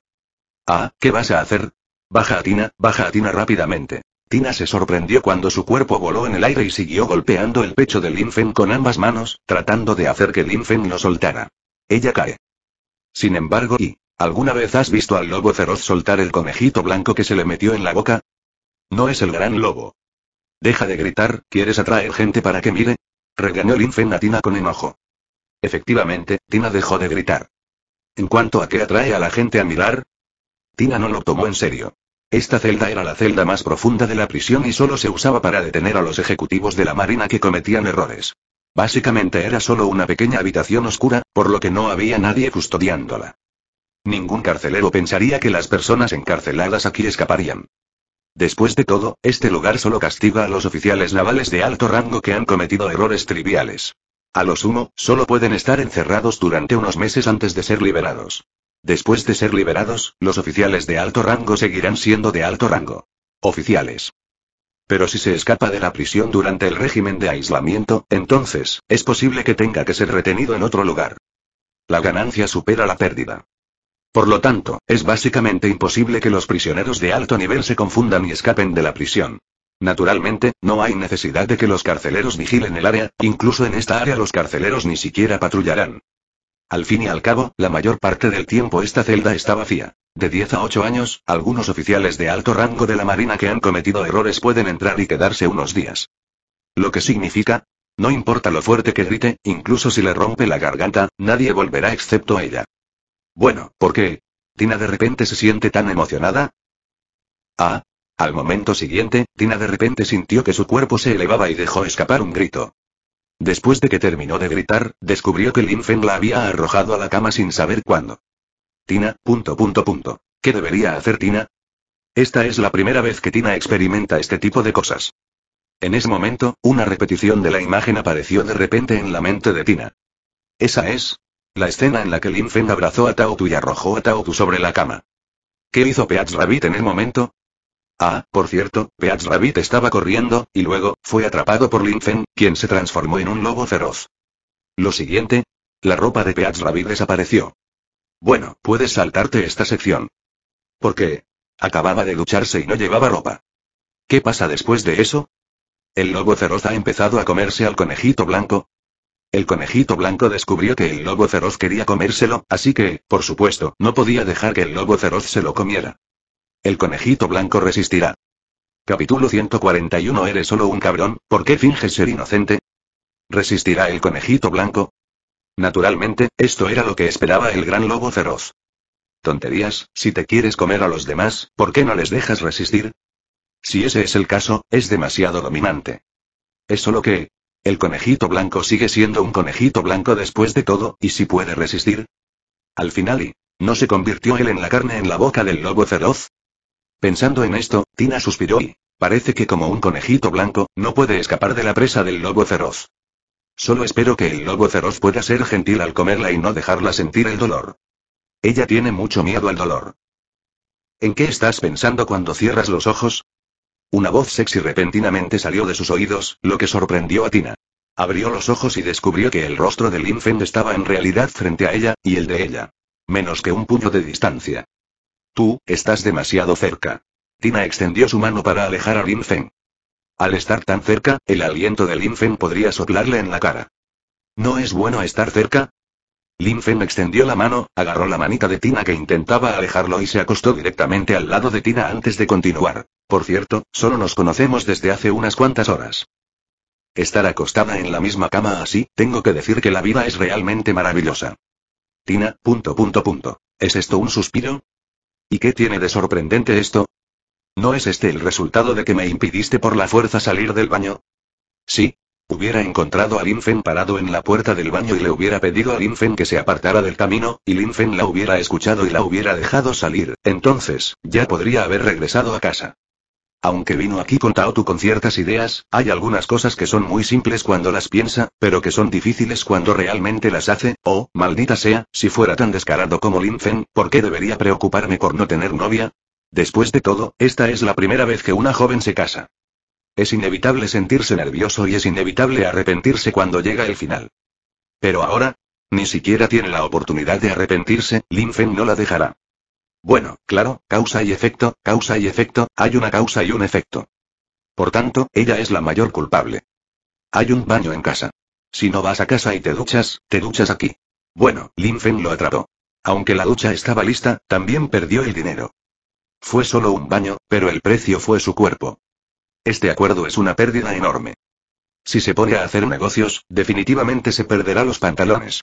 Ah, ¿qué vas a hacer? Baja a Tina, baja a Tina rápidamente. Tina se sorprendió cuando su cuerpo voló en el aire y siguió golpeando el pecho de Linfen con ambas manos, tratando de hacer que Linfen lo soltara. Ella cae. Sin embargo, y ¿Alguna vez has visto al lobo feroz soltar el conejito blanco que se le metió en la boca? No es el gran lobo. Deja de gritar, ¿quieres atraer gente para que mire? Regañó Linfen a Tina con enojo. Efectivamente, Tina dejó de gritar. En cuanto a que atrae a la gente a mirar, Tina no lo tomó en serio. Esta celda era la celda más profunda de la prisión y solo se usaba para detener a los ejecutivos de la Marina que cometían errores. Básicamente era solo una pequeña habitación oscura, por lo que no había nadie custodiándola. Ningún carcelero pensaría que las personas encarceladas aquí escaparían. Después de todo, este lugar solo castiga a los oficiales navales de alto rango que han cometido errores triviales. A lo sumo, solo pueden estar encerrados durante unos meses antes de ser liberados. Después de ser liberados, los oficiales de alto rango seguirán siendo de alto rango. Oficiales. Pero si se escapa de la prisión durante el régimen de aislamiento, entonces, es posible que tenga que ser retenido en otro lugar. La ganancia supera la pérdida. Por lo tanto, es básicamente imposible que los prisioneros de alto nivel se confundan y escapen de la prisión. Naturalmente, no hay necesidad de que los carceleros vigilen el área, incluso en esta área los carceleros ni siquiera patrullarán. Al fin y al cabo, la mayor parte del tiempo esta celda está vacía. De 10 a 8 años, algunos oficiales de alto rango de la Marina que han cometido errores pueden entrar y quedarse unos días. Lo que significa, no importa lo fuerte que grite, incluso si le rompe la garganta, nadie volverá excepto ella. Bueno, ¿por qué? Tina de repente se siente tan emocionada. Ah. Al momento siguiente, Tina de repente sintió que su cuerpo se elevaba y dejó escapar un grito. Después de que terminó de gritar, descubrió que Lin la había arrojado a la cama sin saber cuándo. Tina, punto punto punto. ¿Qué debería hacer Tina? Esta es la primera vez que Tina experimenta este tipo de cosas. En ese momento, una repetición de la imagen apareció de repente en la mente de Tina. Esa es, la escena en la que Lin Fen abrazó a Tautu y arrojó a Tautu sobre la cama. ¿Qué hizo Peach Rabbit en el momento? Ah, por cierto, Peach Rabbit estaba corriendo, y luego, fue atrapado por Lin Fen, quien se transformó en un lobo feroz. Lo siguiente. La ropa de Peach Rabbit desapareció. Bueno, puedes saltarte esta sección. Porque Acababa de ducharse y no llevaba ropa. ¿Qué pasa después de eso? ¿El lobo feroz ha empezado a comerse al conejito blanco? El conejito blanco descubrió que el lobo feroz quería comérselo, así que, por supuesto, no podía dejar que el lobo feroz se lo comiera. El conejito blanco resistirá. Capítulo 141 Eres solo un cabrón, ¿por qué finges ser inocente? ¿Resistirá el conejito blanco? Naturalmente, esto era lo que esperaba el gran lobo feroz. Tonterías, si te quieres comer a los demás, ¿por qué no les dejas resistir? Si ese es el caso, es demasiado dominante. Es solo que, el conejito blanco sigue siendo un conejito blanco después de todo, y si puede resistir. Al final y... ¿No se convirtió él en la carne en la boca del lobo feroz? Pensando en esto, Tina suspiró y... Parece que como un conejito blanco, no puede escapar de la presa del lobo feroz. Solo espero que el lobo feroz pueda ser gentil al comerla y no dejarla sentir el dolor. Ella tiene mucho miedo al dolor. ¿En qué estás pensando cuando cierras los ojos? Una voz sexy repentinamente salió de sus oídos, lo que sorprendió a Tina. Abrió los ojos y descubrió que el rostro de Lin estaba en realidad frente a ella, y el de ella. Menos que un punto de distancia. Tú, estás demasiado cerca. Tina extendió su mano para alejar a Lin Al estar tan cerca, el aliento de Lin podría soplarle en la cara. ¿No es bueno estar cerca? Lin extendió la mano, agarró la manita de Tina que intentaba alejarlo y se acostó directamente al lado de Tina antes de continuar. Por cierto, solo nos conocemos desde hace unas cuantas horas. Estar acostada en la misma cama así, tengo que decir que la vida es realmente maravillosa. Tina, punto punto punto. ¿Es esto un suspiro? ¿Y qué tiene de sorprendente esto? ¿No es este el resultado de que me impidiste por la fuerza salir del baño? Sí. Hubiera encontrado a Linfen parado en la puerta del baño y le hubiera pedido a Linfen que se apartara del camino, y Linfen la hubiera escuchado y la hubiera dejado salir, entonces, ya podría haber regresado a casa. Aunque vino aquí con Taotu con ciertas ideas, hay algunas cosas que son muy simples cuando las piensa, pero que son difíciles cuando realmente las hace, o, maldita sea, si fuera tan descarado como Lin Fen, ¿por qué debería preocuparme por no tener novia? Después de todo, esta es la primera vez que una joven se casa. Es inevitable sentirse nervioso y es inevitable arrepentirse cuando llega el final. Pero ahora, ni siquiera tiene la oportunidad de arrepentirse, Lin Fen no la dejará. Bueno, claro, causa y efecto, causa y efecto, hay una causa y un efecto. Por tanto, ella es la mayor culpable. Hay un baño en casa. Si no vas a casa y te duchas, te duchas aquí. Bueno, Lin lo atrapó. Aunque la ducha estaba lista, también perdió el dinero. Fue solo un baño, pero el precio fue su cuerpo. Este acuerdo es una pérdida enorme. Si se pone a hacer negocios, definitivamente se perderá los pantalones.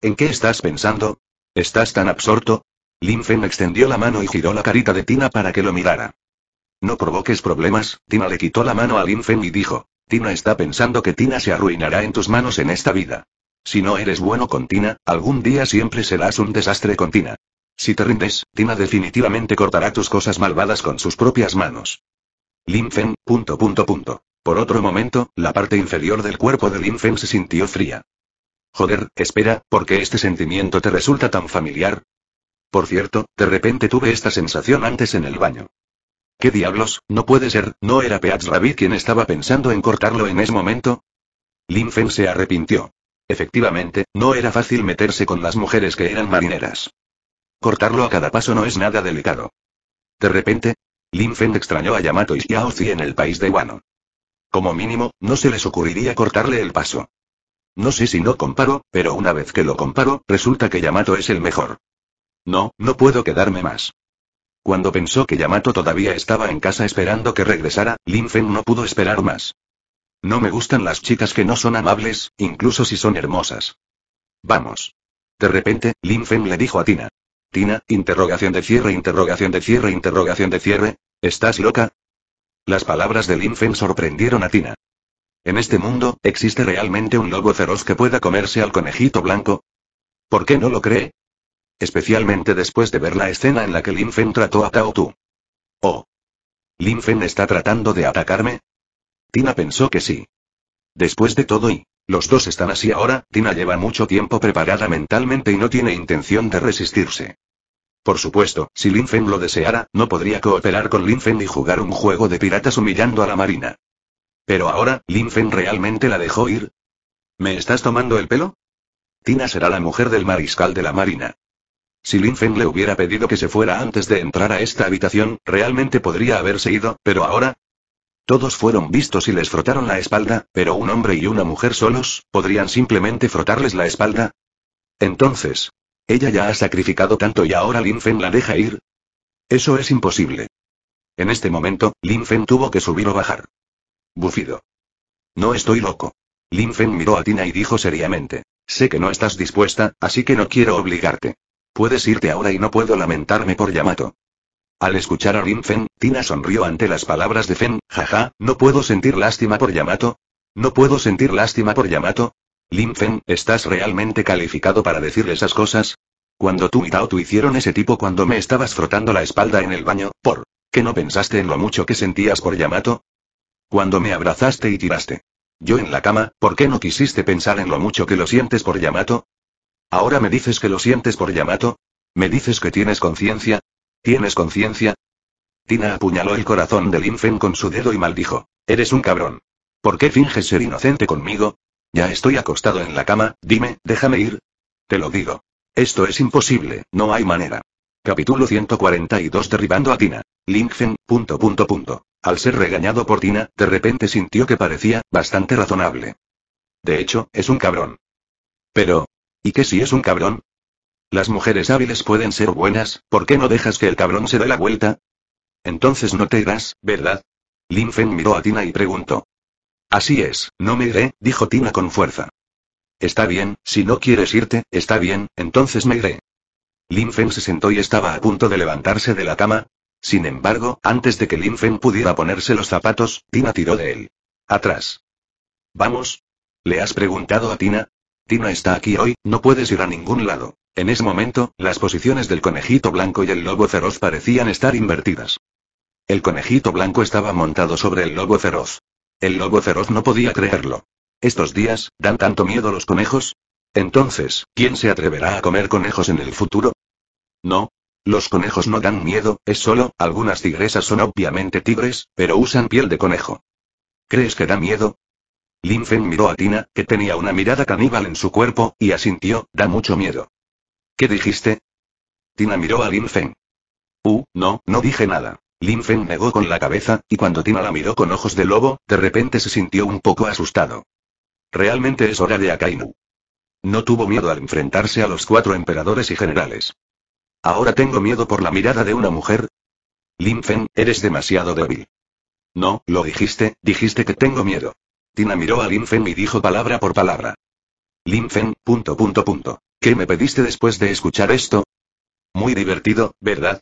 ¿En qué estás pensando? ¿Estás tan absorto? Lin extendió la mano y giró la carita de Tina para que lo mirara. No provoques problemas, Tina le quitó la mano a Lin y dijo. Tina está pensando que Tina se arruinará en tus manos en esta vida. Si no eres bueno con Tina, algún día siempre serás un desastre con Tina. Si te rindes, Tina definitivamente cortará tus cosas malvadas con sus propias manos. Lin punto punto punto. Por otro momento, la parte inferior del cuerpo de Lin se sintió fría. Joder, espera, ¿por qué este sentimiento te resulta tan familiar? Por cierto, de repente tuve esta sensación antes en el baño. ¿Qué diablos? No puede ser, ¿no era Peach Rabbit quien estaba pensando en cortarlo en ese momento? Linfen se arrepintió. Efectivamente, no era fácil meterse con las mujeres que eran marineras. Cortarlo a cada paso no es nada delicado. De repente, Linfen extrañó a Yamato y Xiaozi en el país de Wano. Como mínimo, no se les ocurriría cortarle el paso. No sé si no comparo, pero una vez que lo comparo, resulta que Yamato es el mejor. No, no puedo quedarme más. Cuando pensó que Yamato todavía estaba en casa esperando que regresara, Lin Fen no pudo esperar más. No me gustan las chicas que no son amables, incluso si son hermosas. Vamos. De repente, Lin Fen le dijo a Tina. Tina, interrogación de cierre, interrogación de cierre, interrogación de cierre. ¿Estás loca? Las palabras de Lin Fen sorprendieron a Tina. ¿En este mundo, existe realmente un lobo feroz que pueda comerse al conejito blanco? ¿Por qué no lo cree? Especialmente después de ver la escena en la que Lin Fen trató a Tao Tu. Oh. ¿Lin Fen está tratando de atacarme? Tina pensó que sí. Después de todo y... Los dos están así ahora, Tina lleva mucho tiempo preparada mentalmente y no tiene intención de resistirse. Por supuesto, si Lin Fen lo deseara, no podría cooperar con Lin Fen y jugar un juego de piratas humillando a la marina. Pero ahora, Lin Fen realmente la dejó ir. ¿Me estás tomando el pelo? Tina será la mujer del mariscal de la marina. Si Lin le hubiera pedido que se fuera antes de entrar a esta habitación, realmente podría haberse ido, pero ahora... Todos fueron vistos y les frotaron la espalda, pero un hombre y una mujer solos, ¿podrían simplemente frotarles la espalda? Entonces, ella ya ha sacrificado tanto y ahora Lin Fen la deja ir. Eso es imposible. En este momento, Lin Fen tuvo que subir o bajar. Bufido. No estoy loco. Lin Fen miró a Tina y dijo seriamente. Sé que no estás dispuesta, así que no quiero obligarte. Puedes irte ahora y no puedo lamentarme por Yamato. Al escuchar a Linfen, Tina sonrió ante las palabras de Fen, jaja, no puedo sentir lástima por Yamato. No puedo sentir lástima por Yamato. Lin ¿estás realmente calificado para decir esas cosas? Cuando tú y Tao tu hicieron ese tipo cuando me estabas frotando la espalda en el baño, ¿por qué no pensaste en lo mucho que sentías por Yamato? Cuando me abrazaste y tiraste. Yo en la cama, ¿por qué no quisiste pensar en lo mucho que lo sientes por Yamato? ¿Ahora me dices que lo sientes por Yamato? ¿Me dices que tienes conciencia? ¿Tienes conciencia? Tina apuñaló el corazón de Lin con su dedo y maldijo. Eres un cabrón. ¿Por qué finges ser inocente conmigo? Ya estoy acostado en la cama, dime, déjame ir. Te lo digo. Esto es imposible, no hay manera. Capítulo 142 Derribando a Tina. Linfen. punto punto punto. Al ser regañado por Tina, de repente sintió que parecía, bastante razonable. De hecho, es un cabrón. Pero, ¿Y qué si es un cabrón? Las mujeres hábiles pueden ser buenas, ¿por qué no dejas que el cabrón se dé la vuelta? Entonces no te irás, ¿verdad? Lin Feng miró a Tina y preguntó. Así es, no me iré, dijo Tina con fuerza. Está bien, si no quieres irte, está bien, entonces me iré. Lin Feng se sentó y estaba a punto de levantarse de la cama. Sin embargo, antes de que Lin pudiera ponerse los zapatos, Tina tiró de él. Atrás. Vamos. ¿Le has preguntado a Tina? Tina está aquí hoy, no puedes ir a ningún lado. En ese momento, las posiciones del conejito blanco y el lobo feroz parecían estar invertidas. El conejito blanco estaba montado sobre el lobo feroz. El lobo feroz no podía creerlo. ¿Estos días, dan tanto miedo los conejos? Entonces, ¿quién se atreverá a comer conejos en el futuro? No. Los conejos no dan miedo, es solo, algunas tigresas son obviamente tigres, pero usan piel de conejo. ¿Crees que da miedo? Lin Feng miró a Tina, que tenía una mirada caníbal en su cuerpo, y asintió, da mucho miedo. ¿Qué dijiste? Tina miró a Lin Feng. Uh, no, no dije nada. Lin Feng negó con la cabeza, y cuando Tina la miró con ojos de lobo, de repente se sintió un poco asustado. Realmente es hora de Akainu. No tuvo miedo al enfrentarse a los cuatro emperadores y generales. Ahora tengo miedo por la mirada de una mujer. Lin Feng, eres demasiado débil. No, lo dijiste, dijiste que tengo miedo. Tina miró a Lin y dijo palabra por palabra. Lin punto punto punto. ¿Qué me pediste después de escuchar esto? Muy divertido, ¿verdad?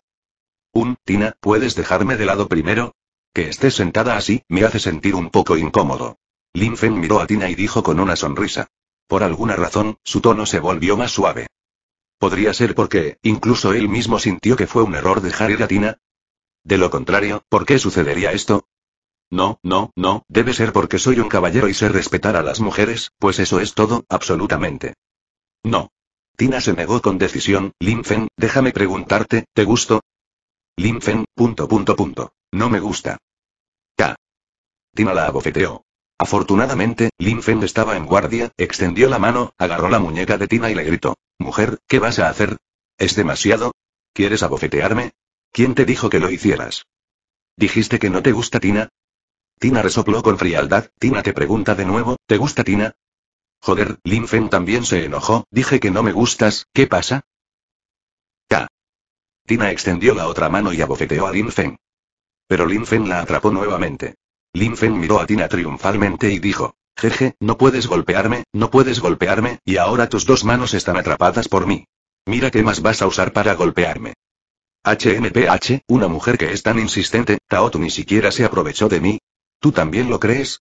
Un, Tina, ¿puedes dejarme de lado primero? Que estés sentada así, me hace sentir un poco incómodo. Lin miró a Tina y dijo con una sonrisa. Por alguna razón, su tono se volvió más suave. Podría ser porque, incluso él mismo sintió que fue un error dejar ir a Tina. De lo contrario, ¿por qué sucedería esto? No, no, no, debe ser porque soy un caballero y sé respetar a las mujeres, pues eso es todo, absolutamente. No. Tina se negó con decisión, Linfen, déjame preguntarte, ¿te gusto? Linfen, punto punto punto. No me gusta. K. Tina la abofeteó. Afortunadamente, Linfen estaba en guardia, extendió la mano, agarró la muñeca de Tina y le gritó. Mujer, ¿qué vas a hacer? ¿Es demasiado? ¿Quieres abofetearme? ¿Quién te dijo que lo hicieras? ¿Dijiste que no te gusta Tina? Tina resopló con frialdad, Tina te pregunta de nuevo, ¿te gusta Tina? Joder, Lin Fen también se enojó, dije que no me gustas, ¿qué pasa? Ta. Tina extendió la otra mano y abofeteó a Lin Fen. Pero Lin Fen la atrapó nuevamente. Lin Fen miró a Tina triunfalmente y dijo, jeje, no puedes golpearme, no puedes golpearme, y ahora tus dos manos están atrapadas por mí. Mira qué más vas a usar para golpearme. HMPH, una mujer que es tan insistente, Taotu ni siquiera se aprovechó de mí, ¿Tú también lo crees?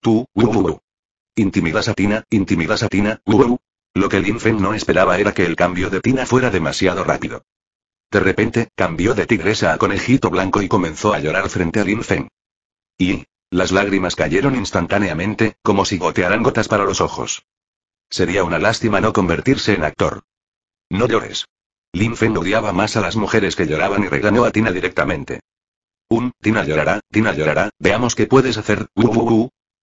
Tú, wow. Intimidas a Tina, intimidas a Tina, Lo que Lin Feng no esperaba era que el cambio de Tina fuera demasiado rápido. De repente, cambió de tigresa a conejito blanco y comenzó a llorar frente a Lin Feng. Y, las lágrimas cayeron instantáneamente, como si gotearan gotas para los ojos. Sería una lástima no convertirse en actor. No llores. Lin Feng odiaba más a las mujeres que lloraban y regañó a Tina directamente. Un, Tina llorará, Tina llorará, veamos qué puedes hacer,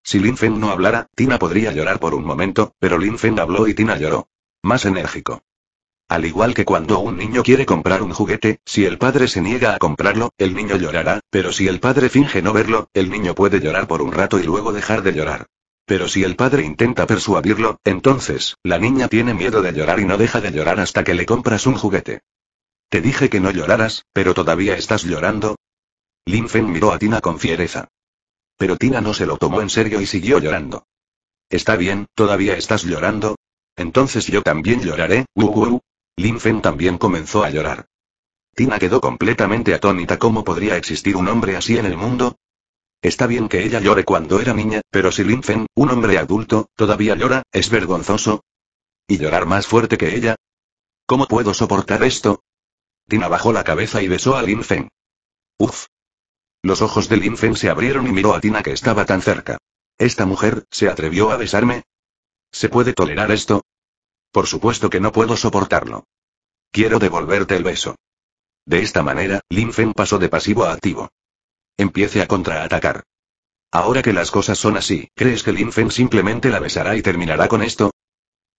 Si Lin Fen no hablara, Tina podría llorar por un momento, pero Lin Fen habló y Tina lloró. Más enérgico. Al igual que cuando un niño quiere comprar un juguete, si el padre se niega a comprarlo, el niño llorará, pero si el padre finge no verlo, el niño puede llorar por un rato y luego dejar de llorar. Pero si el padre intenta persuadirlo, entonces, la niña tiene miedo de llorar y no deja de llorar hasta que le compras un juguete. Te dije que no lloraras, pero todavía estás llorando, Lin miró a Tina con fiereza. Pero Tina no se lo tomó en serio y siguió llorando. Está bien, todavía estás llorando. Entonces yo también lloraré, uh, uh, Lin también comenzó a llorar. Tina quedó completamente atónita cómo podría existir un hombre así en el mundo. Está bien que ella llore cuando era niña, pero si Lin un hombre adulto, todavía llora, es vergonzoso. ¿Y llorar más fuerte que ella? ¿Cómo puedo soportar esto? Tina bajó la cabeza y besó a Lin Feng. Uf, los ojos de Lin se abrieron y miró a Tina que estaba tan cerca. ¿Esta mujer, se atrevió a besarme? ¿Se puede tolerar esto? Por supuesto que no puedo soportarlo. Quiero devolverte el beso. De esta manera, Lin pasó de pasivo a activo. Empiece a contraatacar. Ahora que las cosas son así, ¿crees que Lin simplemente la besará y terminará con esto?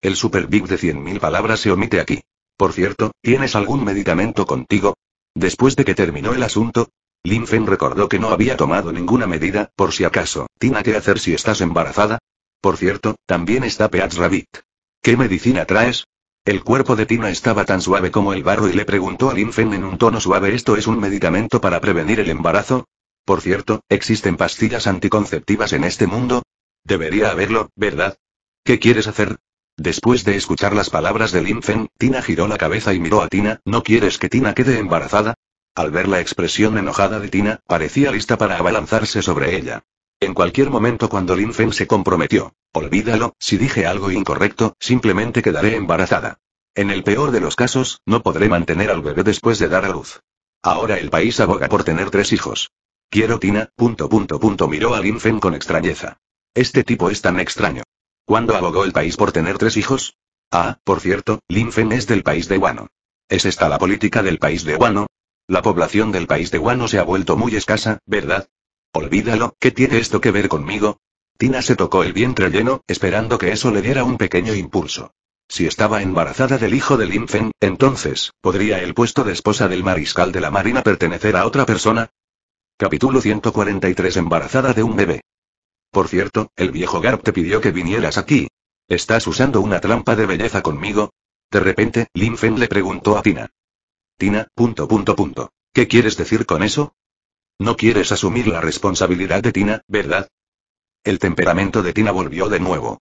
El Super Big de 100.000 palabras se omite aquí. Por cierto, ¿tienes algún medicamento contigo? Después de que terminó el asunto, Lin recordó que no había tomado ninguna medida, por si acaso. Tina, ¿qué hacer si estás embarazada? Por cierto, también está Peach Rabbit. ¿Qué medicina traes? El cuerpo de Tina estaba tan suave como el barro y le preguntó a Linfen en un tono suave: ¿esto es un medicamento para prevenir el embarazo? Por cierto, ¿existen pastillas anticonceptivas en este mundo? Debería haberlo, ¿verdad? ¿Qué quieres hacer? Después de escuchar las palabras de Lin Tina giró la cabeza y miró a Tina, ¿no quieres que Tina quede embarazada? Al ver la expresión enojada de Tina, parecía lista para abalanzarse sobre ella. En cualquier momento cuando Lin se comprometió. Olvídalo, si dije algo incorrecto, simplemente quedaré embarazada. En el peor de los casos, no podré mantener al bebé después de dar a luz. Ahora el país aboga por tener tres hijos. Quiero Tina, punto punto punto miró a Lin con extrañeza. Este tipo es tan extraño. ¿Cuándo abogó el país por tener tres hijos? Ah, por cierto, Lin es del país de Guano. ¿Es esta la política del país de Guano? La población del país de Guano se ha vuelto muy escasa, ¿verdad? Olvídalo, ¿qué tiene esto que ver conmigo? Tina se tocó el vientre lleno, esperando que eso le diera un pequeño impulso. Si estaba embarazada del hijo de Linfen, entonces, ¿podría el puesto de esposa del mariscal de la Marina pertenecer a otra persona? Capítulo 143 Embarazada de un bebé. Por cierto, el viejo Garp te pidió que vinieras aquí. ¿Estás usando una trampa de belleza conmigo? De repente, Linfen le preguntó a Tina. Tina, punto punto punto. ¿Qué quieres decir con eso? No quieres asumir la responsabilidad de Tina, ¿verdad? El temperamento de Tina volvió de nuevo.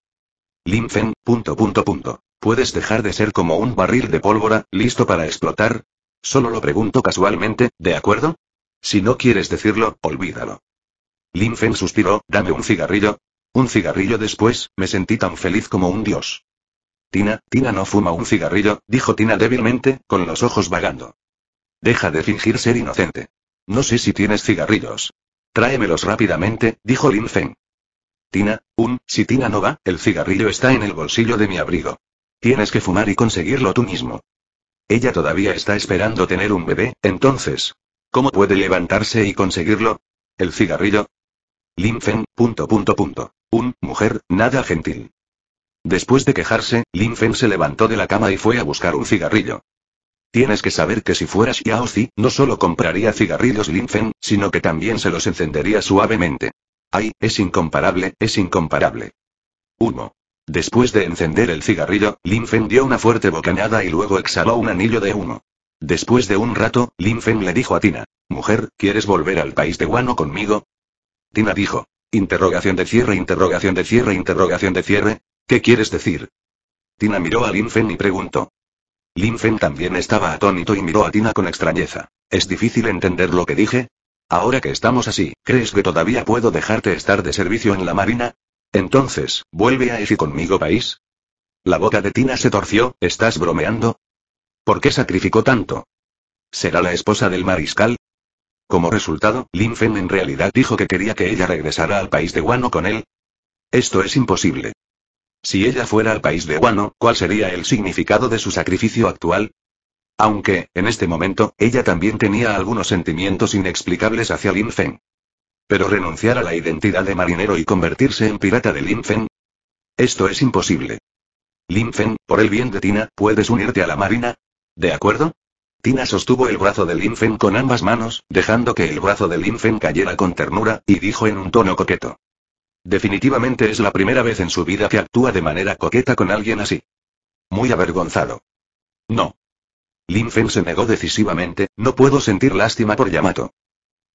Linfen, punto punto punto. ¿Puedes dejar de ser como un barril de pólvora, listo para explotar? Solo lo pregunto casualmente, ¿de acuerdo? Si no quieres decirlo, olvídalo. Linfen suspiró, dame un cigarrillo. Un cigarrillo después, me sentí tan feliz como un dios. Tina, Tina no fuma un cigarrillo, dijo Tina débilmente, con los ojos vagando. Deja de fingir ser inocente. No sé si tienes cigarrillos. Tráemelos rápidamente, dijo Lin Feng. Tina, un, si Tina no va, el cigarrillo está en el bolsillo de mi abrigo. Tienes que fumar y conseguirlo tú mismo. Ella todavía está esperando tener un bebé, entonces. ¿Cómo puede levantarse y conseguirlo? ¿El cigarrillo? Lin Feng, punto punto punto. Un, mujer, nada gentil. Después de quejarse, Lin Fen se levantó de la cama y fue a buscar un cigarrillo. Tienes que saber que si fueras Yao Zi, no solo compraría cigarrillos Lin Fen, sino que también se los encendería suavemente. Ay, es incomparable, es incomparable. 1. Después de encender el cigarrillo, Lin Fen dio una fuerte bocanada y luego exhaló un anillo de humo. Después de un rato, Lin Fen le dijo a Tina, Mujer, ¿quieres volver al país de Guano conmigo? Tina dijo, Interrogación de cierre, interrogación de cierre, interrogación de cierre, ¿Qué quieres decir? Tina miró a Lin Fen y preguntó. Lin Fen también estaba atónito y miró a Tina con extrañeza. ¿Es difícil entender lo que dije? Ahora que estamos así, ¿crees que todavía puedo dejarte estar de servicio en la marina? Entonces, vuelve a Efi conmigo, país. La boca de Tina se torció, ¿estás bromeando? ¿Por qué sacrificó tanto? ¿Será la esposa del mariscal? Como resultado, Lin en realidad dijo que quería que ella regresara al país de Guano con él. Esto es imposible. Si ella fuera al país de Wano, ¿cuál sería el significado de su sacrificio actual? Aunque, en este momento, ella también tenía algunos sentimientos inexplicables hacia Lin Feng. Pero renunciar a la identidad de marinero y convertirse en pirata de Lin Feng. Esto es imposible. Lin Feng, por el bien de Tina, ¿puedes unirte a la marina? ¿De acuerdo? Tina sostuvo el brazo de Lin Feng con ambas manos, dejando que el brazo de Lin Feng cayera con ternura, y dijo en un tono coqueto. Definitivamente es la primera vez en su vida que actúa de manera coqueta con alguien así. Muy avergonzado. No. Lin Fen se negó decisivamente, no puedo sentir lástima por Yamato.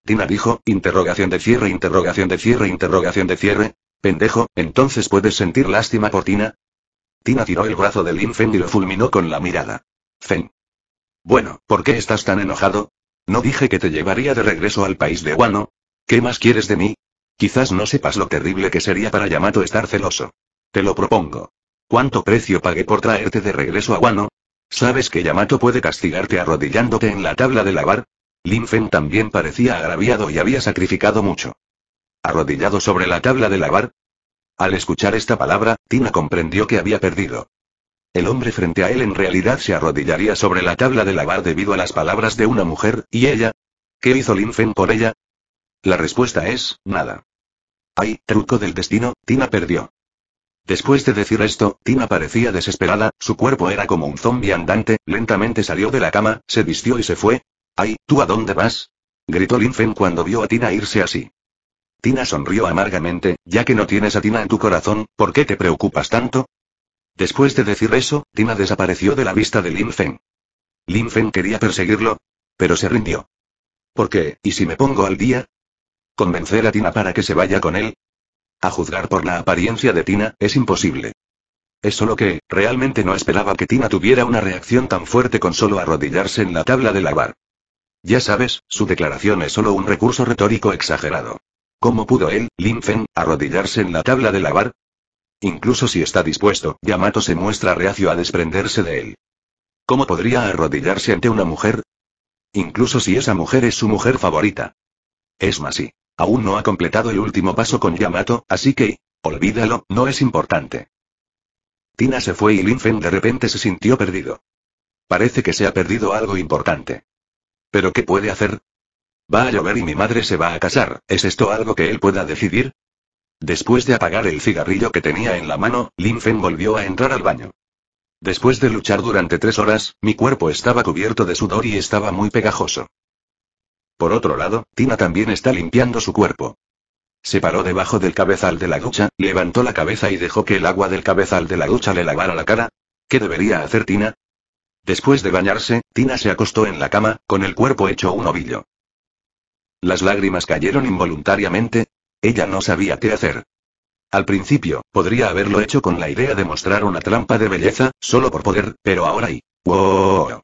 Tina dijo, interrogación de cierre, interrogación de cierre, interrogación de cierre. Pendejo, entonces puedes sentir lástima por Tina. Tina tiró el brazo de Lin Fen y lo fulminó con la mirada. Fen. Bueno, ¿por qué estás tan enojado? ¿No dije que te llevaría de regreso al país de Wano? ¿Qué más quieres de mí? Quizás no sepas lo terrible que sería para Yamato estar celoso. Te lo propongo. ¿Cuánto precio pagué por traerte de regreso a Wano? ¿Sabes que Yamato puede castigarte arrodillándote en la tabla de lavar? Linfen también parecía agraviado y había sacrificado mucho. ¿Arrodillado sobre la tabla de lavar? Al escuchar esta palabra, Tina comprendió que había perdido. El hombre frente a él en realidad se arrodillaría sobre la tabla de lavar debido a las palabras de una mujer, ¿y ella? ¿Qué hizo Linfen por ella? La respuesta es, nada. Ay, truco del destino, Tina perdió. Después de decir esto, Tina parecía desesperada, su cuerpo era como un zombie andante, lentamente salió de la cama, se vistió y se fue. Ay, ¿tú a dónde vas? gritó Linfen cuando vio a Tina irse así. Tina sonrió amargamente, ya que no tienes a Tina en tu corazón, ¿por qué te preocupas tanto? Después de decir eso, Tina desapareció de la vista de Lin Feng. Lin quería perseguirlo, pero se rindió. ¿Por qué? ¿Y si me pongo al día? ¿Convencer a Tina para que se vaya con él? A juzgar por la apariencia de Tina, es imposible. Es solo que, realmente no esperaba que Tina tuviera una reacción tan fuerte con solo arrodillarse en la tabla de lavar. Ya sabes, su declaración es solo un recurso retórico exagerado. ¿Cómo pudo él, Lin arrodillarse en la tabla de lavar? Incluso si está dispuesto, Yamato se muestra reacio a desprenderse de él. ¿Cómo podría arrodillarse ante una mujer? Incluso si esa mujer es su mujer favorita. Es más, sí. Aún no ha completado el último paso con Yamato, así que... Olvídalo, no es importante. Tina se fue y Linfen de repente se sintió perdido. Parece que se ha perdido algo importante. ¿Pero qué puede hacer? Va a llover y mi madre se va a casar, ¿es esto algo que él pueda decidir? Después de apagar el cigarrillo que tenía en la mano, Linfen volvió a entrar al baño. Después de luchar durante tres horas, mi cuerpo estaba cubierto de sudor y estaba muy pegajoso. Por otro lado, Tina también está limpiando su cuerpo. Se paró debajo del cabezal de la ducha, levantó la cabeza y dejó que el agua del cabezal de la ducha le lavara la cara. ¿Qué debería hacer Tina? Después de bañarse, Tina se acostó en la cama, con el cuerpo hecho un ovillo. Las lágrimas cayeron involuntariamente. Ella no sabía qué hacer. Al principio, podría haberlo hecho con la idea de mostrar una trampa de belleza, solo por poder, pero ahora y... ¡Wow!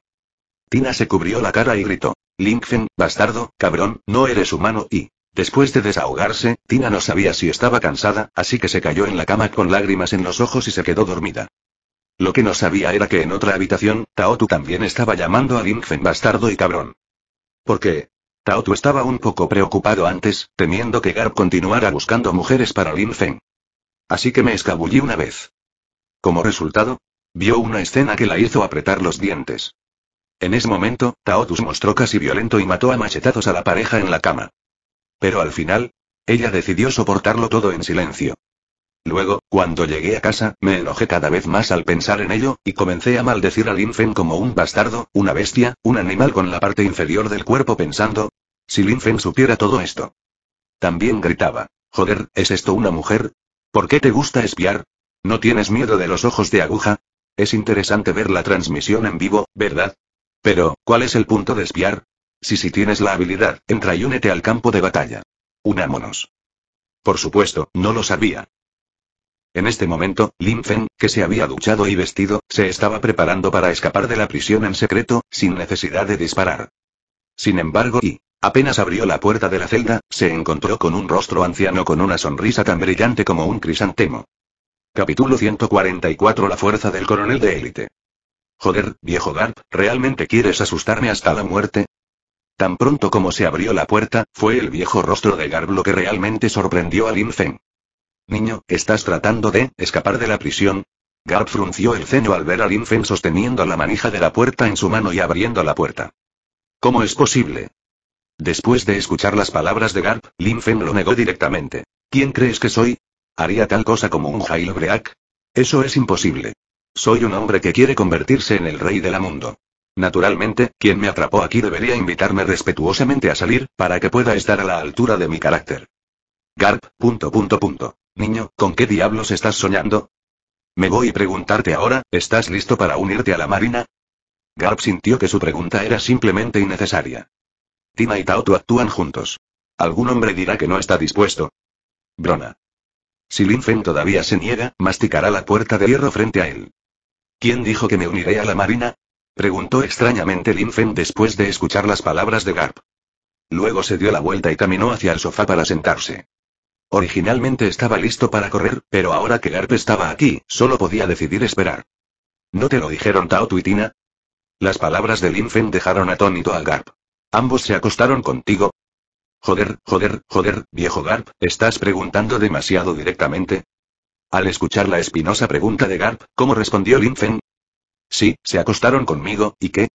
Tina se cubrió la cara y gritó. Linkfen, bastardo, cabrón, no eres humano y... Después de desahogarse, Tina no sabía si estaba cansada, así que se cayó en la cama con lágrimas en los ojos y se quedó dormida. Lo que no sabía era que en otra habitación, Taotu también estaba llamando a Linkfen bastardo y cabrón. ¿Por qué? Taotu estaba un poco preocupado antes, temiendo que Garp continuara buscando mujeres para Linfen. Así que me escabullí una vez. Como resultado, vio una escena que la hizo apretar los dientes. En ese momento, Taotus mostró casi violento y mató a machetazos a la pareja en la cama. Pero al final, ella decidió soportarlo todo en silencio. Luego, cuando llegué a casa, me enojé cada vez más al pensar en ello, y comencé a maldecir a Linfen como un bastardo, una bestia, un animal con la parte inferior del cuerpo pensando, si Linfen supiera todo esto. También gritaba, joder, ¿es esto una mujer? ¿Por qué te gusta espiar? ¿No tienes miedo de los ojos de aguja? Es interesante ver la transmisión en vivo, ¿verdad? Pero, ¿cuál es el punto de espiar? Si si tienes la habilidad, entra y únete al campo de batalla. Unámonos. Por supuesto, no lo sabía. En este momento, Lin Feng, que se había duchado y vestido, se estaba preparando para escapar de la prisión en secreto, sin necesidad de disparar. Sin embargo, y apenas abrió la puerta de la celda, se encontró con un rostro anciano con una sonrisa tan brillante como un crisantemo. Capítulo 144 La fuerza del coronel de élite. Joder, viejo Garp, ¿realmente quieres asustarme hasta la muerte? Tan pronto como se abrió la puerta, fue el viejo rostro de Garp lo que realmente sorprendió a Lin Feng. Niño, ¿estás tratando de escapar de la prisión? Garp frunció el ceño al ver a Lin Feng sosteniendo la manija de la puerta en su mano y abriendo la puerta. ¿Cómo es posible? Después de escuchar las palabras de Garp, Lin Feng lo negó directamente. ¿Quién crees que soy? ¿Haría tal cosa como un jailbreak? Eso es imposible. Soy un hombre que quiere convertirse en el rey del mundo. Naturalmente, quien me atrapó aquí debería invitarme respetuosamente a salir, para que pueda estar a la altura de mi carácter. Garp, punto punto punto. Niño, ¿con qué diablos estás soñando? Me voy a preguntarte ahora, ¿estás listo para unirte a la marina? Garp sintió que su pregunta era simplemente innecesaria. Tina y Taoto actúan juntos. Algún hombre dirá que no está dispuesto. Brona. Si Linfen todavía se niega, masticará la puerta de hierro frente a él. ¿Quién dijo que me uniré a la Marina? Preguntó extrañamente Linfen después de escuchar las palabras de Garp. Luego se dio la vuelta y caminó hacia el sofá para sentarse. Originalmente estaba listo para correr, pero ahora que Garp estaba aquí, solo podía decidir esperar. ¿No te lo dijeron Tao Tuitina? Las palabras de Linfen dejaron atónito a Garp. ¿Ambos se acostaron contigo? Joder, joder, joder, viejo Garp, ¿estás preguntando demasiado directamente? Al escuchar la espinosa pregunta de Garp, ¿cómo respondió Lin Feng? Sí, se acostaron conmigo, ¿y qué?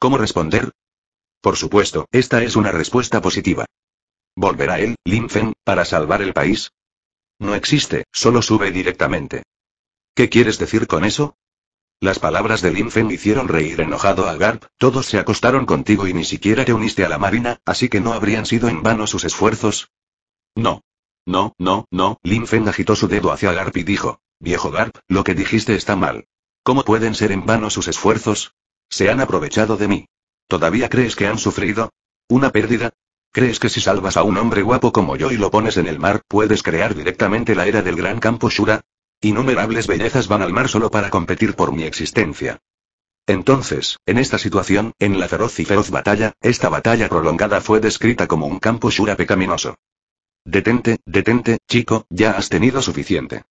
¿Cómo responder? Por supuesto, esta es una respuesta positiva. ¿Volverá él, Lin Feng, para salvar el país? No existe, solo sube directamente. ¿Qué quieres decir con eso? Las palabras de Lin Feng hicieron reír enojado a Garp, todos se acostaron contigo y ni siquiera te uniste a la marina, así que no habrían sido en vano sus esfuerzos. No. No, no, no, Lin agitó su dedo hacia Garp y dijo. Viejo Garp, lo que dijiste está mal. ¿Cómo pueden ser en vano sus esfuerzos? Se han aprovechado de mí. ¿Todavía crees que han sufrido? ¿Una pérdida? ¿Crees que si salvas a un hombre guapo como yo y lo pones en el mar, puedes crear directamente la era del gran campo Shura? Innumerables bellezas van al mar solo para competir por mi existencia. Entonces, en esta situación, en la feroz y feroz batalla, esta batalla prolongada fue descrita como un campo Shura pecaminoso. Detente, detente, chico, ya has tenido suficiente.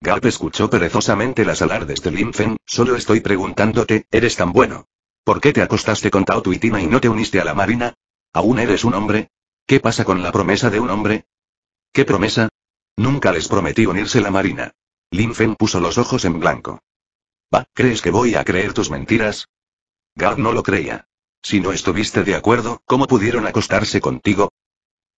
Garp escuchó perezosamente las alardes de Linfen, solo estoy preguntándote, ¿eres tan bueno? ¿Por qué te acostaste con Tao Tuitina y no te uniste a la marina? ¿Aún eres un hombre? ¿Qué pasa con la promesa de un hombre? ¿Qué promesa? Nunca les prometí unirse a la marina. Linfen puso los ojos en blanco. Va, ¿crees que voy a creer tus mentiras? Garp no lo creía. Si no estuviste de acuerdo, ¿cómo pudieron acostarse contigo?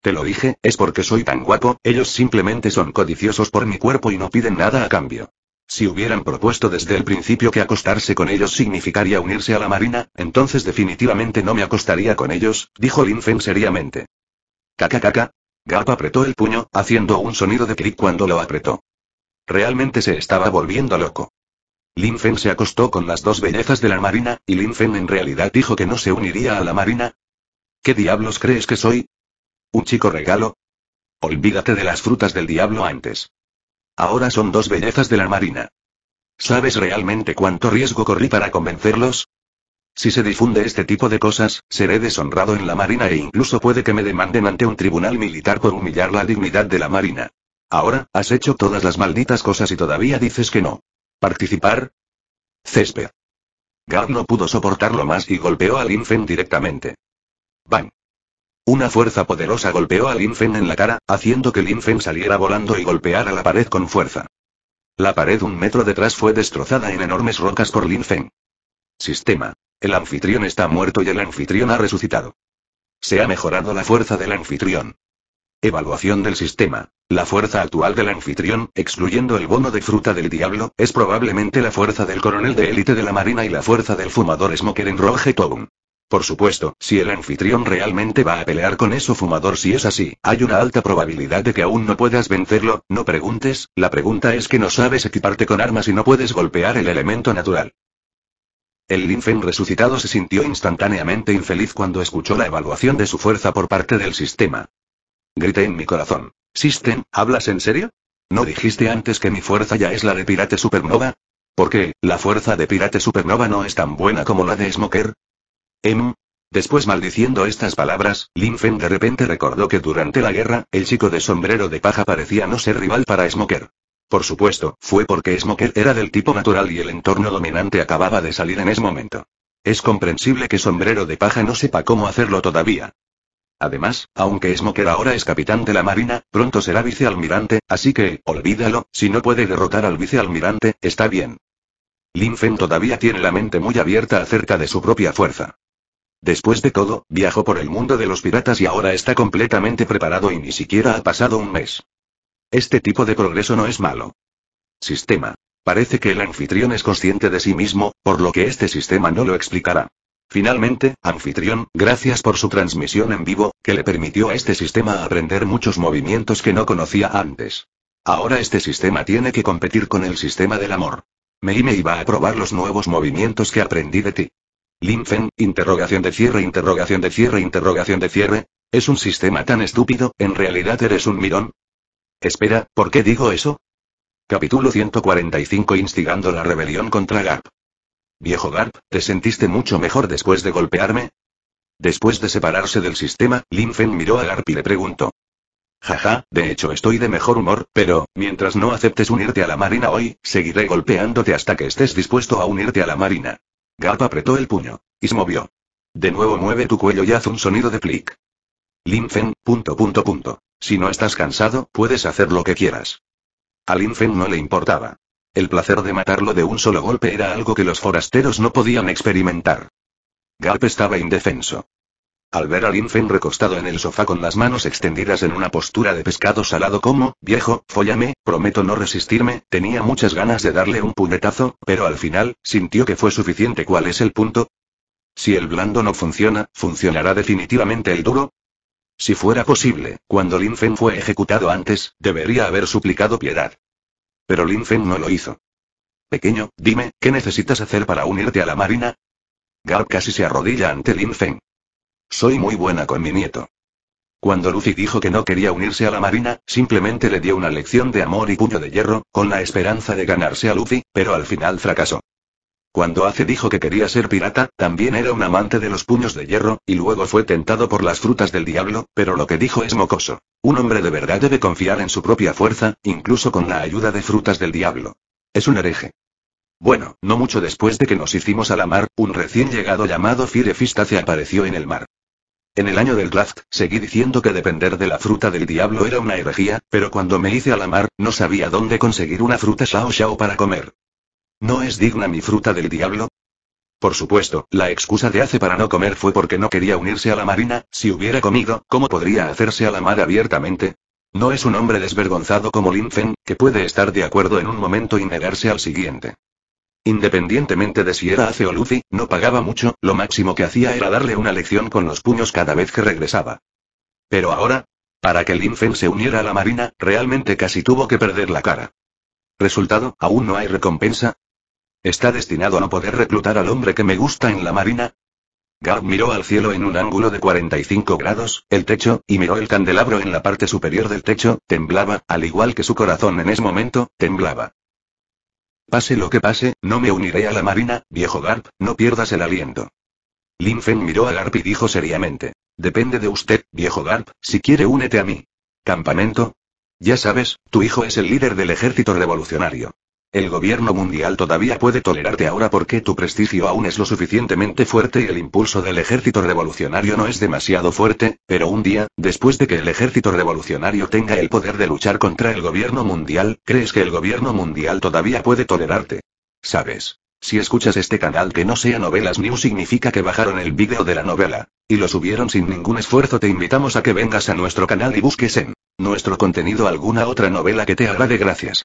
Te lo dije, es porque soy tan guapo, ellos simplemente son codiciosos por mi cuerpo y no piden nada a cambio. Si hubieran propuesto desde el principio que acostarse con ellos significaría unirse a la marina, entonces definitivamente no me acostaría con ellos, dijo Lin seriamente. Caca Gap apretó el puño, haciendo un sonido de clic cuando lo apretó. Realmente se estaba volviendo loco. Lin se acostó con las dos bellezas de la marina, y Lin en realidad dijo que no se uniría a la marina. ¿Qué diablos crees que soy? ¿Un chico regalo? Olvídate de las frutas del diablo antes. Ahora son dos bellezas de la marina. ¿Sabes realmente cuánto riesgo corrí para convencerlos? Si se difunde este tipo de cosas, seré deshonrado en la Marina e incluso puede que me demanden ante un tribunal militar por humillar la dignidad de la Marina. Ahora, has hecho todas las malditas cosas y todavía dices que no. ¿Participar? Césped. Gar no pudo soportarlo más y golpeó al Linfen directamente. Bang. Una fuerza poderosa golpeó a Lin Feng en la cara, haciendo que Lin Fen saliera volando y golpeara la pared con fuerza. La pared un metro detrás fue destrozada en enormes rocas por Lin Sistema. El anfitrión está muerto y el anfitrión ha resucitado. Se ha mejorado la fuerza del anfitrión. Evaluación del sistema. La fuerza actual del anfitrión, excluyendo el bono de fruta del diablo, es probablemente la fuerza del coronel de élite de la marina y la fuerza del fumador Smoker en Tobun. Town. Por supuesto, si el anfitrión realmente va a pelear con eso fumador si es así, hay una alta probabilidad de que aún no puedas vencerlo, no preguntes, la pregunta es que no sabes equiparte con armas y no puedes golpear el elemento natural. El Linfen resucitado se sintió instantáneamente infeliz cuando escuchó la evaluación de su fuerza por parte del sistema. Grité en mi corazón. System, ¿hablas en serio? ¿No dijiste antes que mi fuerza ya es la de Pirate Supernova? ¿Por qué, la fuerza de Pirate Supernova no es tan buena como la de Smoker? Em. Después maldiciendo estas palabras, Lin de repente recordó que durante la guerra, el chico de sombrero de paja parecía no ser rival para Smoker. Por supuesto, fue porque Smoker era del tipo natural y el entorno dominante acababa de salir en ese momento. Es comprensible que Sombrero de Paja no sepa cómo hacerlo todavía. Además, aunque Smoker ahora es capitán de la Marina, pronto será vicealmirante, así que, olvídalo, si no puede derrotar al vicealmirante, está bien. Lin todavía tiene la mente muy abierta acerca de su propia fuerza. Después de todo, viajó por el mundo de los piratas y ahora está completamente preparado y ni siquiera ha pasado un mes. Este tipo de progreso no es malo. Sistema. Parece que el anfitrión es consciente de sí mismo, por lo que este sistema no lo explicará. Finalmente, anfitrión, gracias por su transmisión en vivo, que le permitió a este sistema aprender muchos movimientos que no conocía antes. Ahora este sistema tiene que competir con el sistema del amor. me iba a probar los nuevos movimientos que aprendí de ti. Linfen, interrogación de cierre, interrogación de cierre, interrogación de cierre. Es un sistema tan estúpido, en realidad eres un mirón. Espera, ¿por qué digo eso? Capítulo 145 Instigando la rebelión contra Garp. Viejo Garp, ¿te sentiste mucho mejor después de golpearme? Después de separarse del sistema, Linfen miró a Garp y le preguntó. Jaja, de hecho estoy de mejor humor, pero, mientras no aceptes unirte a la marina hoy, seguiré golpeándote hasta que estés dispuesto a unirte a la marina. Gap apretó el puño. Y se movió. De nuevo mueve tu cuello y haz un sonido de clic. Linfen, punto punto punto. Si no estás cansado, puedes hacer lo que quieras. A Linfen no le importaba. El placer de matarlo de un solo golpe era algo que los forasteros no podían experimentar. Galp estaba indefenso. Al ver a Linfen recostado en el sofá con las manos extendidas en una postura de pescado salado como, viejo, follame, prometo no resistirme, tenía muchas ganas de darle un puñetazo, pero al final, sintió que fue suficiente. ¿Cuál es el punto? Si el blando no funciona, ¿funcionará definitivamente el duro? Si fuera posible, cuando Linfen fue ejecutado antes, debería haber suplicado piedad. Pero Linfen no lo hizo. Pequeño, dime, ¿qué necesitas hacer para unirte a la marina? Garp casi se arrodilla ante Linfen. Soy muy buena con mi nieto. Cuando Luffy dijo que no quería unirse a la marina, simplemente le dio una lección de amor y puño de hierro, con la esperanza de ganarse a Luffy, pero al final fracasó. Cuando Ace dijo que quería ser pirata, también era un amante de los puños de hierro, y luego fue tentado por las frutas del diablo, pero lo que dijo es mocoso. Un hombre de verdad debe confiar en su propia fuerza, incluso con la ayuda de frutas del diablo. Es un hereje. Bueno, no mucho después de que nos hicimos a la mar, un recién llegado llamado Firefist apareció en el mar. En el año del draft, seguí diciendo que depender de la fruta del diablo era una herejía, pero cuando me hice a la mar, no sabía dónde conseguir una fruta Shao Shao para comer. ¿No es digna mi fruta del diablo? Por supuesto, la excusa de hace para no comer fue porque no quería unirse a la marina, si hubiera comido, ¿cómo podría hacerse a la mar abiertamente? No es un hombre desvergonzado como Lin Feng, que puede estar de acuerdo en un momento y negarse al siguiente. Independientemente de si era Ace o Luffy, no pagaba mucho, lo máximo que hacía era darle una lección con los puños cada vez que regresaba. Pero ahora, para que el se uniera a la marina, realmente casi tuvo que perder la cara. Resultado, aún no hay recompensa. ¿Está destinado a no poder reclutar al hombre que me gusta en la marina? Gar miró al cielo en un ángulo de 45 grados, el techo, y miró el candelabro en la parte superior del techo, temblaba, al igual que su corazón en ese momento, temblaba. Pase lo que pase, no me uniré a la marina, viejo Garp, no pierdas el aliento. Lin miró a Garp y dijo seriamente. Depende de usted, viejo Garp, si quiere únete a mí. ¿Campamento? Ya sabes, tu hijo es el líder del ejército revolucionario. El gobierno mundial todavía puede tolerarte ahora porque tu prestigio aún es lo suficientemente fuerte y el impulso del ejército revolucionario no es demasiado fuerte, pero un día, después de que el ejército revolucionario tenga el poder de luchar contra el gobierno mundial, crees que el gobierno mundial todavía puede tolerarte. ¿Sabes? Si escuchas este canal que no sea Novelas New significa que bajaron el vídeo de la novela. Y lo subieron sin ningún esfuerzo te invitamos a que vengas a nuestro canal y busques en nuestro contenido alguna otra novela que te haga de gracias.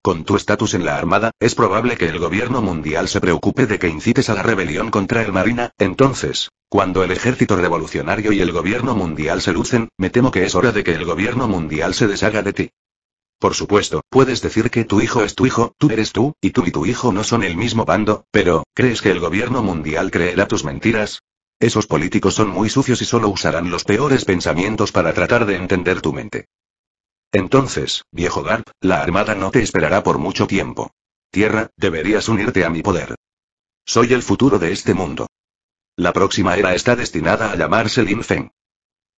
Con tu estatus en la Armada, es probable que el gobierno mundial se preocupe de que incites a la rebelión contra el Marina, entonces, cuando el ejército revolucionario y el gobierno mundial se lucen, me temo que es hora de que el gobierno mundial se deshaga de ti. Por supuesto, puedes decir que tu hijo es tu hijo, tú eres tú, y tú y tu hijo no son el mismo bando, pero, ¿crees que el gobierno mundial creerá tus mentiras? Esos políticos son muy sucios y solo usarán los peores pensamientos para tratar de entender tu mente. Entonces, viejo Garp, la armada no te esperará por mucho tiempo. Tierra, deberías unirte a mi poder. Soy el futuro de este mundo. La próxima era está destinada a llamarse Lin Feng.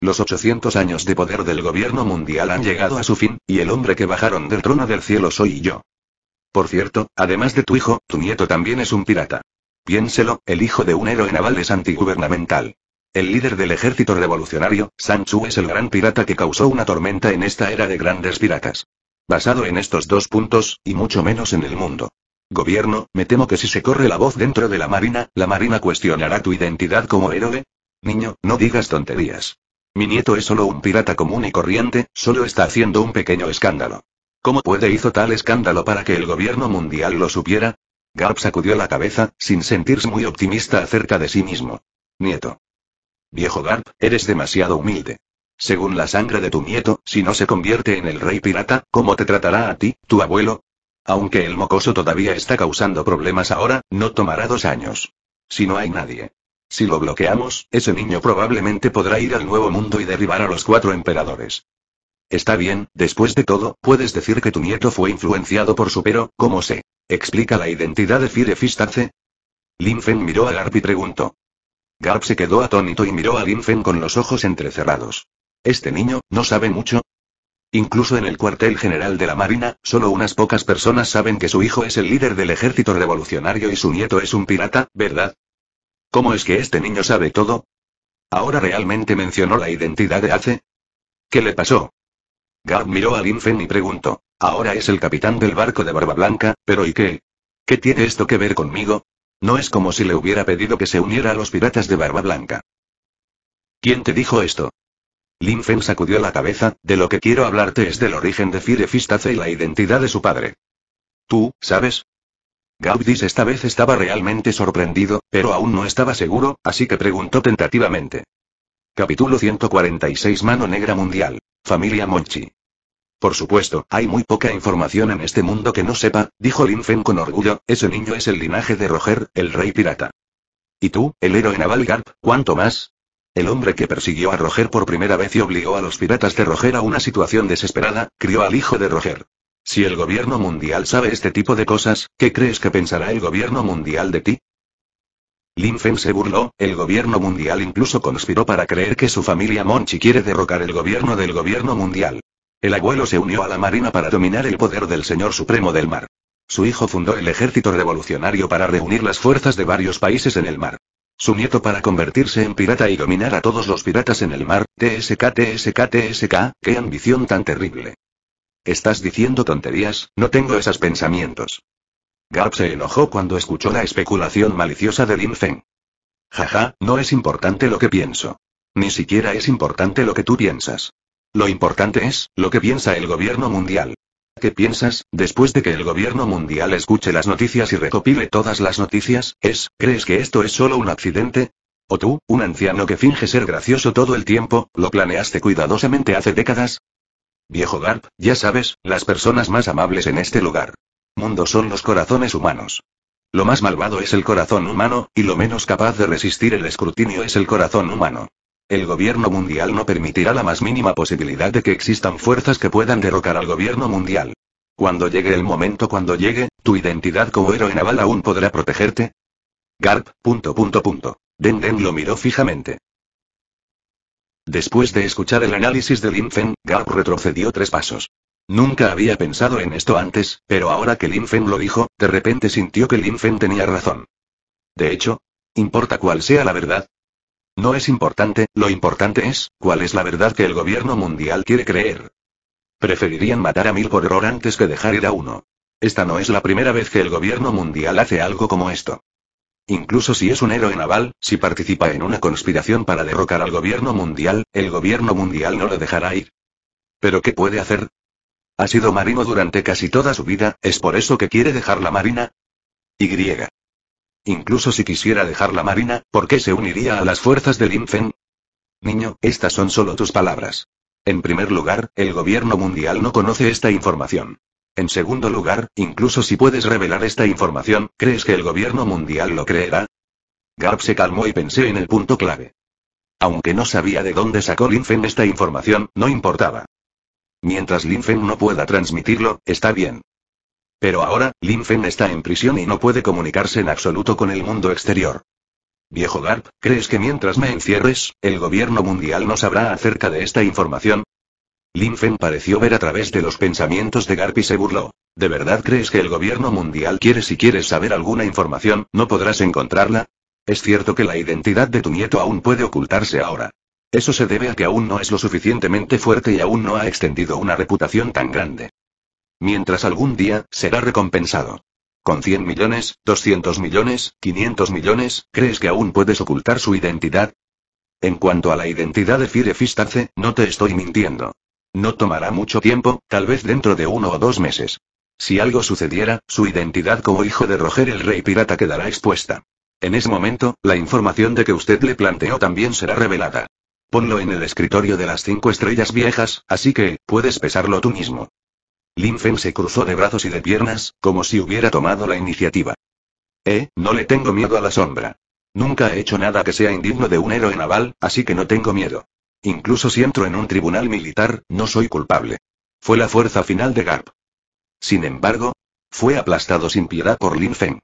Los 800 años de poder del gobierno mundial han llegado a su fin, y el hombre que bajaron del trono del cielo soy yo. Por cierto, además de tu hijo, tu nieto también es un pirata. Piénselo, el hijo de un héroe naval es antigubernamental. El líder del ejército revolucionario, Sanchu es el gran pirata que causó una tormenta en esta era de grandes piratas. Basado en estos dos puntos, y mucho menos en el mundo. Gobierno, me temo que si se corre la voz dentro de la Marina, la Marina cuestionará tu identidad como héroe. Niño, no digas tonterías. Mi nieto es solo un pirata común y corriente, solo está haciendo un pequeño escándalo. ¿Cómo puede hizo tal escándalo para que el gobierno mundial lo supiera? Garp sacudió la cabeza, sin sentirse muy optimista acerca de sí mismo. Nieto. Viejo Garp, eres demasiado humilde. Según la sangre de tu nieto, si no se convierte en el rey pirata, ¿cómo te tratará a ti, tu abuelo? Aunque el mocoso todavía está causando problemas ahora, no tomará dos años. Si no hay nadie. Si lo bloqueamos, ese niño probablemente podrá ir al nuevo mundo y derribar a los cuatro emperadores. Está bien, después de todo, puedes decir que tu nieto fue influenciado por su pero, ¿cómo se explica la identidad de Firefistarce. Linfen miró a Garp y preguntó. Garb se quedó atónito y miró a Linfen con los ojos entrecerrados. ¿Este niño, no sabe mucho? Incluso en el cuartel general de la Marina, solo unas pocas personas saben que su hijo es el líder del ejército revolucionario y su nieto es un pirata, ¿verdad? ¿Cómo es que este niño sabe todo? ¿Ahora realmente mencionó la identidad de Ace? ¿Qué le pasó? Garb miró a Linfen y preguntó. Ahora es el capitán del barco de Barba Blanca, pero ¿y qué? ¿Qué tiene esto que ver conmigo? No es como si le hubiera pedido que se uniera a los piratas de Barba Blanca. ¿Quién te dijo esto? Lin sacudió la cabeza, de lo que quiero hablarte es del origen de Firefistace y la identidad de su padre. Tú, ¿sabes? Gaudis esta vez estaba realmente sorprendido, pero aún no estaba seguro, así que preguntó tentativamente. Capítulo 146 Mano Negra Mundial. Familia Monchi. Por supuesto, hay muy poca información en este mundo que no sepa, dijo Lin con orgullo, ese niño es el linaje de Roger, el rey pirata. ¿Y tú, el héroe naval Garp, cuánto más? El hombre que persiguió a Roger por primera vez y obligó a los piratas de Roger a una situación desesperada, crió al hijo de Roger. Si el gobierno mundial sabe este tipo de cosas, ¿qué crees que pensará el gobierno mundial de ti? Lin se burló, el gobierno mundial incluso conspiró para creer que su familia Monchi quiere derrocar el gobierno del gobierno mundial. El abuelo se unió a la Marina para dominar el poder del Señor Supremo del Mar. Su hijo fundó el ejército revolucionario para reunir las fuerzas de varios países en el mar. Su nieto para convertirse en pirata y dominar a todos los piratas en el mar, TSK, TSK, TSK, qué ambición tan terrible. Estás diciendo tonterías, no tengo esos pensamientos. Garp se enojó cuando escuchó la especulación maliciosa de Lin Feng. Jaja, no es importante lo que pienso. Ni siquiera es importante lo que tú piensas. Lo importante es, lo que piensa el gobierno mundial. ¿Qué piensas, después de que el gobierno mundial escuche las noticias y recopile todas las noticias, es, ¿crees que esto es solo un accidente? ¿O tú, un anciano que finge ser gracioso todo el tiempo, lo planeaste cuidadosamente hace décadas? Viejo Garp, ya sabes, las personas más amables en este lugar. Mundo son los corazones humanos. Lo más malvado es el corazón humano, y lo menos capaz de resistir el escrutinio es el corazón humano. El gobierno mundial no permitirá la más mínima posibilidad de que existan fuerzas que puedan derrocar al gobierno mundial. Cuando llegue el momento cuando llegue, tu identidad como héroe naval aún podrá protegerte. Garp, punto punto punto. Den Den lo miró fijamente. Después de escuchar el análisis de Linfen, Garp retrocedió tres pasos. Nunca había pensado en esto antes, pero ahora que Lin lo dijo, de repente sintió que Lin tenía razón. De hecho, importa cuál sea la verdad, no es importante, lo importante es, ¿cuál es la verdad que el gobierno mundial quiere creer? Preferirían matar a mil por error antes que dejar ir a uno. Esta no es la primera vez que el gobierno mundial hace algo como esto. Incluso si es un héroe naval, si participa en una conspiración para derrocar al gobierno mundial, el gobierno mundial no lo dejará ir. ¿Pero qué puede hacer? Ha sido marino durante casi toda su vida, ¿es por eso que quiere dejar la marina? Y. Incluso si quisiera dejar la marina, ¿por qué se uniría a las fuerzas de Linfen? Niño, estas son solo tus palabras. En primer lugar, el gobierno mundial no conoce esta información. En segundo lugar, incluso si puedes revelar esta información, ¿crees que el gobierno mundial lo creerá? Garp se calmó y pensé en el punto clave. Aunque no sabía de dónde sacó Linfen esta información, no importaba. Mientras Linfen no pueda transmitirlo, está bien. Pero ahora, Linfen está en prisión y no puede comunicarse en absoluto con el mundo exterior. Viejo Garp, ¿crees que mientras me encierres, el gobierno mundial no sabrá acerca de esta información? Lin pareció ver a través de los pensamientos de Garp y se burló. ¿De verdad crees que el gobierno mundial quiere si quieres saber alguna información, no podrás encontrarla? Es cierto que la identidad de tu nieto aún puede ocultarse ahora. Eso se debe a que aún no es lo suficientemente fuerte y aún no ha extendido una reputación tan grande. Mientras algún día, será recompensado. Con 100 millones, 200 millones, 500 millones, ¿crees que aún puedes ocultar su identidad? En cuanto a la identidad de Firefistace, no te estoy mintiendo. No tomará mucho tiempo, tal vez dentro de uno o dos meses. Si algo sucediera, su identidad como hijo de Roger el Rey Pirata quedará expuesta. En ese momento, la información de que usted le planteó también será revelada. Ponlo en el escritorio de las cinco estrellas viejas, así que, puedes pesarlo tú mismo. Lin Feng se cruzó de brazos y de piernas, como si hubiera tomado la iniciativa. Eh, no le tengo miedo a la sombra. Nunca he hecho nada que sea indigno de un héroe naval, así que no tengo miedo. Incluso si entro en un tribunal militar, no soy culpable. Fue la fuerza final de Garp. Sin embargo, fue aplastado sin piedad por Lin Feng.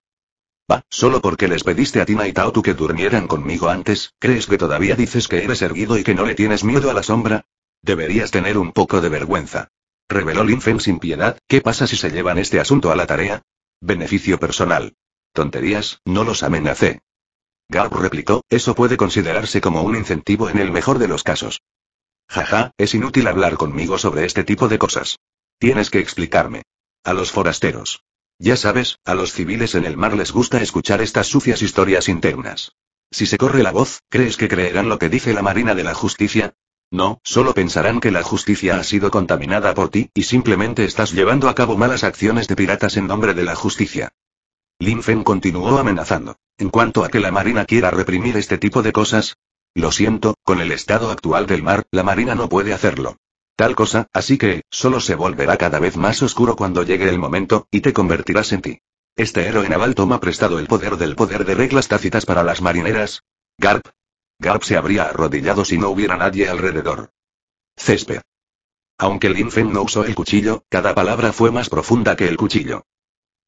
Va, solo porque les pediste a Tina y Taotu que durmieran conmigo antes, ¿crees que todavía dices que eres erguido y que no le tienes miedo a la sombra? Deberías tener un poco de vergüenza reveló Linfen sin piedad, ¿qué pasa si se llevan este asunto a la tarea? Beneficio personal. Tonterías, no los amenacé. Garb replicó, eso puede considerarse como un incentivo en el mejor de los casos. Jaja, es inútil hablar conmigo sobre este tipo de cosas. Tienes que explicarme. A los forasteros. Ya sabes, a los civiles en el mar les gusta escuchar estas sucias historias internas. Si se corre la voz, ¿crees que creerán lo que dice la Marina de la Justicia? No, solo pensarán que la justicia ha sido contaminada por ti, y simplemente estás llevando a cabo malas acciones de piratas en nombre de la justicia. Lin continuó amenazando. En cuanto a que la Marina quiera reprimir este tipo de cosas, lo siento, con el estado actual del mar, la Marina no puede hacerlo. Tal cosa, así que, solo se volverá cada vez más oscuro cuando llegue el momento, y te convertirás en ti. Este héroe naval toma prestado el poder del poder de reglas tácitas para las marineras. Garp, Garp se habría arrodillado si no hubiera nadie alrededor. Césped. Aunque Linfen no usó el cuchillo, cada palabra fue más profunda que el cuchillo.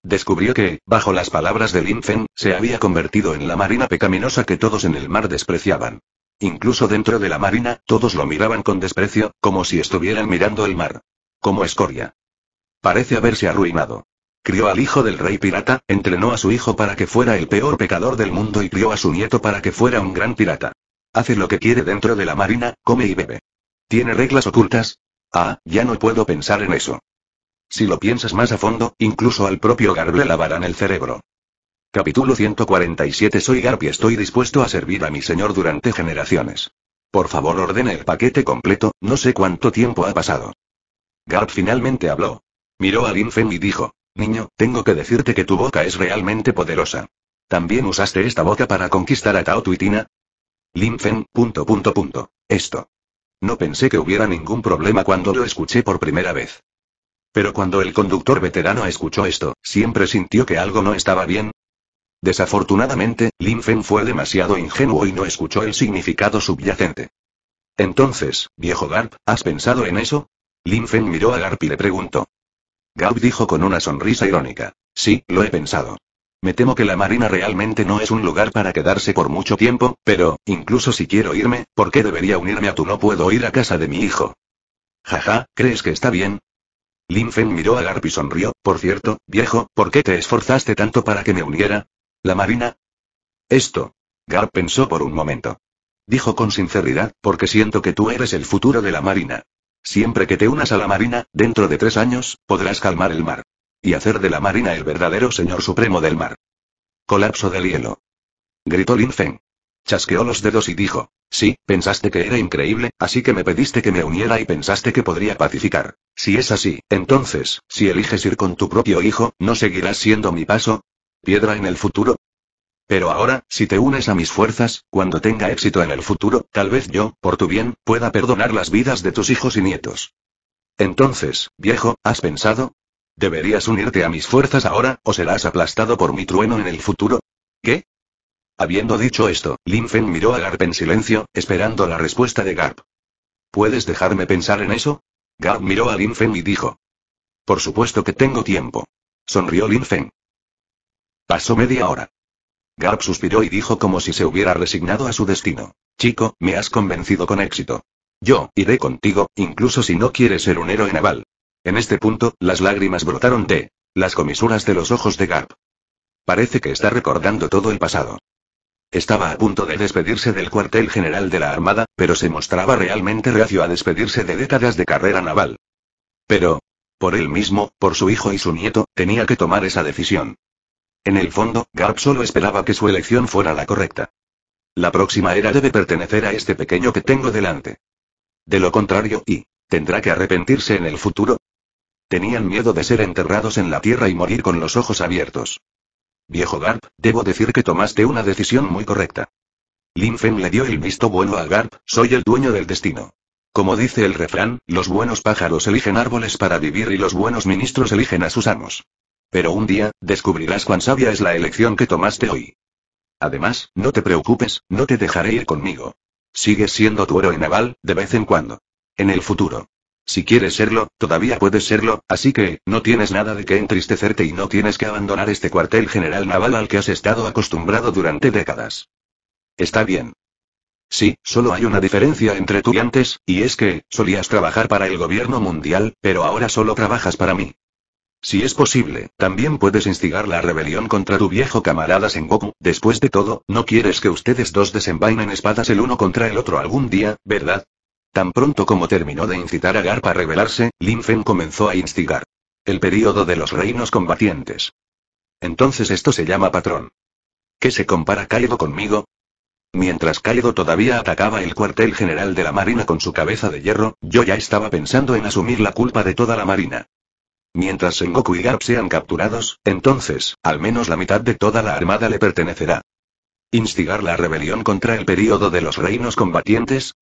Descubrió que, bajo las palabras de Linfen, se había convertido en la marina pecaminosa que todos en el mar despreciaban. Incluso dentro de la marina, todos lo miraban con desprecio, como si estuvieran mirando el mar. Como escoria. Parece haberse arruinado. Crió al hijo del rey pirata, entrenó a su hijo para que fuera el peor pecador del mundo y crió a su nieto para que fuera un gran pirata. Hace lo que quiere dentro de la marina, come y bebe. ¿Tiene reglas ocultas? Ah, ya no puedo pensar en eso. Si lo piensas más a fondo, incluso al propio Garp le lavarán el cerebro. Capítulo 147 Soy Garp y estoy dispuesto a servir a mi señor durante generaciones. Por favor ordene el paquete completo, no sé cuánto tiempo ha pasado. Garp finalmente habló. Miró a Linfen y dijo, Niño, tengo que decirte que tu boca es realmente poderosa. ¿También usaste esta boca para conquistar a Tao Tuitina? Linfen, punto punto punto. Esto. No pensé que hubiera ningún problema cuando lo escuché por primera vez. Pero cuando el conductor veterano escuchó esto, siempre sintió que algo no estaba bien. Desafortunadamente, Linfen fue demasiado ingenuo y no escuchó el significado subyacente. Entonces, viejo Garp, ¿has pensado en eso? Linfen miró a Garp y le preguntó. Garp dijo con una sonrisa irónica. Sí, lo he pensado. Me temo que la Marina realmente no es un lugar para quedarse por mucho tiempo, pero, incluso si quiero irme, ¿por qué debería unirme a tú? No puedo ir a casa de mi hijo. Jaja, ¿crees que está bien? Lin Feng miró a Garp y sonrió, por cierto, viejo, ¿por qué te esforzaste tanto para que me uniera? ¿La Marina? Esto. Garp pensó por un momento. Dijo con sinceridad, porque siento que tú eres el futuro de la Marina. Siempre que te unas a la Marina, dentro de tres años, podrás calmar el mar. Y hacer de la marina el verdadero señor supremo del mar. Colapso del hielo. Gritó Lin Feng. Chasqueó los dedos y dijo, sí, pensaste que era increíble, así que me pediste que me uniera y pensaste que podría pacificar. Si es así, entonces, si eliges ir con tu propio hijo, ¿no seguirás siendo mi paso? ¿Piedra en el futuro? Pero ahora, si te unes a mis fuerzas, cuando tenga éxito en el futuro, tal vez yo, por tu bien, pueda perdonar las vidas de tus hijos y nietos. Entonces, viejo, ¿has pensado? ¿Deberías unirte a mis fuerzas ahora, o serás aplastado por mi trueno en el futuro? ¿Qué? Habiendo dicho esto, Lin miró a Garp en silencio, esperando la respuesta de Garp. ¿Puedes dejarme pensar en eso? Garp miró a Lin y dijo. Por supuesto que tengo tiempo. Sonrió Lin Feng. Pasó media hora. Garp suspiró y dijo como si se hubiera resignado a su destino. Chico, me has convencido con éxito. Yo, iré contigo, incluso si no quieres ser un héroe naval. En este punto, las lágrimas brotaron de las comisuras de los ojos de Garp. Parece que está recordando todo el pasado. Estaba a punto de despedirse del cuartel general de la Armada, pero se mostraba realmente reacio a despedirse de décadas de carrera naval. Pero, por él mismo, por su hijo y su nieto, tenía que tomar esa decisión. En el fondo, Garp solo esperaba que su elección fuera la correcta. La próxima era debe pertenecer a este pequeño que tengo delante. De lo contrario, y tendrá que arrepentirse en el futuro, Tenían miedo de ser enterrados en la tierra y morir con los ojos abiertos. Viejo Garp, debo decir que tomaste una decisión muy correcta. Lin le dio el visto bueno a Garp, soy el dueño del destino. Como dice el refrán, los buenos pájaros eligen árboles para vivir y los buenos ministros eligen a sus amos. Pero un día, descubrirás cuán sabia es la elección que tomaste hoy. Además, no te preocupes, no te dejaré ir conmigo. Sigues siendo tu héroe naval, de vez en cuando. En el futuro. Si quieres serlo, todavía puedes serlo, así que, no tienes nada de qué entristecerte y no tienes que abandonar este cuartel general naval al que has estado acostumbrado durante décadas. Está bien. Sí, solo hay una diferencia entre tú y antes, y es que, solías trabajar para el gobierno mundial, pero ahora solo trabajas para mí. Si es posible, también puedes instigar la rebelión contra tu viejo camarada Sengoku, después de todo, no quieres que ustedes dos desenvainen espadas el uno contra el otro algún día, ¿verdad? Tan pronto como terminó de incitar a Garp a rebelarse, Lin comenzó a instigar. El período de los reinos combatientes. Entonces esto se llama patrón. ¿Qué se compara Kaido conmigo? Mientras Kaido todavía atacaba el cuartel general de la Marina con su cabeza de hierro, yo ya estaba pensando en asumir la culpa de toda la Marina. Mientras Sengoku y Garp sean capturados, entonces, al menos la mitad de toda la armada le pertenecerá. ¿Instigar la rebelión contra el período de los reinos combatientes?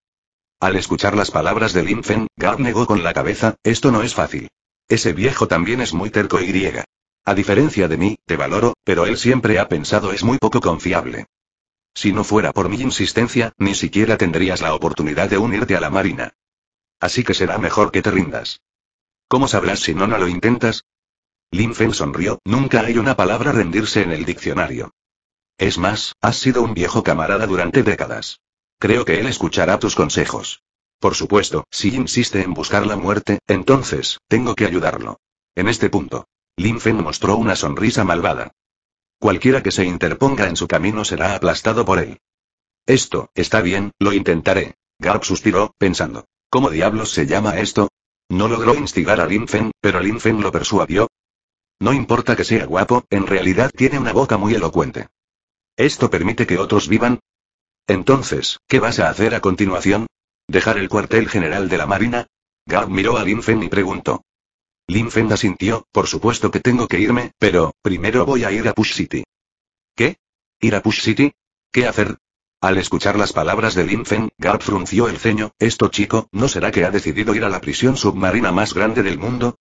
Al escuchar las palabras de Lin Feng, negó con la cabeza, esto no es fácil. Ese viejo también es muy terco y griega. A diferencia de mí, te valoro, pero él siempre ha pensado es muy poco confiable. Si no fuera por mi insistencia, ni siquiera tendrías la oportunidad de unirte a la Marina. Así que será mejor que te rindas. ¿Cómo sabrás si no, no lo intentas? Lin sonrió, nunca hay una palabra rendirse en el diccionario. Es más, has sido un viejo camarada durante décadas. Creo que él escuchará tus consejos. Por supuesto, si insiste en buscar la muerte, entonces, tengo que ayudarlo. En este punto. Lin Fen mostró una sonrisa malvada. Cualquiera que se interponga en su camino será aplastado por él. Esto, está bien, lo intentaré. Garp suspiró, pensando. ¿Cómo diablos se llama esto? No logró instigar a Lin pero Lin Fen lo persuadió. No importa que sea guapo, en realidad tiene una boca muy elocuente. Esto permite que otros vivan, entonces, ¿qué vas a hacer a continuación? ¿Dejar el cuartel general de la Marina? Gar miró a Linfen y preguntó. Linfen asintió, por supuesto que tengo que irme, pero, primero voy a ir a Push City. ¿Qué? ¿Ir a Push City? ¿Qué hacer? Al escuchar las palabras de Linfen, Fen, frunció el ceño, esto chico, ¿no será que ha decidido ir a la prisión submarina más grande del mundo?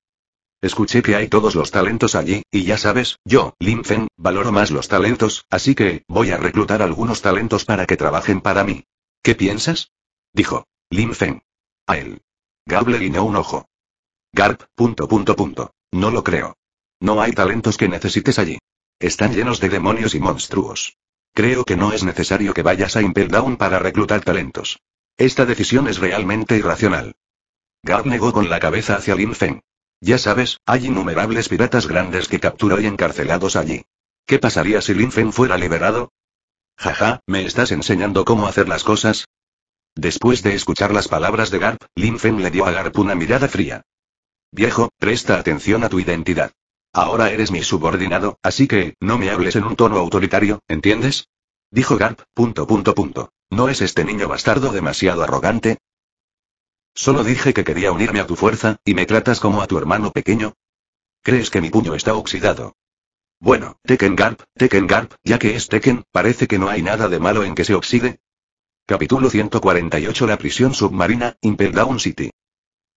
Escuché que hay todos los talentos allí, y ya sabes, yo, Lin Feng, valoro más los talentos, así que, voy a reclutar algunos talentos para que trabajen para mí. ¿Qué piensas? Dijo. Lin Feng. A él. Gable le guiñó un ojo. Garp, punto punto punto. No lo creo. No hay talentos que necesites allí. Están llenos de demonios y monstruos. Creo que no es necesario que vayas a Impel Down para reclutar talentos. Esta decisión es realmente irracional. Gab negó con la cabeza hacia Lin Feng. Ya sabes, hay innumerables piratas grandes que capturó y encarcelados allí. ¿Qué pasaría si Lin fuera liberado? Jaja, ¿me estás enseñando cómo hacer las cosas? Después de escuchar las palabras de Garp, Lin le dio a Garp una mirada fría. Viejo, presta atención a tu identidad. Ahora eres mi subordinado, así que, no me hables en un tono autoritario, ¿entiendes? Dijo Garp, punto punto punto. ¿No es este niño bastardo demasiado arrogante? Solo dije que quería unirme a tu fuerza, y me tratas como a tu hermano pequeño. ¿Crees que mi puño está oxidado? Bueno, Tekken Garp, Tekken Garp, ya que es Tekken, parece que no hay nada de malo en que se oxide. Capítulo 148 La prisión submarina, Impel Down City.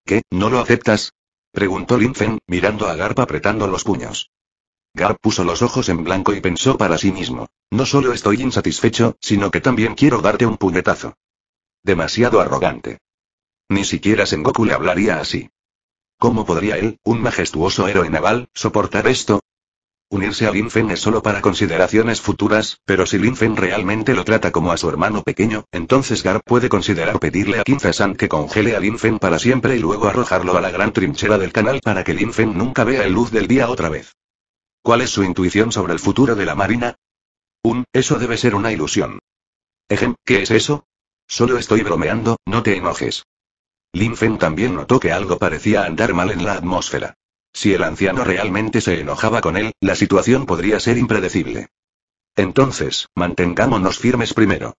¿Qué, no lo aceptas? Preguntó Lin mirando a Garp apretando los puños. Garp puso los ojos en blanco y pensó para sí mismo. No solo estoy insatisfecho, sino que también quiero darte un puñetazo. Demasiado arrogante. Ni siquiera Sengoku le hablaría así. ¿Cómo podría él, un majestuoso héroe naval, soportar esto? Unirse a Lin es solo para consideraciones futuras, pero si Lin realmente lo trata como a su hermano pequeño, entonces Gar puede considerar pedirle a Kim San que congele a Lin para siempre y luego arrojarlo a la gran trinchera del canal para que Lin nunca vea el luz del día otra vez. ¿Cuál es su intuición sobre el futuro de la Marina? Un, eso debe ser una ilusión. Ejem, ¿qué es eso? Solo estoy bromeando, no te enojes. Lin también notó que algo parecía andar mal en la atmósfera. Si el anciano realmente se enojaba con él, la situación podría ser impredecible. Entonces, mantengámonos firmes primero.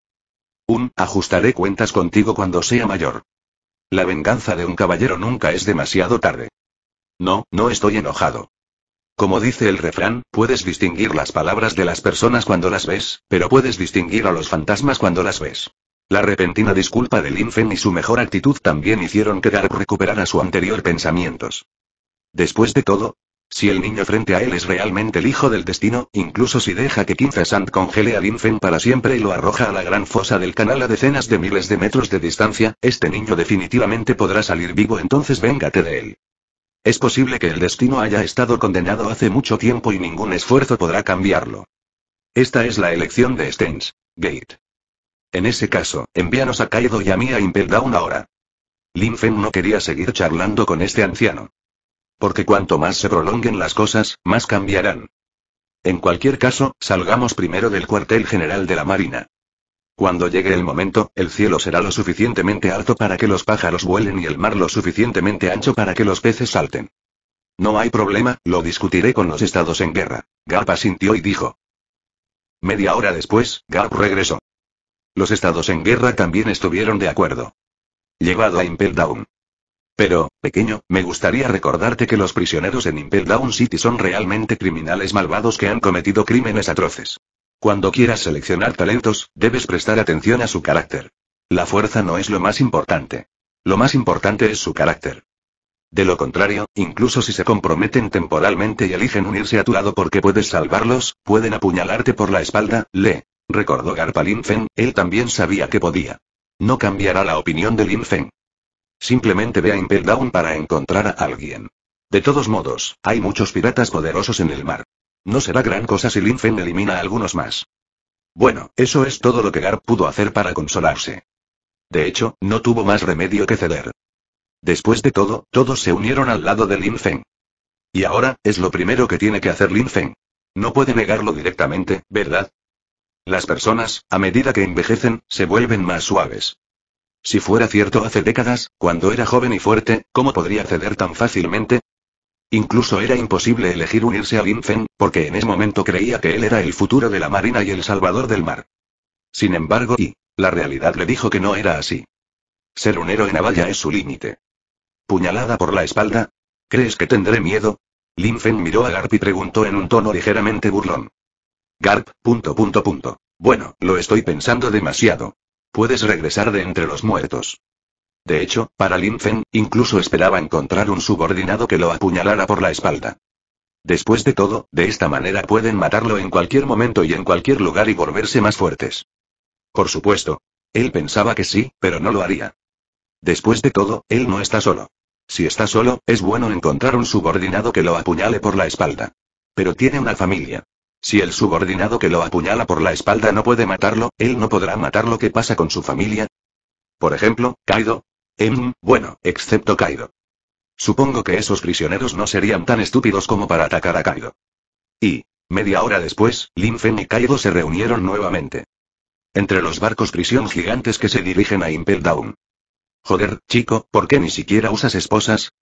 Un, ajustaré cuentas contigo cuando sea mayor. La venganza de un caballero nunca es demasiado tarde. No, no estoy enojado. Como dice el refrán, puedes distinguir las palabras de las personas cuando las ves, pero puedes distinguir a los fantasmas cuando las ves. La repentina disculpa de Lin y su mejor actitud también hicieron que Garp recuperara su anterior pensamientos. Después de todo, si el niño frente a él es realmente el hijo del destino, incluso si deja que Kinza Sand congele a Linfen para siempre y lo arroja a la gran fosa del canal a decenas de miles de metros de distancia, este niño definitivamente podrá salir vivo entonces véngate de él. Es posible que el destino haya estado condenado hace mucho tiempo y ningún esfuerzo podrá cambiarlo. Esta es la elección de Stens, Gate. En ese caso, envíanos a Kaido y a mí a Impel Down ahora. Lin Fen no quería seguir charlando con este anciano. Porque cuanto más se prolonguen las cosas, más cambiarán. En cualquier caso, salgamos primero del cuartel general de la Marina. Cuando llegue el momento, el cielo será lo suficientemente alto para que los pájaros vuelen y el mar lo suficientemente ancho para que los peces salten. No hay problema, lo discutiré con los estados en guerra. Garpa asintió y dijo. Media hora después, Garp regresó. Los estados en guerra también estuvieron de acuerdo. Llevado a Impel Down. Pero, pequeño, me gustaría recordarte que los prisioneros en Impel Down City son realmente criminales malvados que han cometido crímenes atroces. Cuando quieras seleccionar talentos, debes prestar atención a su carácter. La fuerza no es lo más importante. Lo más importante es su carácter. De lo contrario, incluso si se comprometen temporalmente y eligen unirse a tu lado porque puedes salvarlos, pueden apuñalarte por la espalda, le Recordó Garpa Lin Feng, él también sabía que podía. No cambiará la opinión de Lin Simplemente ve a Impel Down para encontrar a alguien. De todos modos, hay muchos piratas poderosos en el mar. No será gran cosa si Lin elimina a algunos más. Bueno, eso es todo lo que Garp pudo hacer para consolarse. De hecho, no tuvo más remedio que ceder. Después de todo, todos se unieron al lado de Lin Y ahora, es lo primero que tiene que hacer Lin No puede negarlo directamente, ¿verdad? Las personas, a medida que envejecen, se vuelven más suaves. Si fuera cierto hace décadas, cuando era joven y fuerte, ¿cómo podría ceder tan fácilmente? Incluso era imposible elegir unirse a Linfen, porque en ese momento creía que él era el futuro de la Marina y el salvador del mar. Sin embargo, y la realidad le dijo que no era así. Ser un héroe en navalla es su límite. Puñalada por la espalda. ¿Crees que tendré miedo? Linfen miró a Garpi y preguntó en un tono ligeramente burlón. Garp, punto punto punto. Bueno, lo estoy pensando demasiado. Puedes regresar de entre los muertos. De hecho, para Lin incluso esperaba encontrar un subordinado que lo apuñalara por la espalda. Después de todo, de esta manera pueden matarlo en cualquier momento y en cualquier lugar y volverse más fuertes. Por supuesto. Él pensaba que sí, pero no lo haría. Después de todo, él no está solo. Si está solo, es bueno encontrar un subordinado que lo apuñale por la espalda. Pero tiene una familia. Si el subordinado que lo apuñala por la espalda no puede matarlo, él no podrá matar lo que pasa con su familia. Por ejemplo, Kaido. Em, bueno, excepto Kaido. Supongo que esos prisioneros no serían tan estúpidos como para atacar a Kaido. Y, media hora después, Lin y Kaido se reunieron nuevamente. Entre los barcos prisión gigantes que se dirigen a Impel Down. Joder, chico, ¿por qué ni siquiera usas esposas?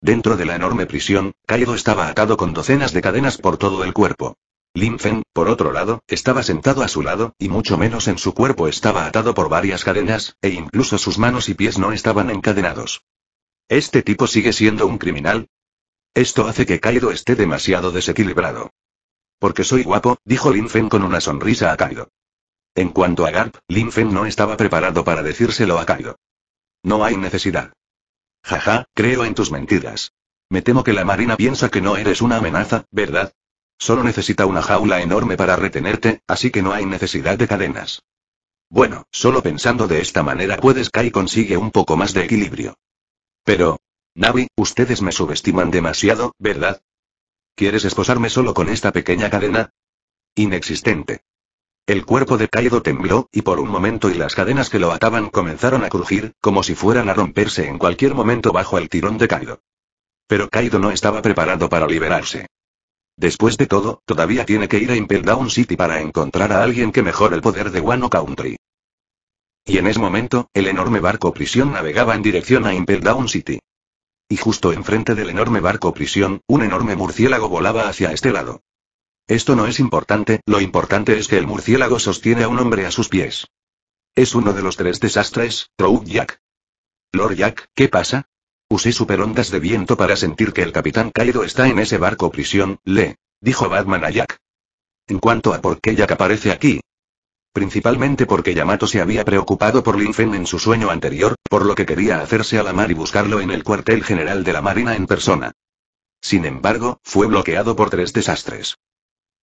Dentro de la enorme prisión, Kaido estaba atado con docenas de cadenas por todo el cuerpo. Lin por otro lado, estaba sentado a su lado, y mucho menos en su cuerpo estaba atado por varias cadenas, e incluso sus manos y pies no estaban encadenados. ¿Este tipo sigue siendo un criminal? Esto hace que Kaido esté demasiado desequilibrado. Porque soy guapo, dijo Lin con una sonrisa a Kaido. En cuanto a Garp, Lin no estaba preparado para decírselo a Kaido. No hay necesidad. Jaja, creo en tus mentiras. Me temo que la marina piensa que no eres una amenaza, ¿verdad? Solo necesita una jaula enorme para retenerte, así que no hay necesidad de cadenas. Bueno, solo pensando de esta manera puedes Kai consigue un poco más de equilibrio. Pero... Navi, ustedes me subestiman demasiado, ¿verdad? ¿Quieres esposarme solo con esta pequeña cadena? Inexistente. El cuerpo de Kaido tembló, y por un momento y las cadenas que lo ataban comenzaron a crujir, como si fueran a romperse en cualquier momento bajo el tirón de Kaido. Pero Kaido no estaba preparado para liberarse. Después de todo, todavía tiene que ir a Impel Down City para encontrar a alguien que mejore el poder de Wano Country. Y en ese momento, el enorme barco prisión navegaba en dirección a Impel Down City. Y justo enfrente del enorme barco prisión, un enorme murciélago volaba hacia este lado. Esto no es importante, lo importante es que el murciélago sostiene a un hombre a sus pies. Es uno de los tres desastres, Trout Jack. Lord Jack, ¿qué pasa? Usé superondas de viento para sentir que el capitán Kaido está en ese barco prisión, le dijo Batman a Jack. En cuanto a por qué Jack aparece aquí, principalmente porque Yamato se había preocupado por Linfen en su sueño anterior, por lo que quería hacerse a la mar y buscarlo en el cuartel general de la Marina en persona. Sin embargo, fue bloqueado por tres desastres.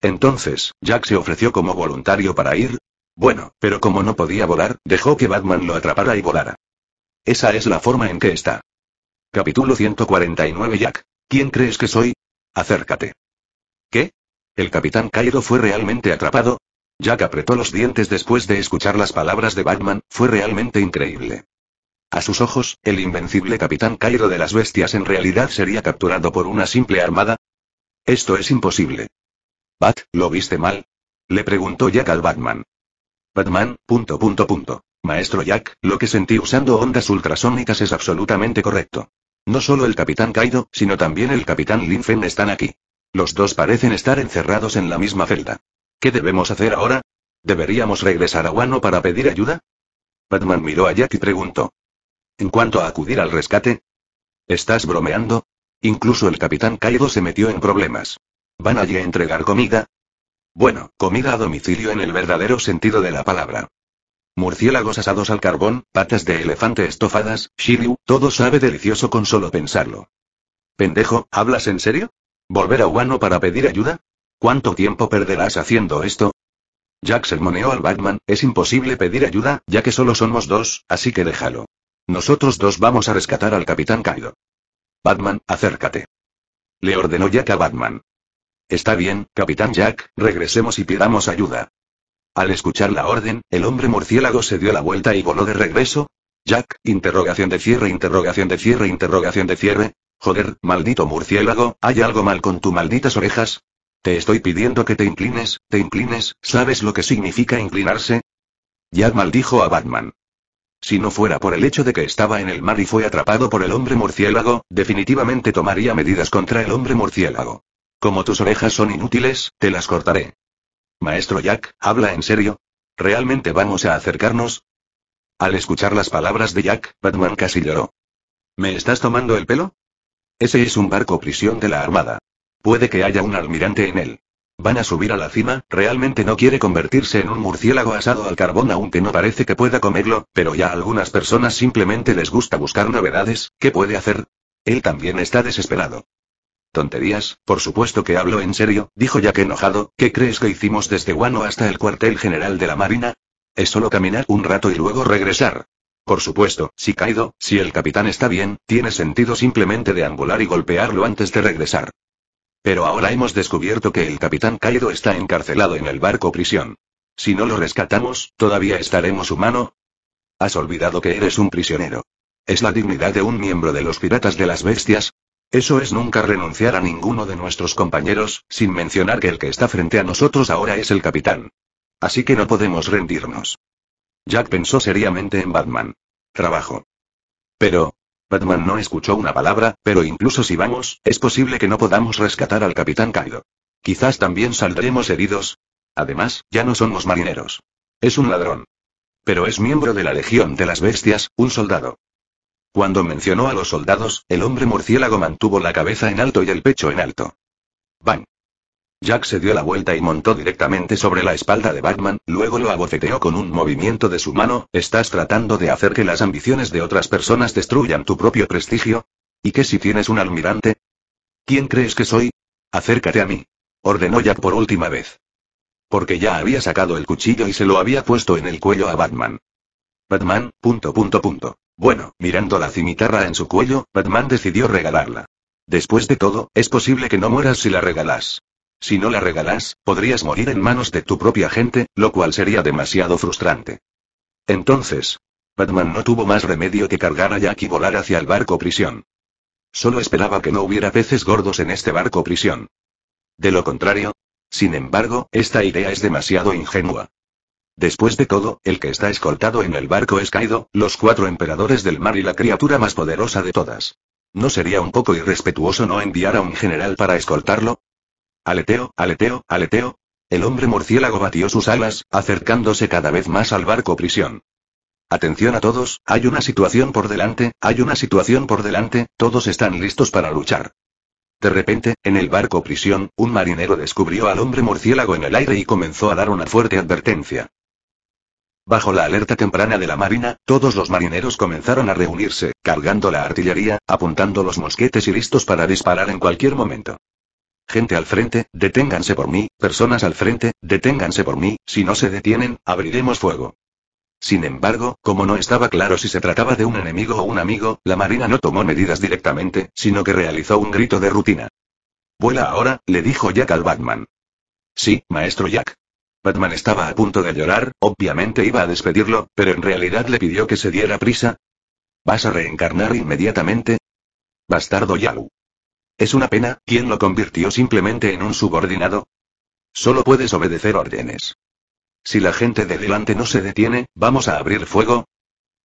Entonces, Jack se ofreció como voluntario para ir. Bueno, pero como no podía volar, dejó que Batman lo atrapara y volara. Esa es la forma en que está. Capítulo 149 Jack. ¿Quién crees que soy? Acércate. ¿Qué? ¿El capitán Cairo fue realmente atrapado? Jack apretó los dientes después de escuchar las palabras de Batman, fue realmente increíble. A sus ojos, el invencible capitán Cairo de las bestias en realidad sería capturado por una simple armada. Esto es imposible. Bat, ¿lo viste mal? Le preguntó Jack al Batman. Batman, punto punto punto. Maestro Jack, lo que sentí usando ondas ultrasónicas es absolutamente correcto. No solo el capitán Kaido, sino también el capitán Linfen están aquí. Los dos parecen estar encerrados en la misma celda. ¿Qué debemos hacer ahora? ¿Deberíamos regresar a Wano para pedir ayuda? Batman miró a Jack y preguntó. ¿En cuanto a acudir al rescate? ¿Estás bromeando? Incluso el capitán Kaido se metió en problemas. ¿Van allí a entregar comida? Bueno, comida a domicilio en el verdadero sentido de la palabra murciélagos asados al carbón, patas de elefante estofadas, shiryu, todo sabe delicioso con solo pensarlo. Pendejo, ¿hablas en serio? ¿Volver a Wano para pedir ayuda? ¿Cuánto tiempo perderás haciendo esto? Jack sermoneó al Batman, es imposible pedir ayuda, ya que solo somos dos, así que déjalo. Nosotros dos vamos a rescatar al Capitán Kaido. Batman, acércate. Le ordenó Jack a Batman. Está bien, Capitán Jack, regresemos y pidamos ayuda. Al escuchar la orden, el hombre murciélago se dio la vuelta y voló de regreso. Jack, interrogación de cierre, interrogación de cierre, interrogación de cierre. Joder, maldito murciélago, ¿hay algo mal con tus malditas orejas? Te estoy pidiendo que te inclines, te inclines, ¿sabes lo que significa inclinarse? Jack maldijo a Batman. Si no fuera por el hecho de que estaba en el mar y fue atrapado por el hombre murciélago, definitivamente tomaría medidas contra el hombre murciélago. Como tus orejas son inútiles, te las cortaré. Maestro Jack, ¿habla en serio? ¿Realmente vamos a acercarnos? Al escuchar las palabras de Jack, Batman casi lloró. ¿Me estás tomando el pelo? Ese es un barco prisión de la Armada. Puede que haya un almirante en él. Van a subir a la cima, realmente no quiere convertirse en un murciélago asado al carbón aunque no parece que pueda comerlo, pero ya a algunas personas simplemente les gusta buscar novedades, ¿qué puede hacer? Él también está desesperado. Tonterías, por supuesto que hablo en serio, dijo ya que enojado, ¿qué crees que hicimos desde Guano hasta el cuartel general de la Marina? Es solo caminar un rato y luego regresar. Por supuesto, si caído, si el capitán está bien, tiene sentido simplemente deambular y golpearlo antes de regresar. Pero ahora hemos descubierto que el capitán caído está encarcelado en el barco prisión. Si no lo rescatamos, ¿todavía estaremos humano? Has olvidado que eres un prisionero. Es la dignidad de un miembro de los piratas de las bestias, eso es nunca renunciar a ninguno de nuestros compañeros, sin mencionar que el que está frente a nosotros ahora es el capitán. Así que no podemos rendirnos. Jack pensó seriamente en Batman. Trabajo. Pero... Batman no escuchó una palabra, pero incluso si vamos, es posible que no podamos rescatar al capitán Kaido. Quizás también saldremos heridos. Además, ya no somos marineros. Es un ladrón. Pero es miembro de la Legión de las Bestias, un soldado. Cuando mencionó a los soldados, el hombre murciélago mantuvo la cabeza en alto y el pecho en alto. ¡Bang! Jack se dio la vuelta y montó directamente sobre la espalda de Batman, luego lo abofeteó con un movimiento de su mano, ¿estás tratando de hacer que las ambiciones de otras personas destruyan tu propio prestigio? ¿Y qué si tienes un almirante? ¿Quién crees que soy? Acércate a mí. Ordenó Jack por última vez. Porque ya había sacado el cuchillo y se lo había puesto en el cuello a Batman. Batman, punto punto punto. Bueno, mirando la cimitarra en su cuello, Batman decidió regalarla. Después de todo, es posible que no mueras si la regalas. Si no la regalas, podrías morir en manos de tu propia gente, lo cual sería demasiado frustrante. Entonces, Batman no tuvo más remedio que cargar a Jack y volar hacia el barco prisión. Solo esperaba que no hubiera peces gordos en este barco prisión. De lo contrario, sin embargo, esta idea es demasiado ingenua. Después de todo, el que está escoltado en el barco es Caído, los cuatro emperadores del mar y la criatura más poderosa de todas. ¿No sería un poco irrespetuoso no enviar a un general para escoltarlo? Aleteo, aleteo, aleteo. El hombre murciélago batió sus alas, acercándose cada vez más al barco prisión. Atención a todos, hay una situación por delante, hay una situación por delante, todos están listos para luchar. De repente, en el barco prisión, un marinero descubrió al hombre murciélago en el aire y comenzó a dar una fuerte advertencia. Bajo la alerta temprana de la Marina, todos los marineros comenzaron a reunirse, cargando la artillería, apuntando los mosquetes y listos para disparar en cualquier momento. Gente al frente, deténganse por mí, personas al frente, deténganse por mí, si no se detienen, abriremos fuego. Sin embargo, como no estaba claro si se trataba de un enemigo o un amigo, la Marina no tomó medidas directamente, sino que realizó un grito de rutina. Vuela ahora, le dijo Jack al Batman. Sí, maestro Jack. Batman estaba a punto de llorar, obviamente iba a despedirlo, pero en realidad le pidió que se diera prisa. ¿Vas a reencarnar inmediatamente? Bastardo Yalu. Es una pena, ¿quién lo convirtió simplemente en un subordinado? Solo puedes obedecer órdenes. Si la gente de delante no se detiene, vamos a abrir fuego.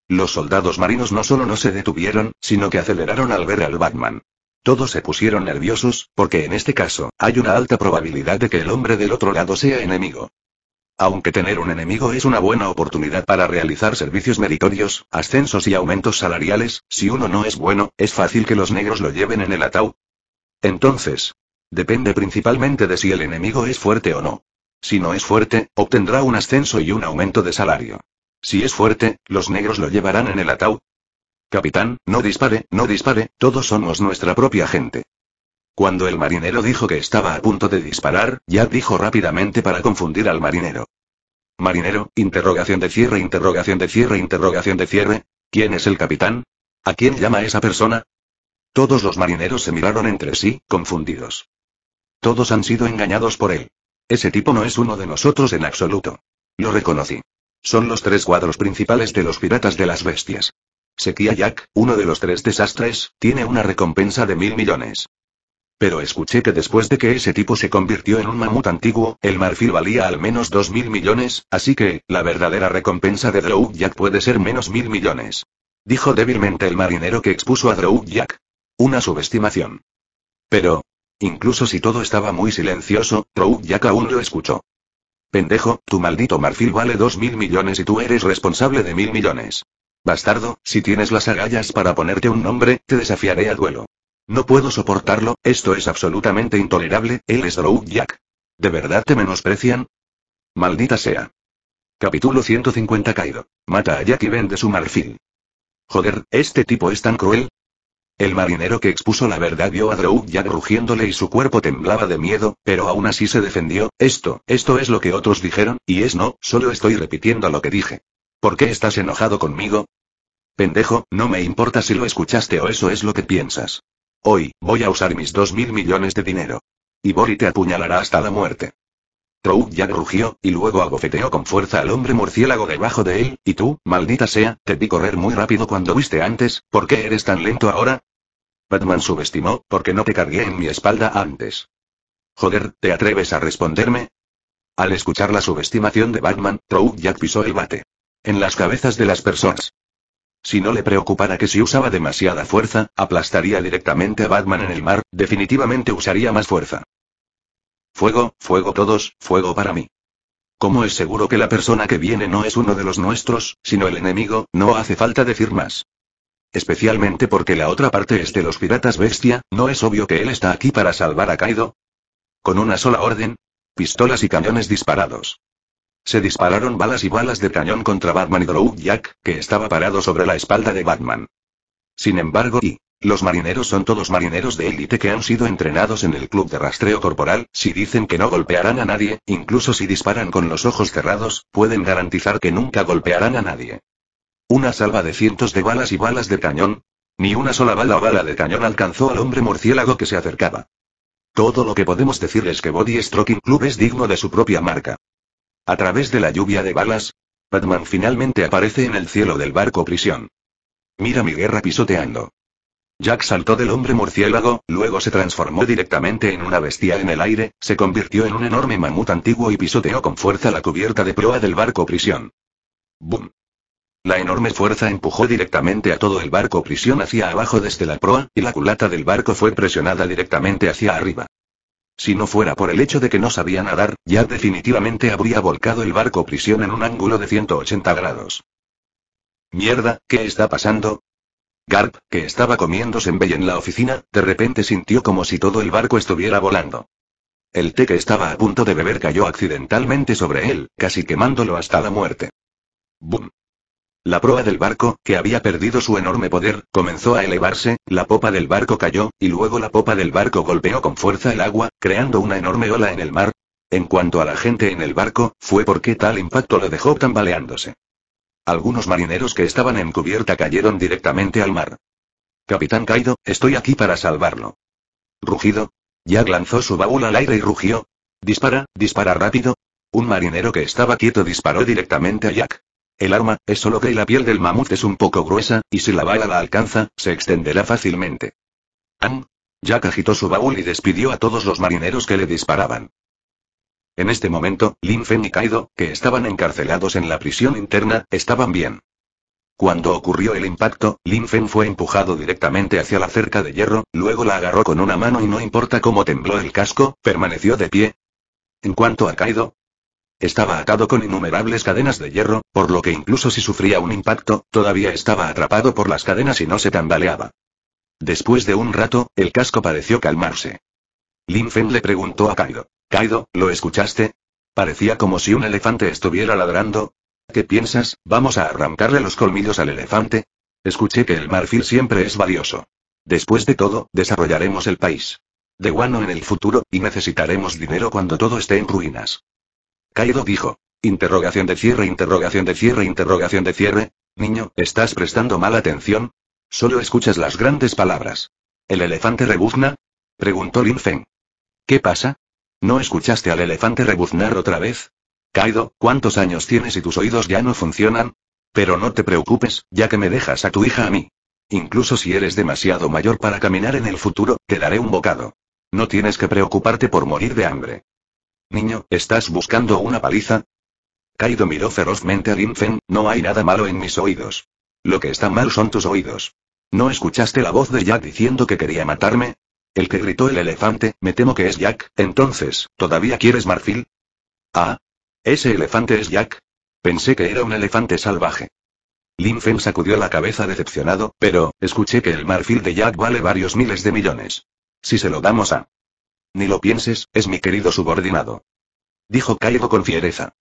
Los soldados marinos no solo no se detuvieron, sino que aceleraron al ver al Batman. Todos se pusieron nerviosos, porque en este caso, hay una alta probabilidad de que el hombre del otro lado sea enemigo. Aunque tener un enemigo es una buena oportunidad para realizar servicios meritorios, ascensos y aumentos salariales, si uno no es bueno, es fácil que los negros lo lleven en el ataúd. Entonces, depende principalmente de si el enemigo es fuerte o no. Si no es fuerte, obtendrá un ascenso y un aumento de salario. Si es fuerte, los negros lo llevarán en el ataúd. Capitán, no dispare, no dispare, todos somos nuestra propia gente. Cuando el marinero dijo que estaba a punto de disparar, Jack dijo rápidamente para confundir al marinero. Marinero, interrogación de cierre, interrogación de cierre, interrogación de cierre. ¿Quién es el capitán? ¿A quién llama esa persona? Todos los marineros se miraron entre sí, confundidos. Todos han sido engañados por él. Ese tipo no es uno de nosotros en absoluto. Lo reconocí. Son los tres cuadros principales de los piratas de las bestias. Sequía Jack, uno de los tres desastres, tiene una recompensa de mil millones. Pero escuché que después de que ese tipo se convirtió en un mamut antiguo, el marfil valía al menos dos mil millones, así que, la verdadera recompensa de Jack puede ser menos mil millones. Dijo débilmente el marinero que expuso a Jack. Una subestimación. Pero, incluso si todo estaba muy silencioso, Jack aún lo escuchó. Pendejo, tu maldito marfil vale dos mil millones y tú eres responsable de mil millones. Bastardo, si tienes las agallas para ponerte un nombre, te desafiaré a duelo. No puedo soportarlo, esto es absolutamente intolerable, él es Drow Jack. ¿De verdad te menosprecian? Maldita sea. Capítulo 150 Caído. Mata a Jack y vende su marfil. Joder, este tipo es tan cruel. El marinero que expuso la verdad vio a Drow Jack rugiéndole y su cuerpo temblaba de miedo, pero aún así se defendió. Esto, esto es lo que otros dijeron, y es no, solo estoy repitiendo lo que dije. ¿Por qué estás enojado conmigo? Pendejo, no me importa si lo escuchaste o eso es lo que piensas. Hoy, voy a usar mis dos mil millones de dinero. Y Bori te apuñalará hasta la muerte. Trout ya rugió, y luego abofeteó con fuerza al hombre murciélago debajo de él, y tú, maldita sea, te di correr muy rápido cuando viste antes, ¿por qué eres tan lento ahora? Batman subestimó, porque no te cargué en mi espalda antes. Joder, ¿te atreves a responderme? Al escuchar la subestimación de Batman, Trout ya pisó el bate. En las cabezas de las personas. Si no le preocupara que si usaba demasiada fuerza, aplastaría directamente a Batman en el mar, definitivamente usaría más fuerza. Fuego, fuego todos, fuego para mí. Como es seguro que la persona que viene no es uno de los nuestros, sino el enemigo, no hace falta decir más. Especialmente porque la otra parte es de los piratas bestia, ¿no es obvio que él está aquí para salvar a Kaido? Con una sola orden. Pistolas y cañones disparados. Se dispararon balas y balas de cañón contra Batman y Drowd Jack, que estaba parado sobre la espalda de Batman. Sin embargo, y los marineros son todos marineros de élite que han sido entrenados en el club de rastreo corporal, si dicen que no golpearán a nadie, incluso si disparan con los ojos cerrados, pueden garantizar que nunca golpearán a nadie. Una salva de cientos de balas y balas de cañón. Ni una sola bala o bala de cañón alcanzó al hombre murciélago que se acercaba. Todo lo que podemos decir es que Body Stroking Club es digno de su propia marca. A través de la lluvia de balas, Batman finalmente aparece en el cielo del barco prisión. Mira mi guerra pisoteando. Jack saltó del hombre murciélago, luego se transformó directamente en una bestia en el aire, se convirtió en un enorme mamut antiguo y pisoteó con fuerza la cubierta de proa del barco prisión. ¡Bum! La enorme fuerza empujó directamente a todo el barco prisión hacia abajo desde la proa, y la culata del barco fue presionada directamente hacia arriba. Si no fuera por el hecho de que no sabía nadar, ya definitivamente habría volcado el barco prisión en un ángulo de 180 grados. Mierda, ¿qué está pasando? Garp, que estaba comiéndose en en la oficina, de repente sintió como si todo el barco estuviera volando. El té que estaba a punto de beber cayó accidentalmente sobre él, casi quemándolo hasta la muerte. ¡Bum! La proa del barco, que había perdido su enorme poder, comenzó a elevarse, la popa del barco cayó, y luego la popa del barco golpeó con fuerza el agua, creando una enorme ola en el mar. En cuanto a la gente en el barco, fue porque tal impacto lo dejó tambaleándose. Algunos marineros que estaban en cubierta cayeron directamente al mar. Capitán Kaido, estoy aquí para salvarlo. Rugido. Jack lanzó su baúl al aire y rugió. Dispara, dispara rápido. Un marinero que estaba quieto disparó directamente a Jack. El arma, es solo que la piel del mamut es un poco gruesa, y si la bala la alcanza, se extenderá fácilmente. Am. Jack agitó su baúl y despidió a todos los marineros que le disparaban. En este momento, Lin Fen y Kaido, que estaban encarcelados en la prisión interna, estaban bien. Cuando ocurrió el impacto, Lin Fen fue empujado directamente hacia la cerca de hierro, luego la agarró con una mano y no importa cómo tembló el casco, permaneció de pie. En cuanto a Kaido, estaba atado con innumerables cadenas de hierro, por lo que incluso si sufría un impacto, todavía estaba atrapado por las cadenas y no se tambaleaba. Después de un rato, el casco pareció calmarse. Lin Fen le preguntó a Kaido. Kaido, ¿lo escuchaste? Parecía como si un elefante estuviera ladrando. ¿Qué piensas? ¿Vamos a arrancarle los colmillos al elefante? Escuché que el marfil siempre es valioso. Después de todo, desarrollaremos el país. De guano en el futuro, y necesitaremos dinero cuando todo esté en ruinas. Kaido dijo. Interrogación de cierre, interrogación de cierre, interrogación de cierre. Niño, ¿estás prestando mala atención? Solo escuchas las grandes palabras. ¿El elefante rebuzna? Preguntó Lin Feng. ¿Qué pasa? ¿No escuchaste al elefante rebuznar otra vez? Kaido, ¿cuántos años tienes y tus oídos ya no funcionan? Pero no te preocupes, ya que me dejas a tu hija a mí. Incluso si eres demasiado mayor para caminar en el futuro, te daré un bocado. No tienes que preocuparte por morir de hambre. Niño, ¿estás buscando una paliza? Kaido miró ferozmente a Linfen. no hay nada malo en mis oídos. Lo que está mal son tus oídos. ¿No escuchaste la voz de Jack diciendo que quería matarme? El que gritó el elefante, me temo que es Jack, entonces, ¿todavía quieres marfil? Ah. ¿Ese elefante es Jack? Pensé que era un elefante salvaje. Linfen sacudió la cabeza decepcionado, pero, escuché que el marfil de Jack vale varios miles de millones. Si se lo damos a ni lo pienses, es mi querido subordinado. Dijo Kaido con fiereza.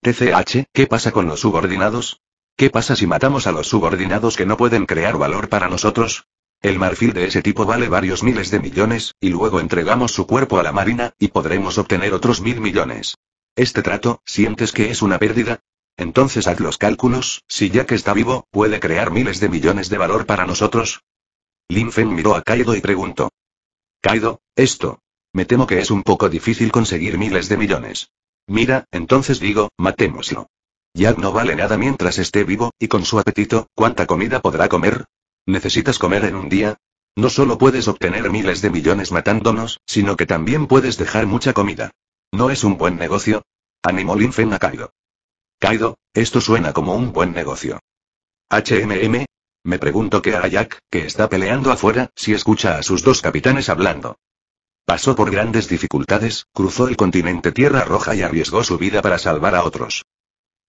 TCH, ¿qué pasa con los subordinados? ¿Qué pasa si matamos a los subordinados que no pueden crear valor para nosotros? El marfil de ese tipo vale varios miles de millones, y luego entregamos su cuerpo a la Marina, y podremos obtener otros mil millones. Este trato, ¿sientes que es una pérdida? Entonces haz los cálculos, si ya que está vivo, puede crear miles de millones de valor para nosotros. Linfen miró a Kaido y preguntó. Kaido, esto, me temo que es un poco difícil conseguir miles de millones. Mira, entonces digo, matémoslo. Jack no vale nada mientras esté vivo, y con su apetito, ¿cuánta comida podrá comer? ¿Necesitas comer en un día? No solo puedes obtener miles de millones matándonos, sino que también puedes dejar mucha comida. ¿No es un buen negocio? Animó Linfen a Kaido. Kaido, esto suena como un buen negocio. HMM. Me pregunto qué hará Jack, que está peleando afuera, si escucha a sus dos capitanes hablando. Pasó por grandes dificultades, cruzó el continente Tierra Roja y arriesgó su vida para salvar a otros.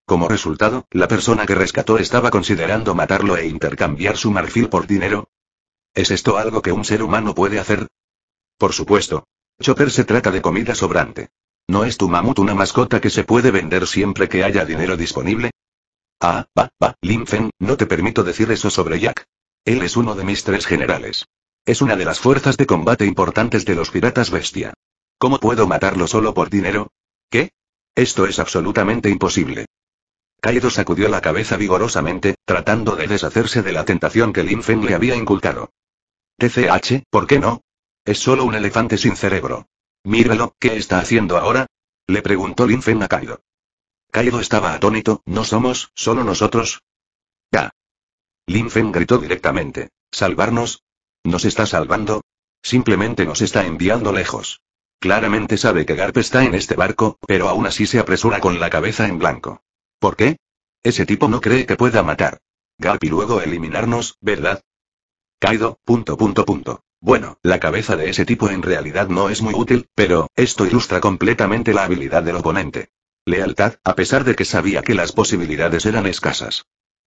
Como resultado, la persona que rescató estaba considerando matarlo e intercambiar su marfil por dinero. ¿Es esto algo que un ser humano puede hacer? Por supuesto. Chopper se trata de comida sobrante. ¿No es tu mamut una mascota que se puede vender siempre que haya dinero disponible? Ah, va, va, Linfen, no te permito decir eso sobre Jack. Él es uno de mis tres generales. Es una de las fuerzas de combate importantes de los piratas bestia. ¿Cómo puedo matarlo solo por dinero? ¿Qué? Esto es absolutamente imposible. Kaido sacudió la cabeza vigorosamente, tratando de deshacerse de la tentación que Lin Feng le había inculcado. TCH, ¿por qué no? Es solo un elefante sin cerebro. Míralo, ¿qué está haciendo ahora? Le preguntó Lin a Kaido. Kaido estaba atónito, ¿no somos, solo nosotros? Ya. Lin gritó directamente. ¿Salvarnos? ¿Nos está salvando? Simplemente nos está enviando lejos. Claramente sabe que Garp está en este barco, pero aún así se apresura con la cabeza en blanco. ¿Por qué? Ese tipo no cree que pueda matar. Garp y luego eliminarnos, ¿verdad? Kaido, punto punto punto. Bueno, la cabeza de ese tipo en realidad no es muy útil, pero, esto ilustra completamente la habilidad del oponente. Lealtad, a pesar de que sabía que las posibilidades eran escasas.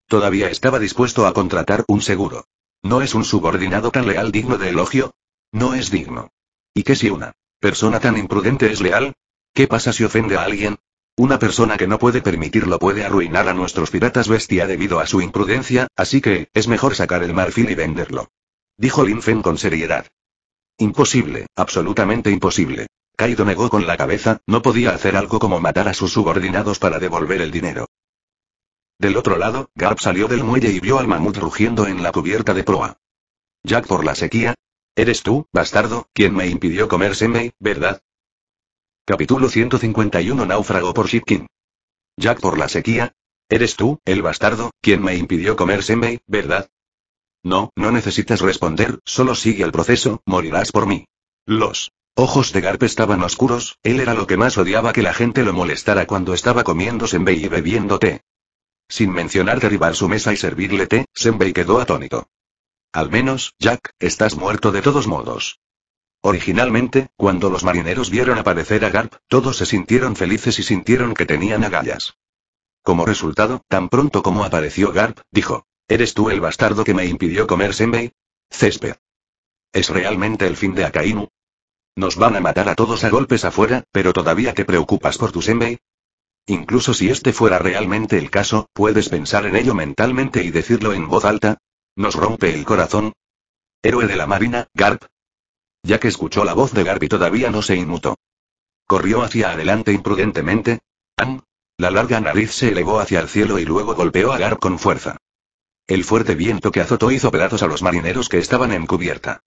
Todavía estaba dispuesto a contratar un seguro. ¿No es un subordinado tan leal digno de elogio? No es digno. ¿Y qué si una persona tan imprudente es leal? ¿Qué pasa si ofende a alguien? Una persona que no puede permitirlo puede arruinar a nuestros piratas bestia debido a su imprudencia, así que, es mejor sacar el marfil y venderlo. Dijo Lin Fen con seriedad. Imposible, absolutamente imposible. Kaido negó con la cabeza, no podía hacer algo como matar a sus subordinados para devolver el dinero. Del otro lado, Garp salió del muelle y vio al mamut rugiendo en la cubierta de proa. Jack por la sequía. Eres tú, bastardo, quien me impidió comer semei, ¿verdad? Capítulo 151 Náufrago por Shipkin. Jack por la sequía. Eres tú, el bastardo, quien me impidió comer semei, ¿verdad? No, no necesitas responder, solo sigue el proceso, morirás por mí. Los ojos de Garp estaban oscuros, él era lo que más odiaba que la gente lo molestara cuando estaba comiendo sembei y bebiendo sin mencionar derribar su mesa y servirle té, Senbei quedó atónito. Al menos, Jack, estás muerto de todos modos. Originalmente, cuando los marineros vieron aparecer a Garp, todos se sintieron felices y sintieron que tenían agallas. Como resultado, tan pronto como apareció Garp, dijo, ¿Eres tú el bastardo que me impidió comer Senbei? Césped. ¿Es realmente el fin de Akainu? Nos van a matar a todos a golpes afuera, pero todavía te preocupas por tu Senbei. Incluso si este fuera realmente el caso, ¿puedes pensar en ello mentalmente y decirlo en voz alta? Nos rompe el corazón. Héroe de la Marina, Garp. Ya que escuchó la voz de Garp y todavía no se inmutó. Corrió hacia adelante imprudentemente. ¡Am! La larga nariz se elevó hacia el cielo y luego golpeó a Garp con fuerza. El fuerte viento que azotó hizo pedazos a los marineros que estaban en cubierta.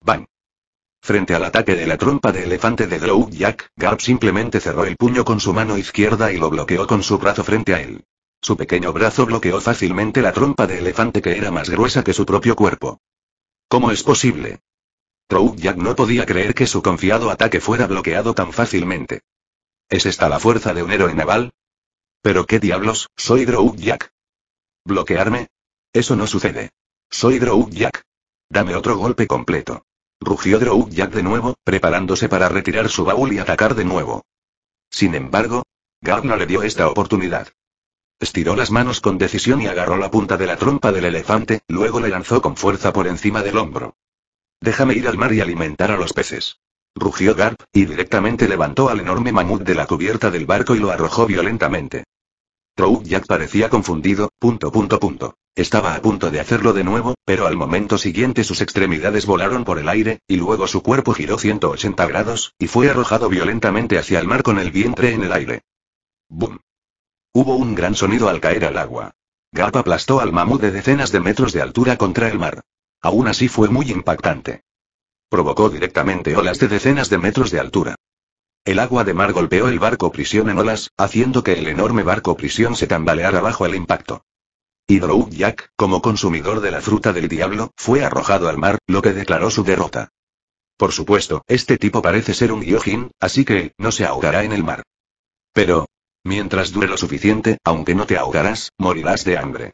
¡Bang! Frente al ataque de la trompa de elefante de Drow Jack, Garp simplemente cerró el puño con su mano izquierda y lo bloqueó con su brazo frente a él. Su pequeño brazo bloqueó fácilmente la trompa de elefante que era más gruesa que su propio cuerpo. ¿Cómo es posible? Drow Jack no podía creer que su confiado ataque fuera bloqueado tan fácilmente. ¿Es esta la fuerza de un héroe naval? Pero qué diablos, soy Drow Jack. ¿Bloquearme? Eso no sucede. Soy Drow Jack. Dame otro golpe completo rugió Drow Jack de nuevo, preparándose para retirar su baúl y atacar de nuevo. Sin embargo, Garp no le dio esta oportunidad. Estiró las manos con decisión y agarró la punta de la trompa del elefante, luego le lanzó con fuerza por encima del hombro. Déjame ir al mar y alimentar a los peces. Rugió Garp, y directamente levantó al enorme mamut de la cubierta del barco y lo arrojó violentamente. Trout Jack parecía confundido, punto punto punto. Estaba a punto de hacerlo de nuevo, pero al momento siguiente sus extremidades volaron por el aire, y luego su cuerpo giró 180 grados, y fue arrojado violentamente hacia el mar con el vientre en el aire. ¡Bum! Hubo un gran sonido al caer al agua. Gap aplastó al mamut de decenas de metros de altura contra el mar. Aún así fue muy impactante. Provocó directamente olas de decenas de metros de altura. El agua de mar golpeó el barco prisión en olas, haciendo que el enorme barco prisión se tambaleara bajo el impacto. Y Drow Jack, como consumidor de la fruta del diablo, fue arrojado al mar, lo que declaró su derrota. Por supuesto, este tipo parece ser un yojin, así que, no se ahogará en el mar. Pero, mientras dure lo suficiente, aunque no te ahogarás, morirás de hambre.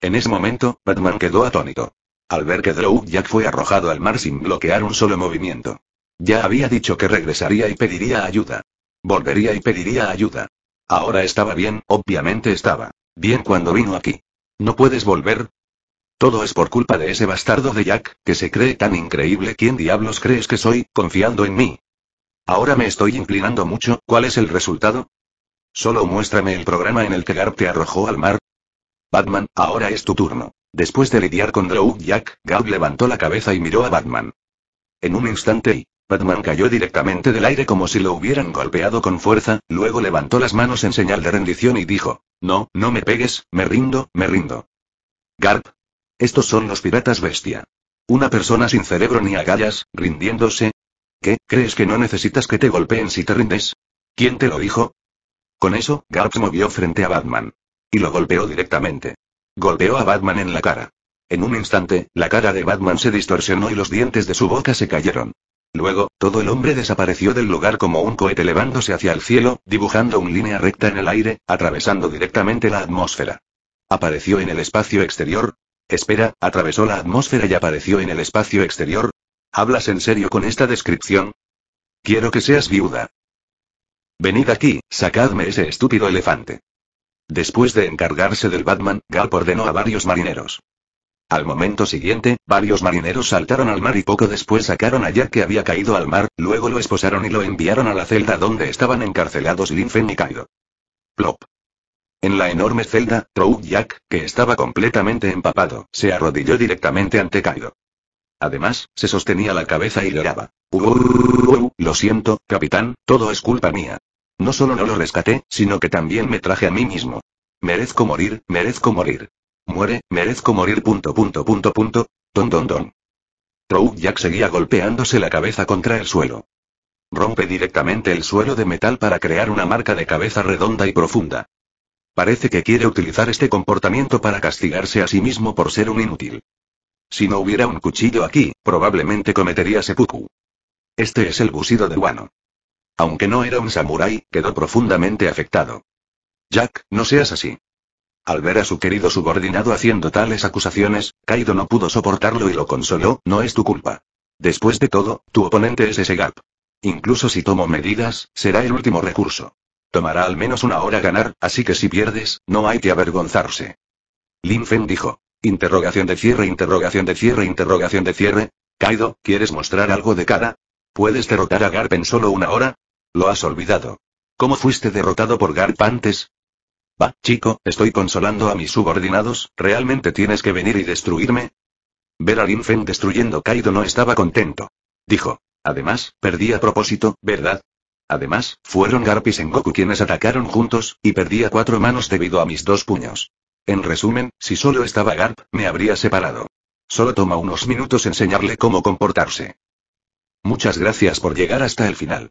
En ese momento, Batman quedó atónito. Al ver que Drow Jack fue arrojado al mar sin bloquear un solo movimiento. Ya había dicho que regresaría y pediría ayuda. Volvería y pediría ayuda. Ahora estaba bien, obviamente estaba. Bien cuando vino aquí. ¿No puedes volver? Todo es por culpa de ese bastardo de Jack, que se cree tan increíble. ¿Quién diablos crees que soy, confiando en mí? Ahora me estoy inclinando mucho, ¿cuál es el resultado? Solo muéstrame el programa en el que Garp te arrojó al mar. Batman, ahora es tu turno. Después de lidiar con Drew Jack, Gab levantó la cabeza y miró a Batman. En un instante y... Batman cayó directamente del aire como si lo hubieran golpeado con fuerza, luego levantó las manos en señal de rendición y dijo, No, no me pegues, me rindo, me rindo. Garp. Estos son los piratas bestia. Una persona sin cerebro ni agallas, rindiéndose. ¿Qué, crees que no necesitas que te golpeen si te rindes? ¿Quién te lo dijo? Con eso, Garp se movió frente a Batman. Y lo golpeó directamente. Golpeó a Batman en la cara. En un instante, la cara de Batman se distorsionó y los dientes de su boca se cayeron. Luego, todo el hombre desapareció del lugar como un cohete elevándose hacia el cielo, dibujando una línea recta en el aire, atravesando directamente la atmósfera. Apareció en el espacio exterior. Espera, atravesó la atmósfera y apareció en el espacio exterior. ¿Hablas en serio con esta descripción? Quiero que seas viuda. Venid aquí, sacadme ese estúpido elefante. Después de encargarse del Batman, Galp ordenó a varios marineros. Al momento siguiente, varios marineros saltaron al mar y poco después sacaron a Jack que había caído al mar, luego lo esposaron y lo enviaron a la celda donde estaban encarcelados Linfen y Kaido. Plop. En la enorme celda, Trou Jack, que estaba completamente empapado, se arrodilló directamente ante Kaido. Además, se sostenía la cabeza y lloraba. lo siento, capitán, todo es culpa mía. No solo no lo rescaté, sino que también me traje a mí mismo. Merezco morir, merezco morir. Muere, merezco morir. Punto, punto, punto, punto. Don, don, don. Trout Jack seguía golpeándose la cabeza contra el suelo. Rompe directamente el suelo de metal para crear una marca de cabeza redonda y profunda. Parece que quiere utilizar este comportamiento para castigarse a sí mismo por ser un inútil. Si no hubiera un cuchillo aquí, probablemente cometería seppuku. Este es el busido de Wano. Aunque no era un samurái, quedó profundamente afectado. Jack, no seas así. Al ver a su querido subordinado haciendo tales acusaciones, Kaido no pudo soportarlo y lo consoló, no es tu culpa. Después de todo, tu oponente es ese Gap. Incluso si tomo medidas, será el último recurso. Tomará al menos una hora ganar, así que si pierdes, no hay que avergonzarse. Linfen dijo. Interrogación de cierre, interrogación de cierre, interrogación de cierre. Kaido, ¿quieres mostrar algo de cara? ¿Puedes derrotar a Garp en solo una hora? Lo has olvidado. ¿Cómo fuiste derrotado por Garp antes? chico, estoy consolando a mis subordinados, ¿realmente tienes que venir y destruirme? Ver a destruyendo Kaido no estaba contento. Dijo. Además, perdí a propósito, ¿verdad? Además, fueron Garp y Sengoku quienes atacaron juntos, y perdí cuatro manos debido a mis dos puños. En resumen, si solo estaba Garp, me habría separado. Solo toma unos minutos enseñarle cómo comportarse. Muchas gracias por llegar hasta el final.